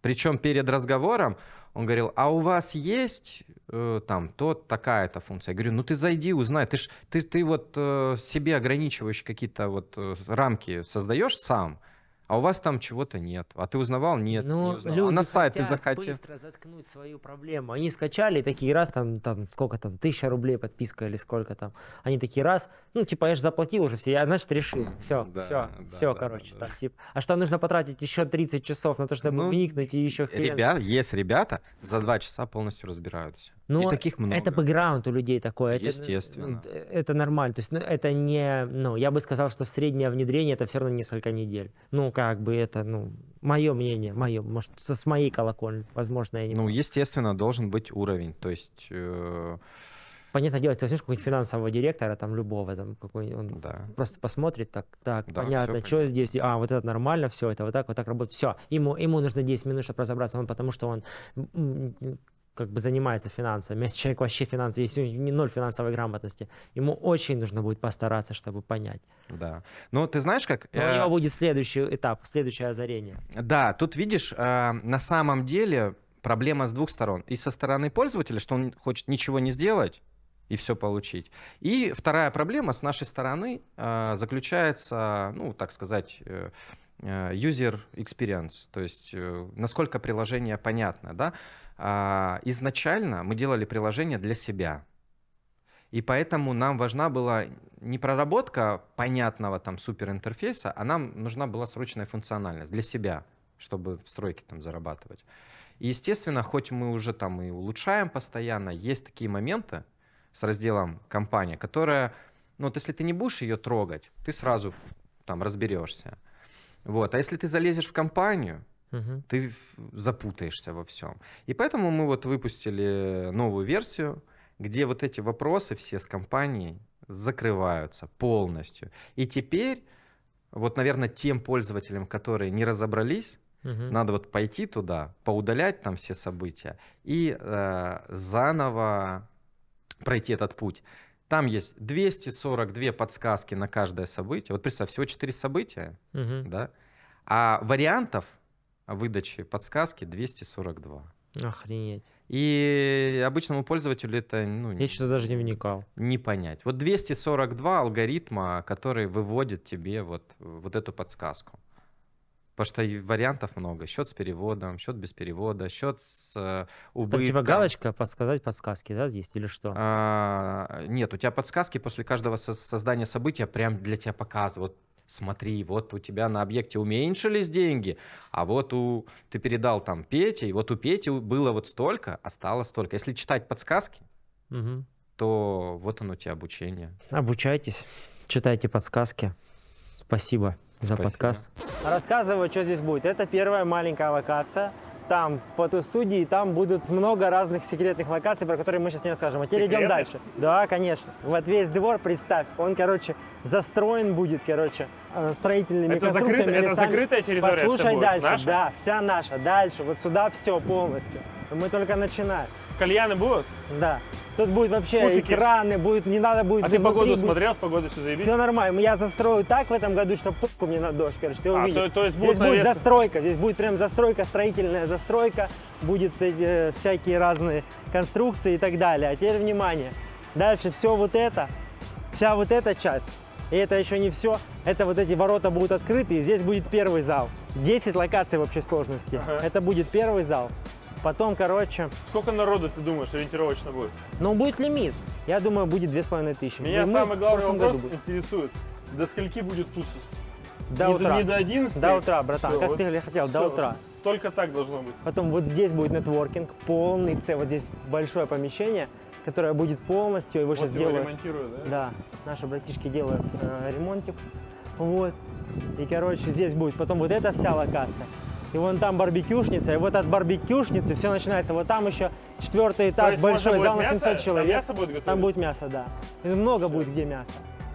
Причем перед разговором он говорил, а у вас есть э, там тот такая-то функция? Я говорю, ну ты зайди, узнай, ты, ж, ты, ты вот э, себе ограничиваешь какие-то вот э, рамки создаешь сам – а у вас там чего-то нет. А ты узнавал? Нет, ну, не узнавал. А люди а на сайты захотел. быстро заткнуть свою проблему. Они скачали такие раз, там, там сколько там, тысяча рублей подписка или сколько там. Они такие раз, ну, типа, я же заплатил уже все, я, значит, решил. Все, да, все, да, все, да, короче. Да, да. Там, типа. А что, нужно потратить еще 30 часов на то, чтобы ну, вникнуть и еще... Хрен... Ребят, есть ребята, за два часа полностью разбираются. Но и таких много. Это бэкграунд у людей такой. Естественно. Это, это нормально. То есть ну, это не... Ну, я бы сказал, что среднее внедрение это все равно несколько недель. Ну, как бы это, ну, мое мнение, мое, может, со, с моей колокольни, возможно, я не Ну, могу. естественно, должен быть уровень. То есть... Э... Понятное дело, ты возьмешь какого-нибудь финансового директора, там любого, там какой он да. просто посмотрит, так, так, да, понятно, что понятно. здесь, а, вот это нормально, все, это вот так, вот так работает, все, ему, ему нужно 10 минут, чтобы разобраться, он, потому что он как бы занимается финансами, если человек вообще финансы, если у него ноль финансовой грамотности, ему очень нужно будет постараться, чтобы понять. Да. Ну, ты знаешь, как... Но У э, него будет следующий этап, следующее озарение. Да, тут видишь, э, на самом деле проблема с двух сторон. И со стороны пользователя, что он хочет ничего не сделать, и все получить. И вторая проблема с нашей стороны э, заключается, ну, так сказать, Э, user experience, то есть э, насколько приложение понятно, да? А, изначально мы делали приложение для себя, и поэтому нам важна была не проработка понятного там суперинтерфейса, а нам нужна была срочная функциональность для себя, чтобы в стройке там зарабатывать. И, естественно, хоть мы уже там и улучшаем постоянно, есть такие моменты с разделом компания, которая, ну вот если ты не будешь ее трогать, ты сразу там разберешься. Вот. А если ты залезешь в компанию, угу. ты запутаешься во всем. И поэтому мы вот выпустили новую версию, где вот эти вопросы все с компанией закрываются полностью. И теперь, вот, наверное, тем пользователям, которые не разобрались, Угу. Надо вот пойти туда, поудалять там все события и э, заново пройти этот путь. Там есть 242 подсказки на каждое событие. Вот представь, всего 4 события, угу. да? А вариантов выдачи подсказки 242. Охренеть. И обычному пользователю это... Ну, Я что даже не вникал. Не понять. Вот 242 алгоритма, который выводит тебе вот, вот эту подсказку. Потому что вариантов много. Счет с переводом, счет без перевода, счет с э, убытком. Там типа галочка подсказать подсказки, да, есть или что? А, нет, у тебя подсказки после каждого со- создания события прям для тебя показывают. Смотри, вот у тебя на объекте уменьшились деньги, а вот у ты передал там Пете, и вот у Пети было вот столько, а стало столько. Если читать подсказки, угу. то вот оно у тебя обучение. Обучайтесь, читайте подсказки. Спасибо. Ну, за Спасибо. подкаст. Рассказываю, что здесь будет. Это первая маленькая локация. Там фотостудии, там будут много разных секретных локаций, про которые мы сейчас не расскажем. А теперь идем дальше. Да, конечно. Вот весь двор, представь, он, короче, застроен будет, короче, э, строительными это конструкциями. Закрыт, это закрытая территория? Послушай дальше. Наша? Да, вся наша. Дальше. Вот сюда все полностью. Мы только начинаем. Кальяны будут? Да. Тут будет вообще Пуфики. экраны, будет, не надо будет... А ты погоду будет... смотрел, с погодой все заебись? Все нормально. Я застрою так в этом году, что попку мне на дождь, короче, ты а, увидишь. То, то есть будет здесь навес... застройка, здесь будет прям застройка, строительная застройка, будет э, всякие разные конструкции и так далее. А теперь внимание. Дальше все вот это, вся вот эта часть, и это еще не все, это вот эти ворота будут открыты, и здесь будет первый зал. 10 локаций в общей сложности. Ага. Это будет первый зал. Потом, короче... Сколько народу, ты думаешь, ориентировочно будет? Ну, будет лимит. Я думаю, будет 2500. Меня ну, самый главный вопрос интересует. До скольки будет тусы? До не утра. До, не до 11? До утра, братан. Все, как вот ты хотел, все, до утра. Только так должно быть. Потом вот здесь будет нетворкинг, полный С. Вот здесь большое помещение, которое будет полностью. Его вот сейчас его делают. ремонтируют, да? Да. Наши братишки делают э, ремонтик. Вот. И, короче, здесь будет потом вот эта вся локация и вон там барбекюшница, и вот от барбекюшницы все начинается. Вот там еще четвертый этаж большой, зал на 700 человек. Там мясо будет готовить? Там будет мясо, да. И много все. будет где мясо.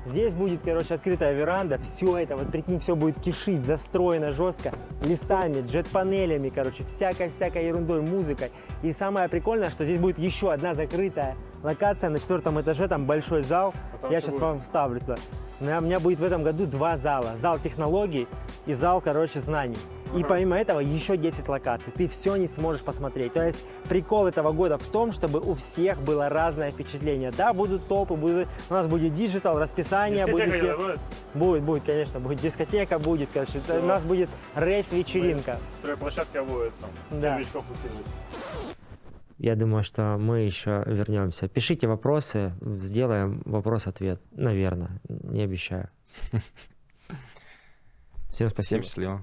Здесь будет, короче, открытая веранда. Все это, вот прикинь, все будет кишить, застроено жестко. Лесами, джет-панелями, короче, всякой-всякой ерундой, музыкой. И самое прикольное, что здесь будет еще одна закрытая локация на четвертом этаже, там большой зал. Потом а Я сейчас будет? вам вставлю туда. У меня будет в этом году два зала. Зал технологий и зал, короче, знаний. И помимо этого еще 10 локаций. Ты все не сможешь посмотреть. То есть прикол этого года в том, чтобы у всех было разное впечатление. Да, будут топы, будут, у нас будет диджитал, расписание будет, все... будет. Будет, будет, конечно, будет дискотека, будет, короче, все. у нас будет рейв вечеринка. Стройплощадка будет там. Да. Я думаю, что мы еще вернемся. Пишите вопросы, сделаем вопрос-ответ. Наверное, не обещаю. Всем спасибо. Всем счастливо.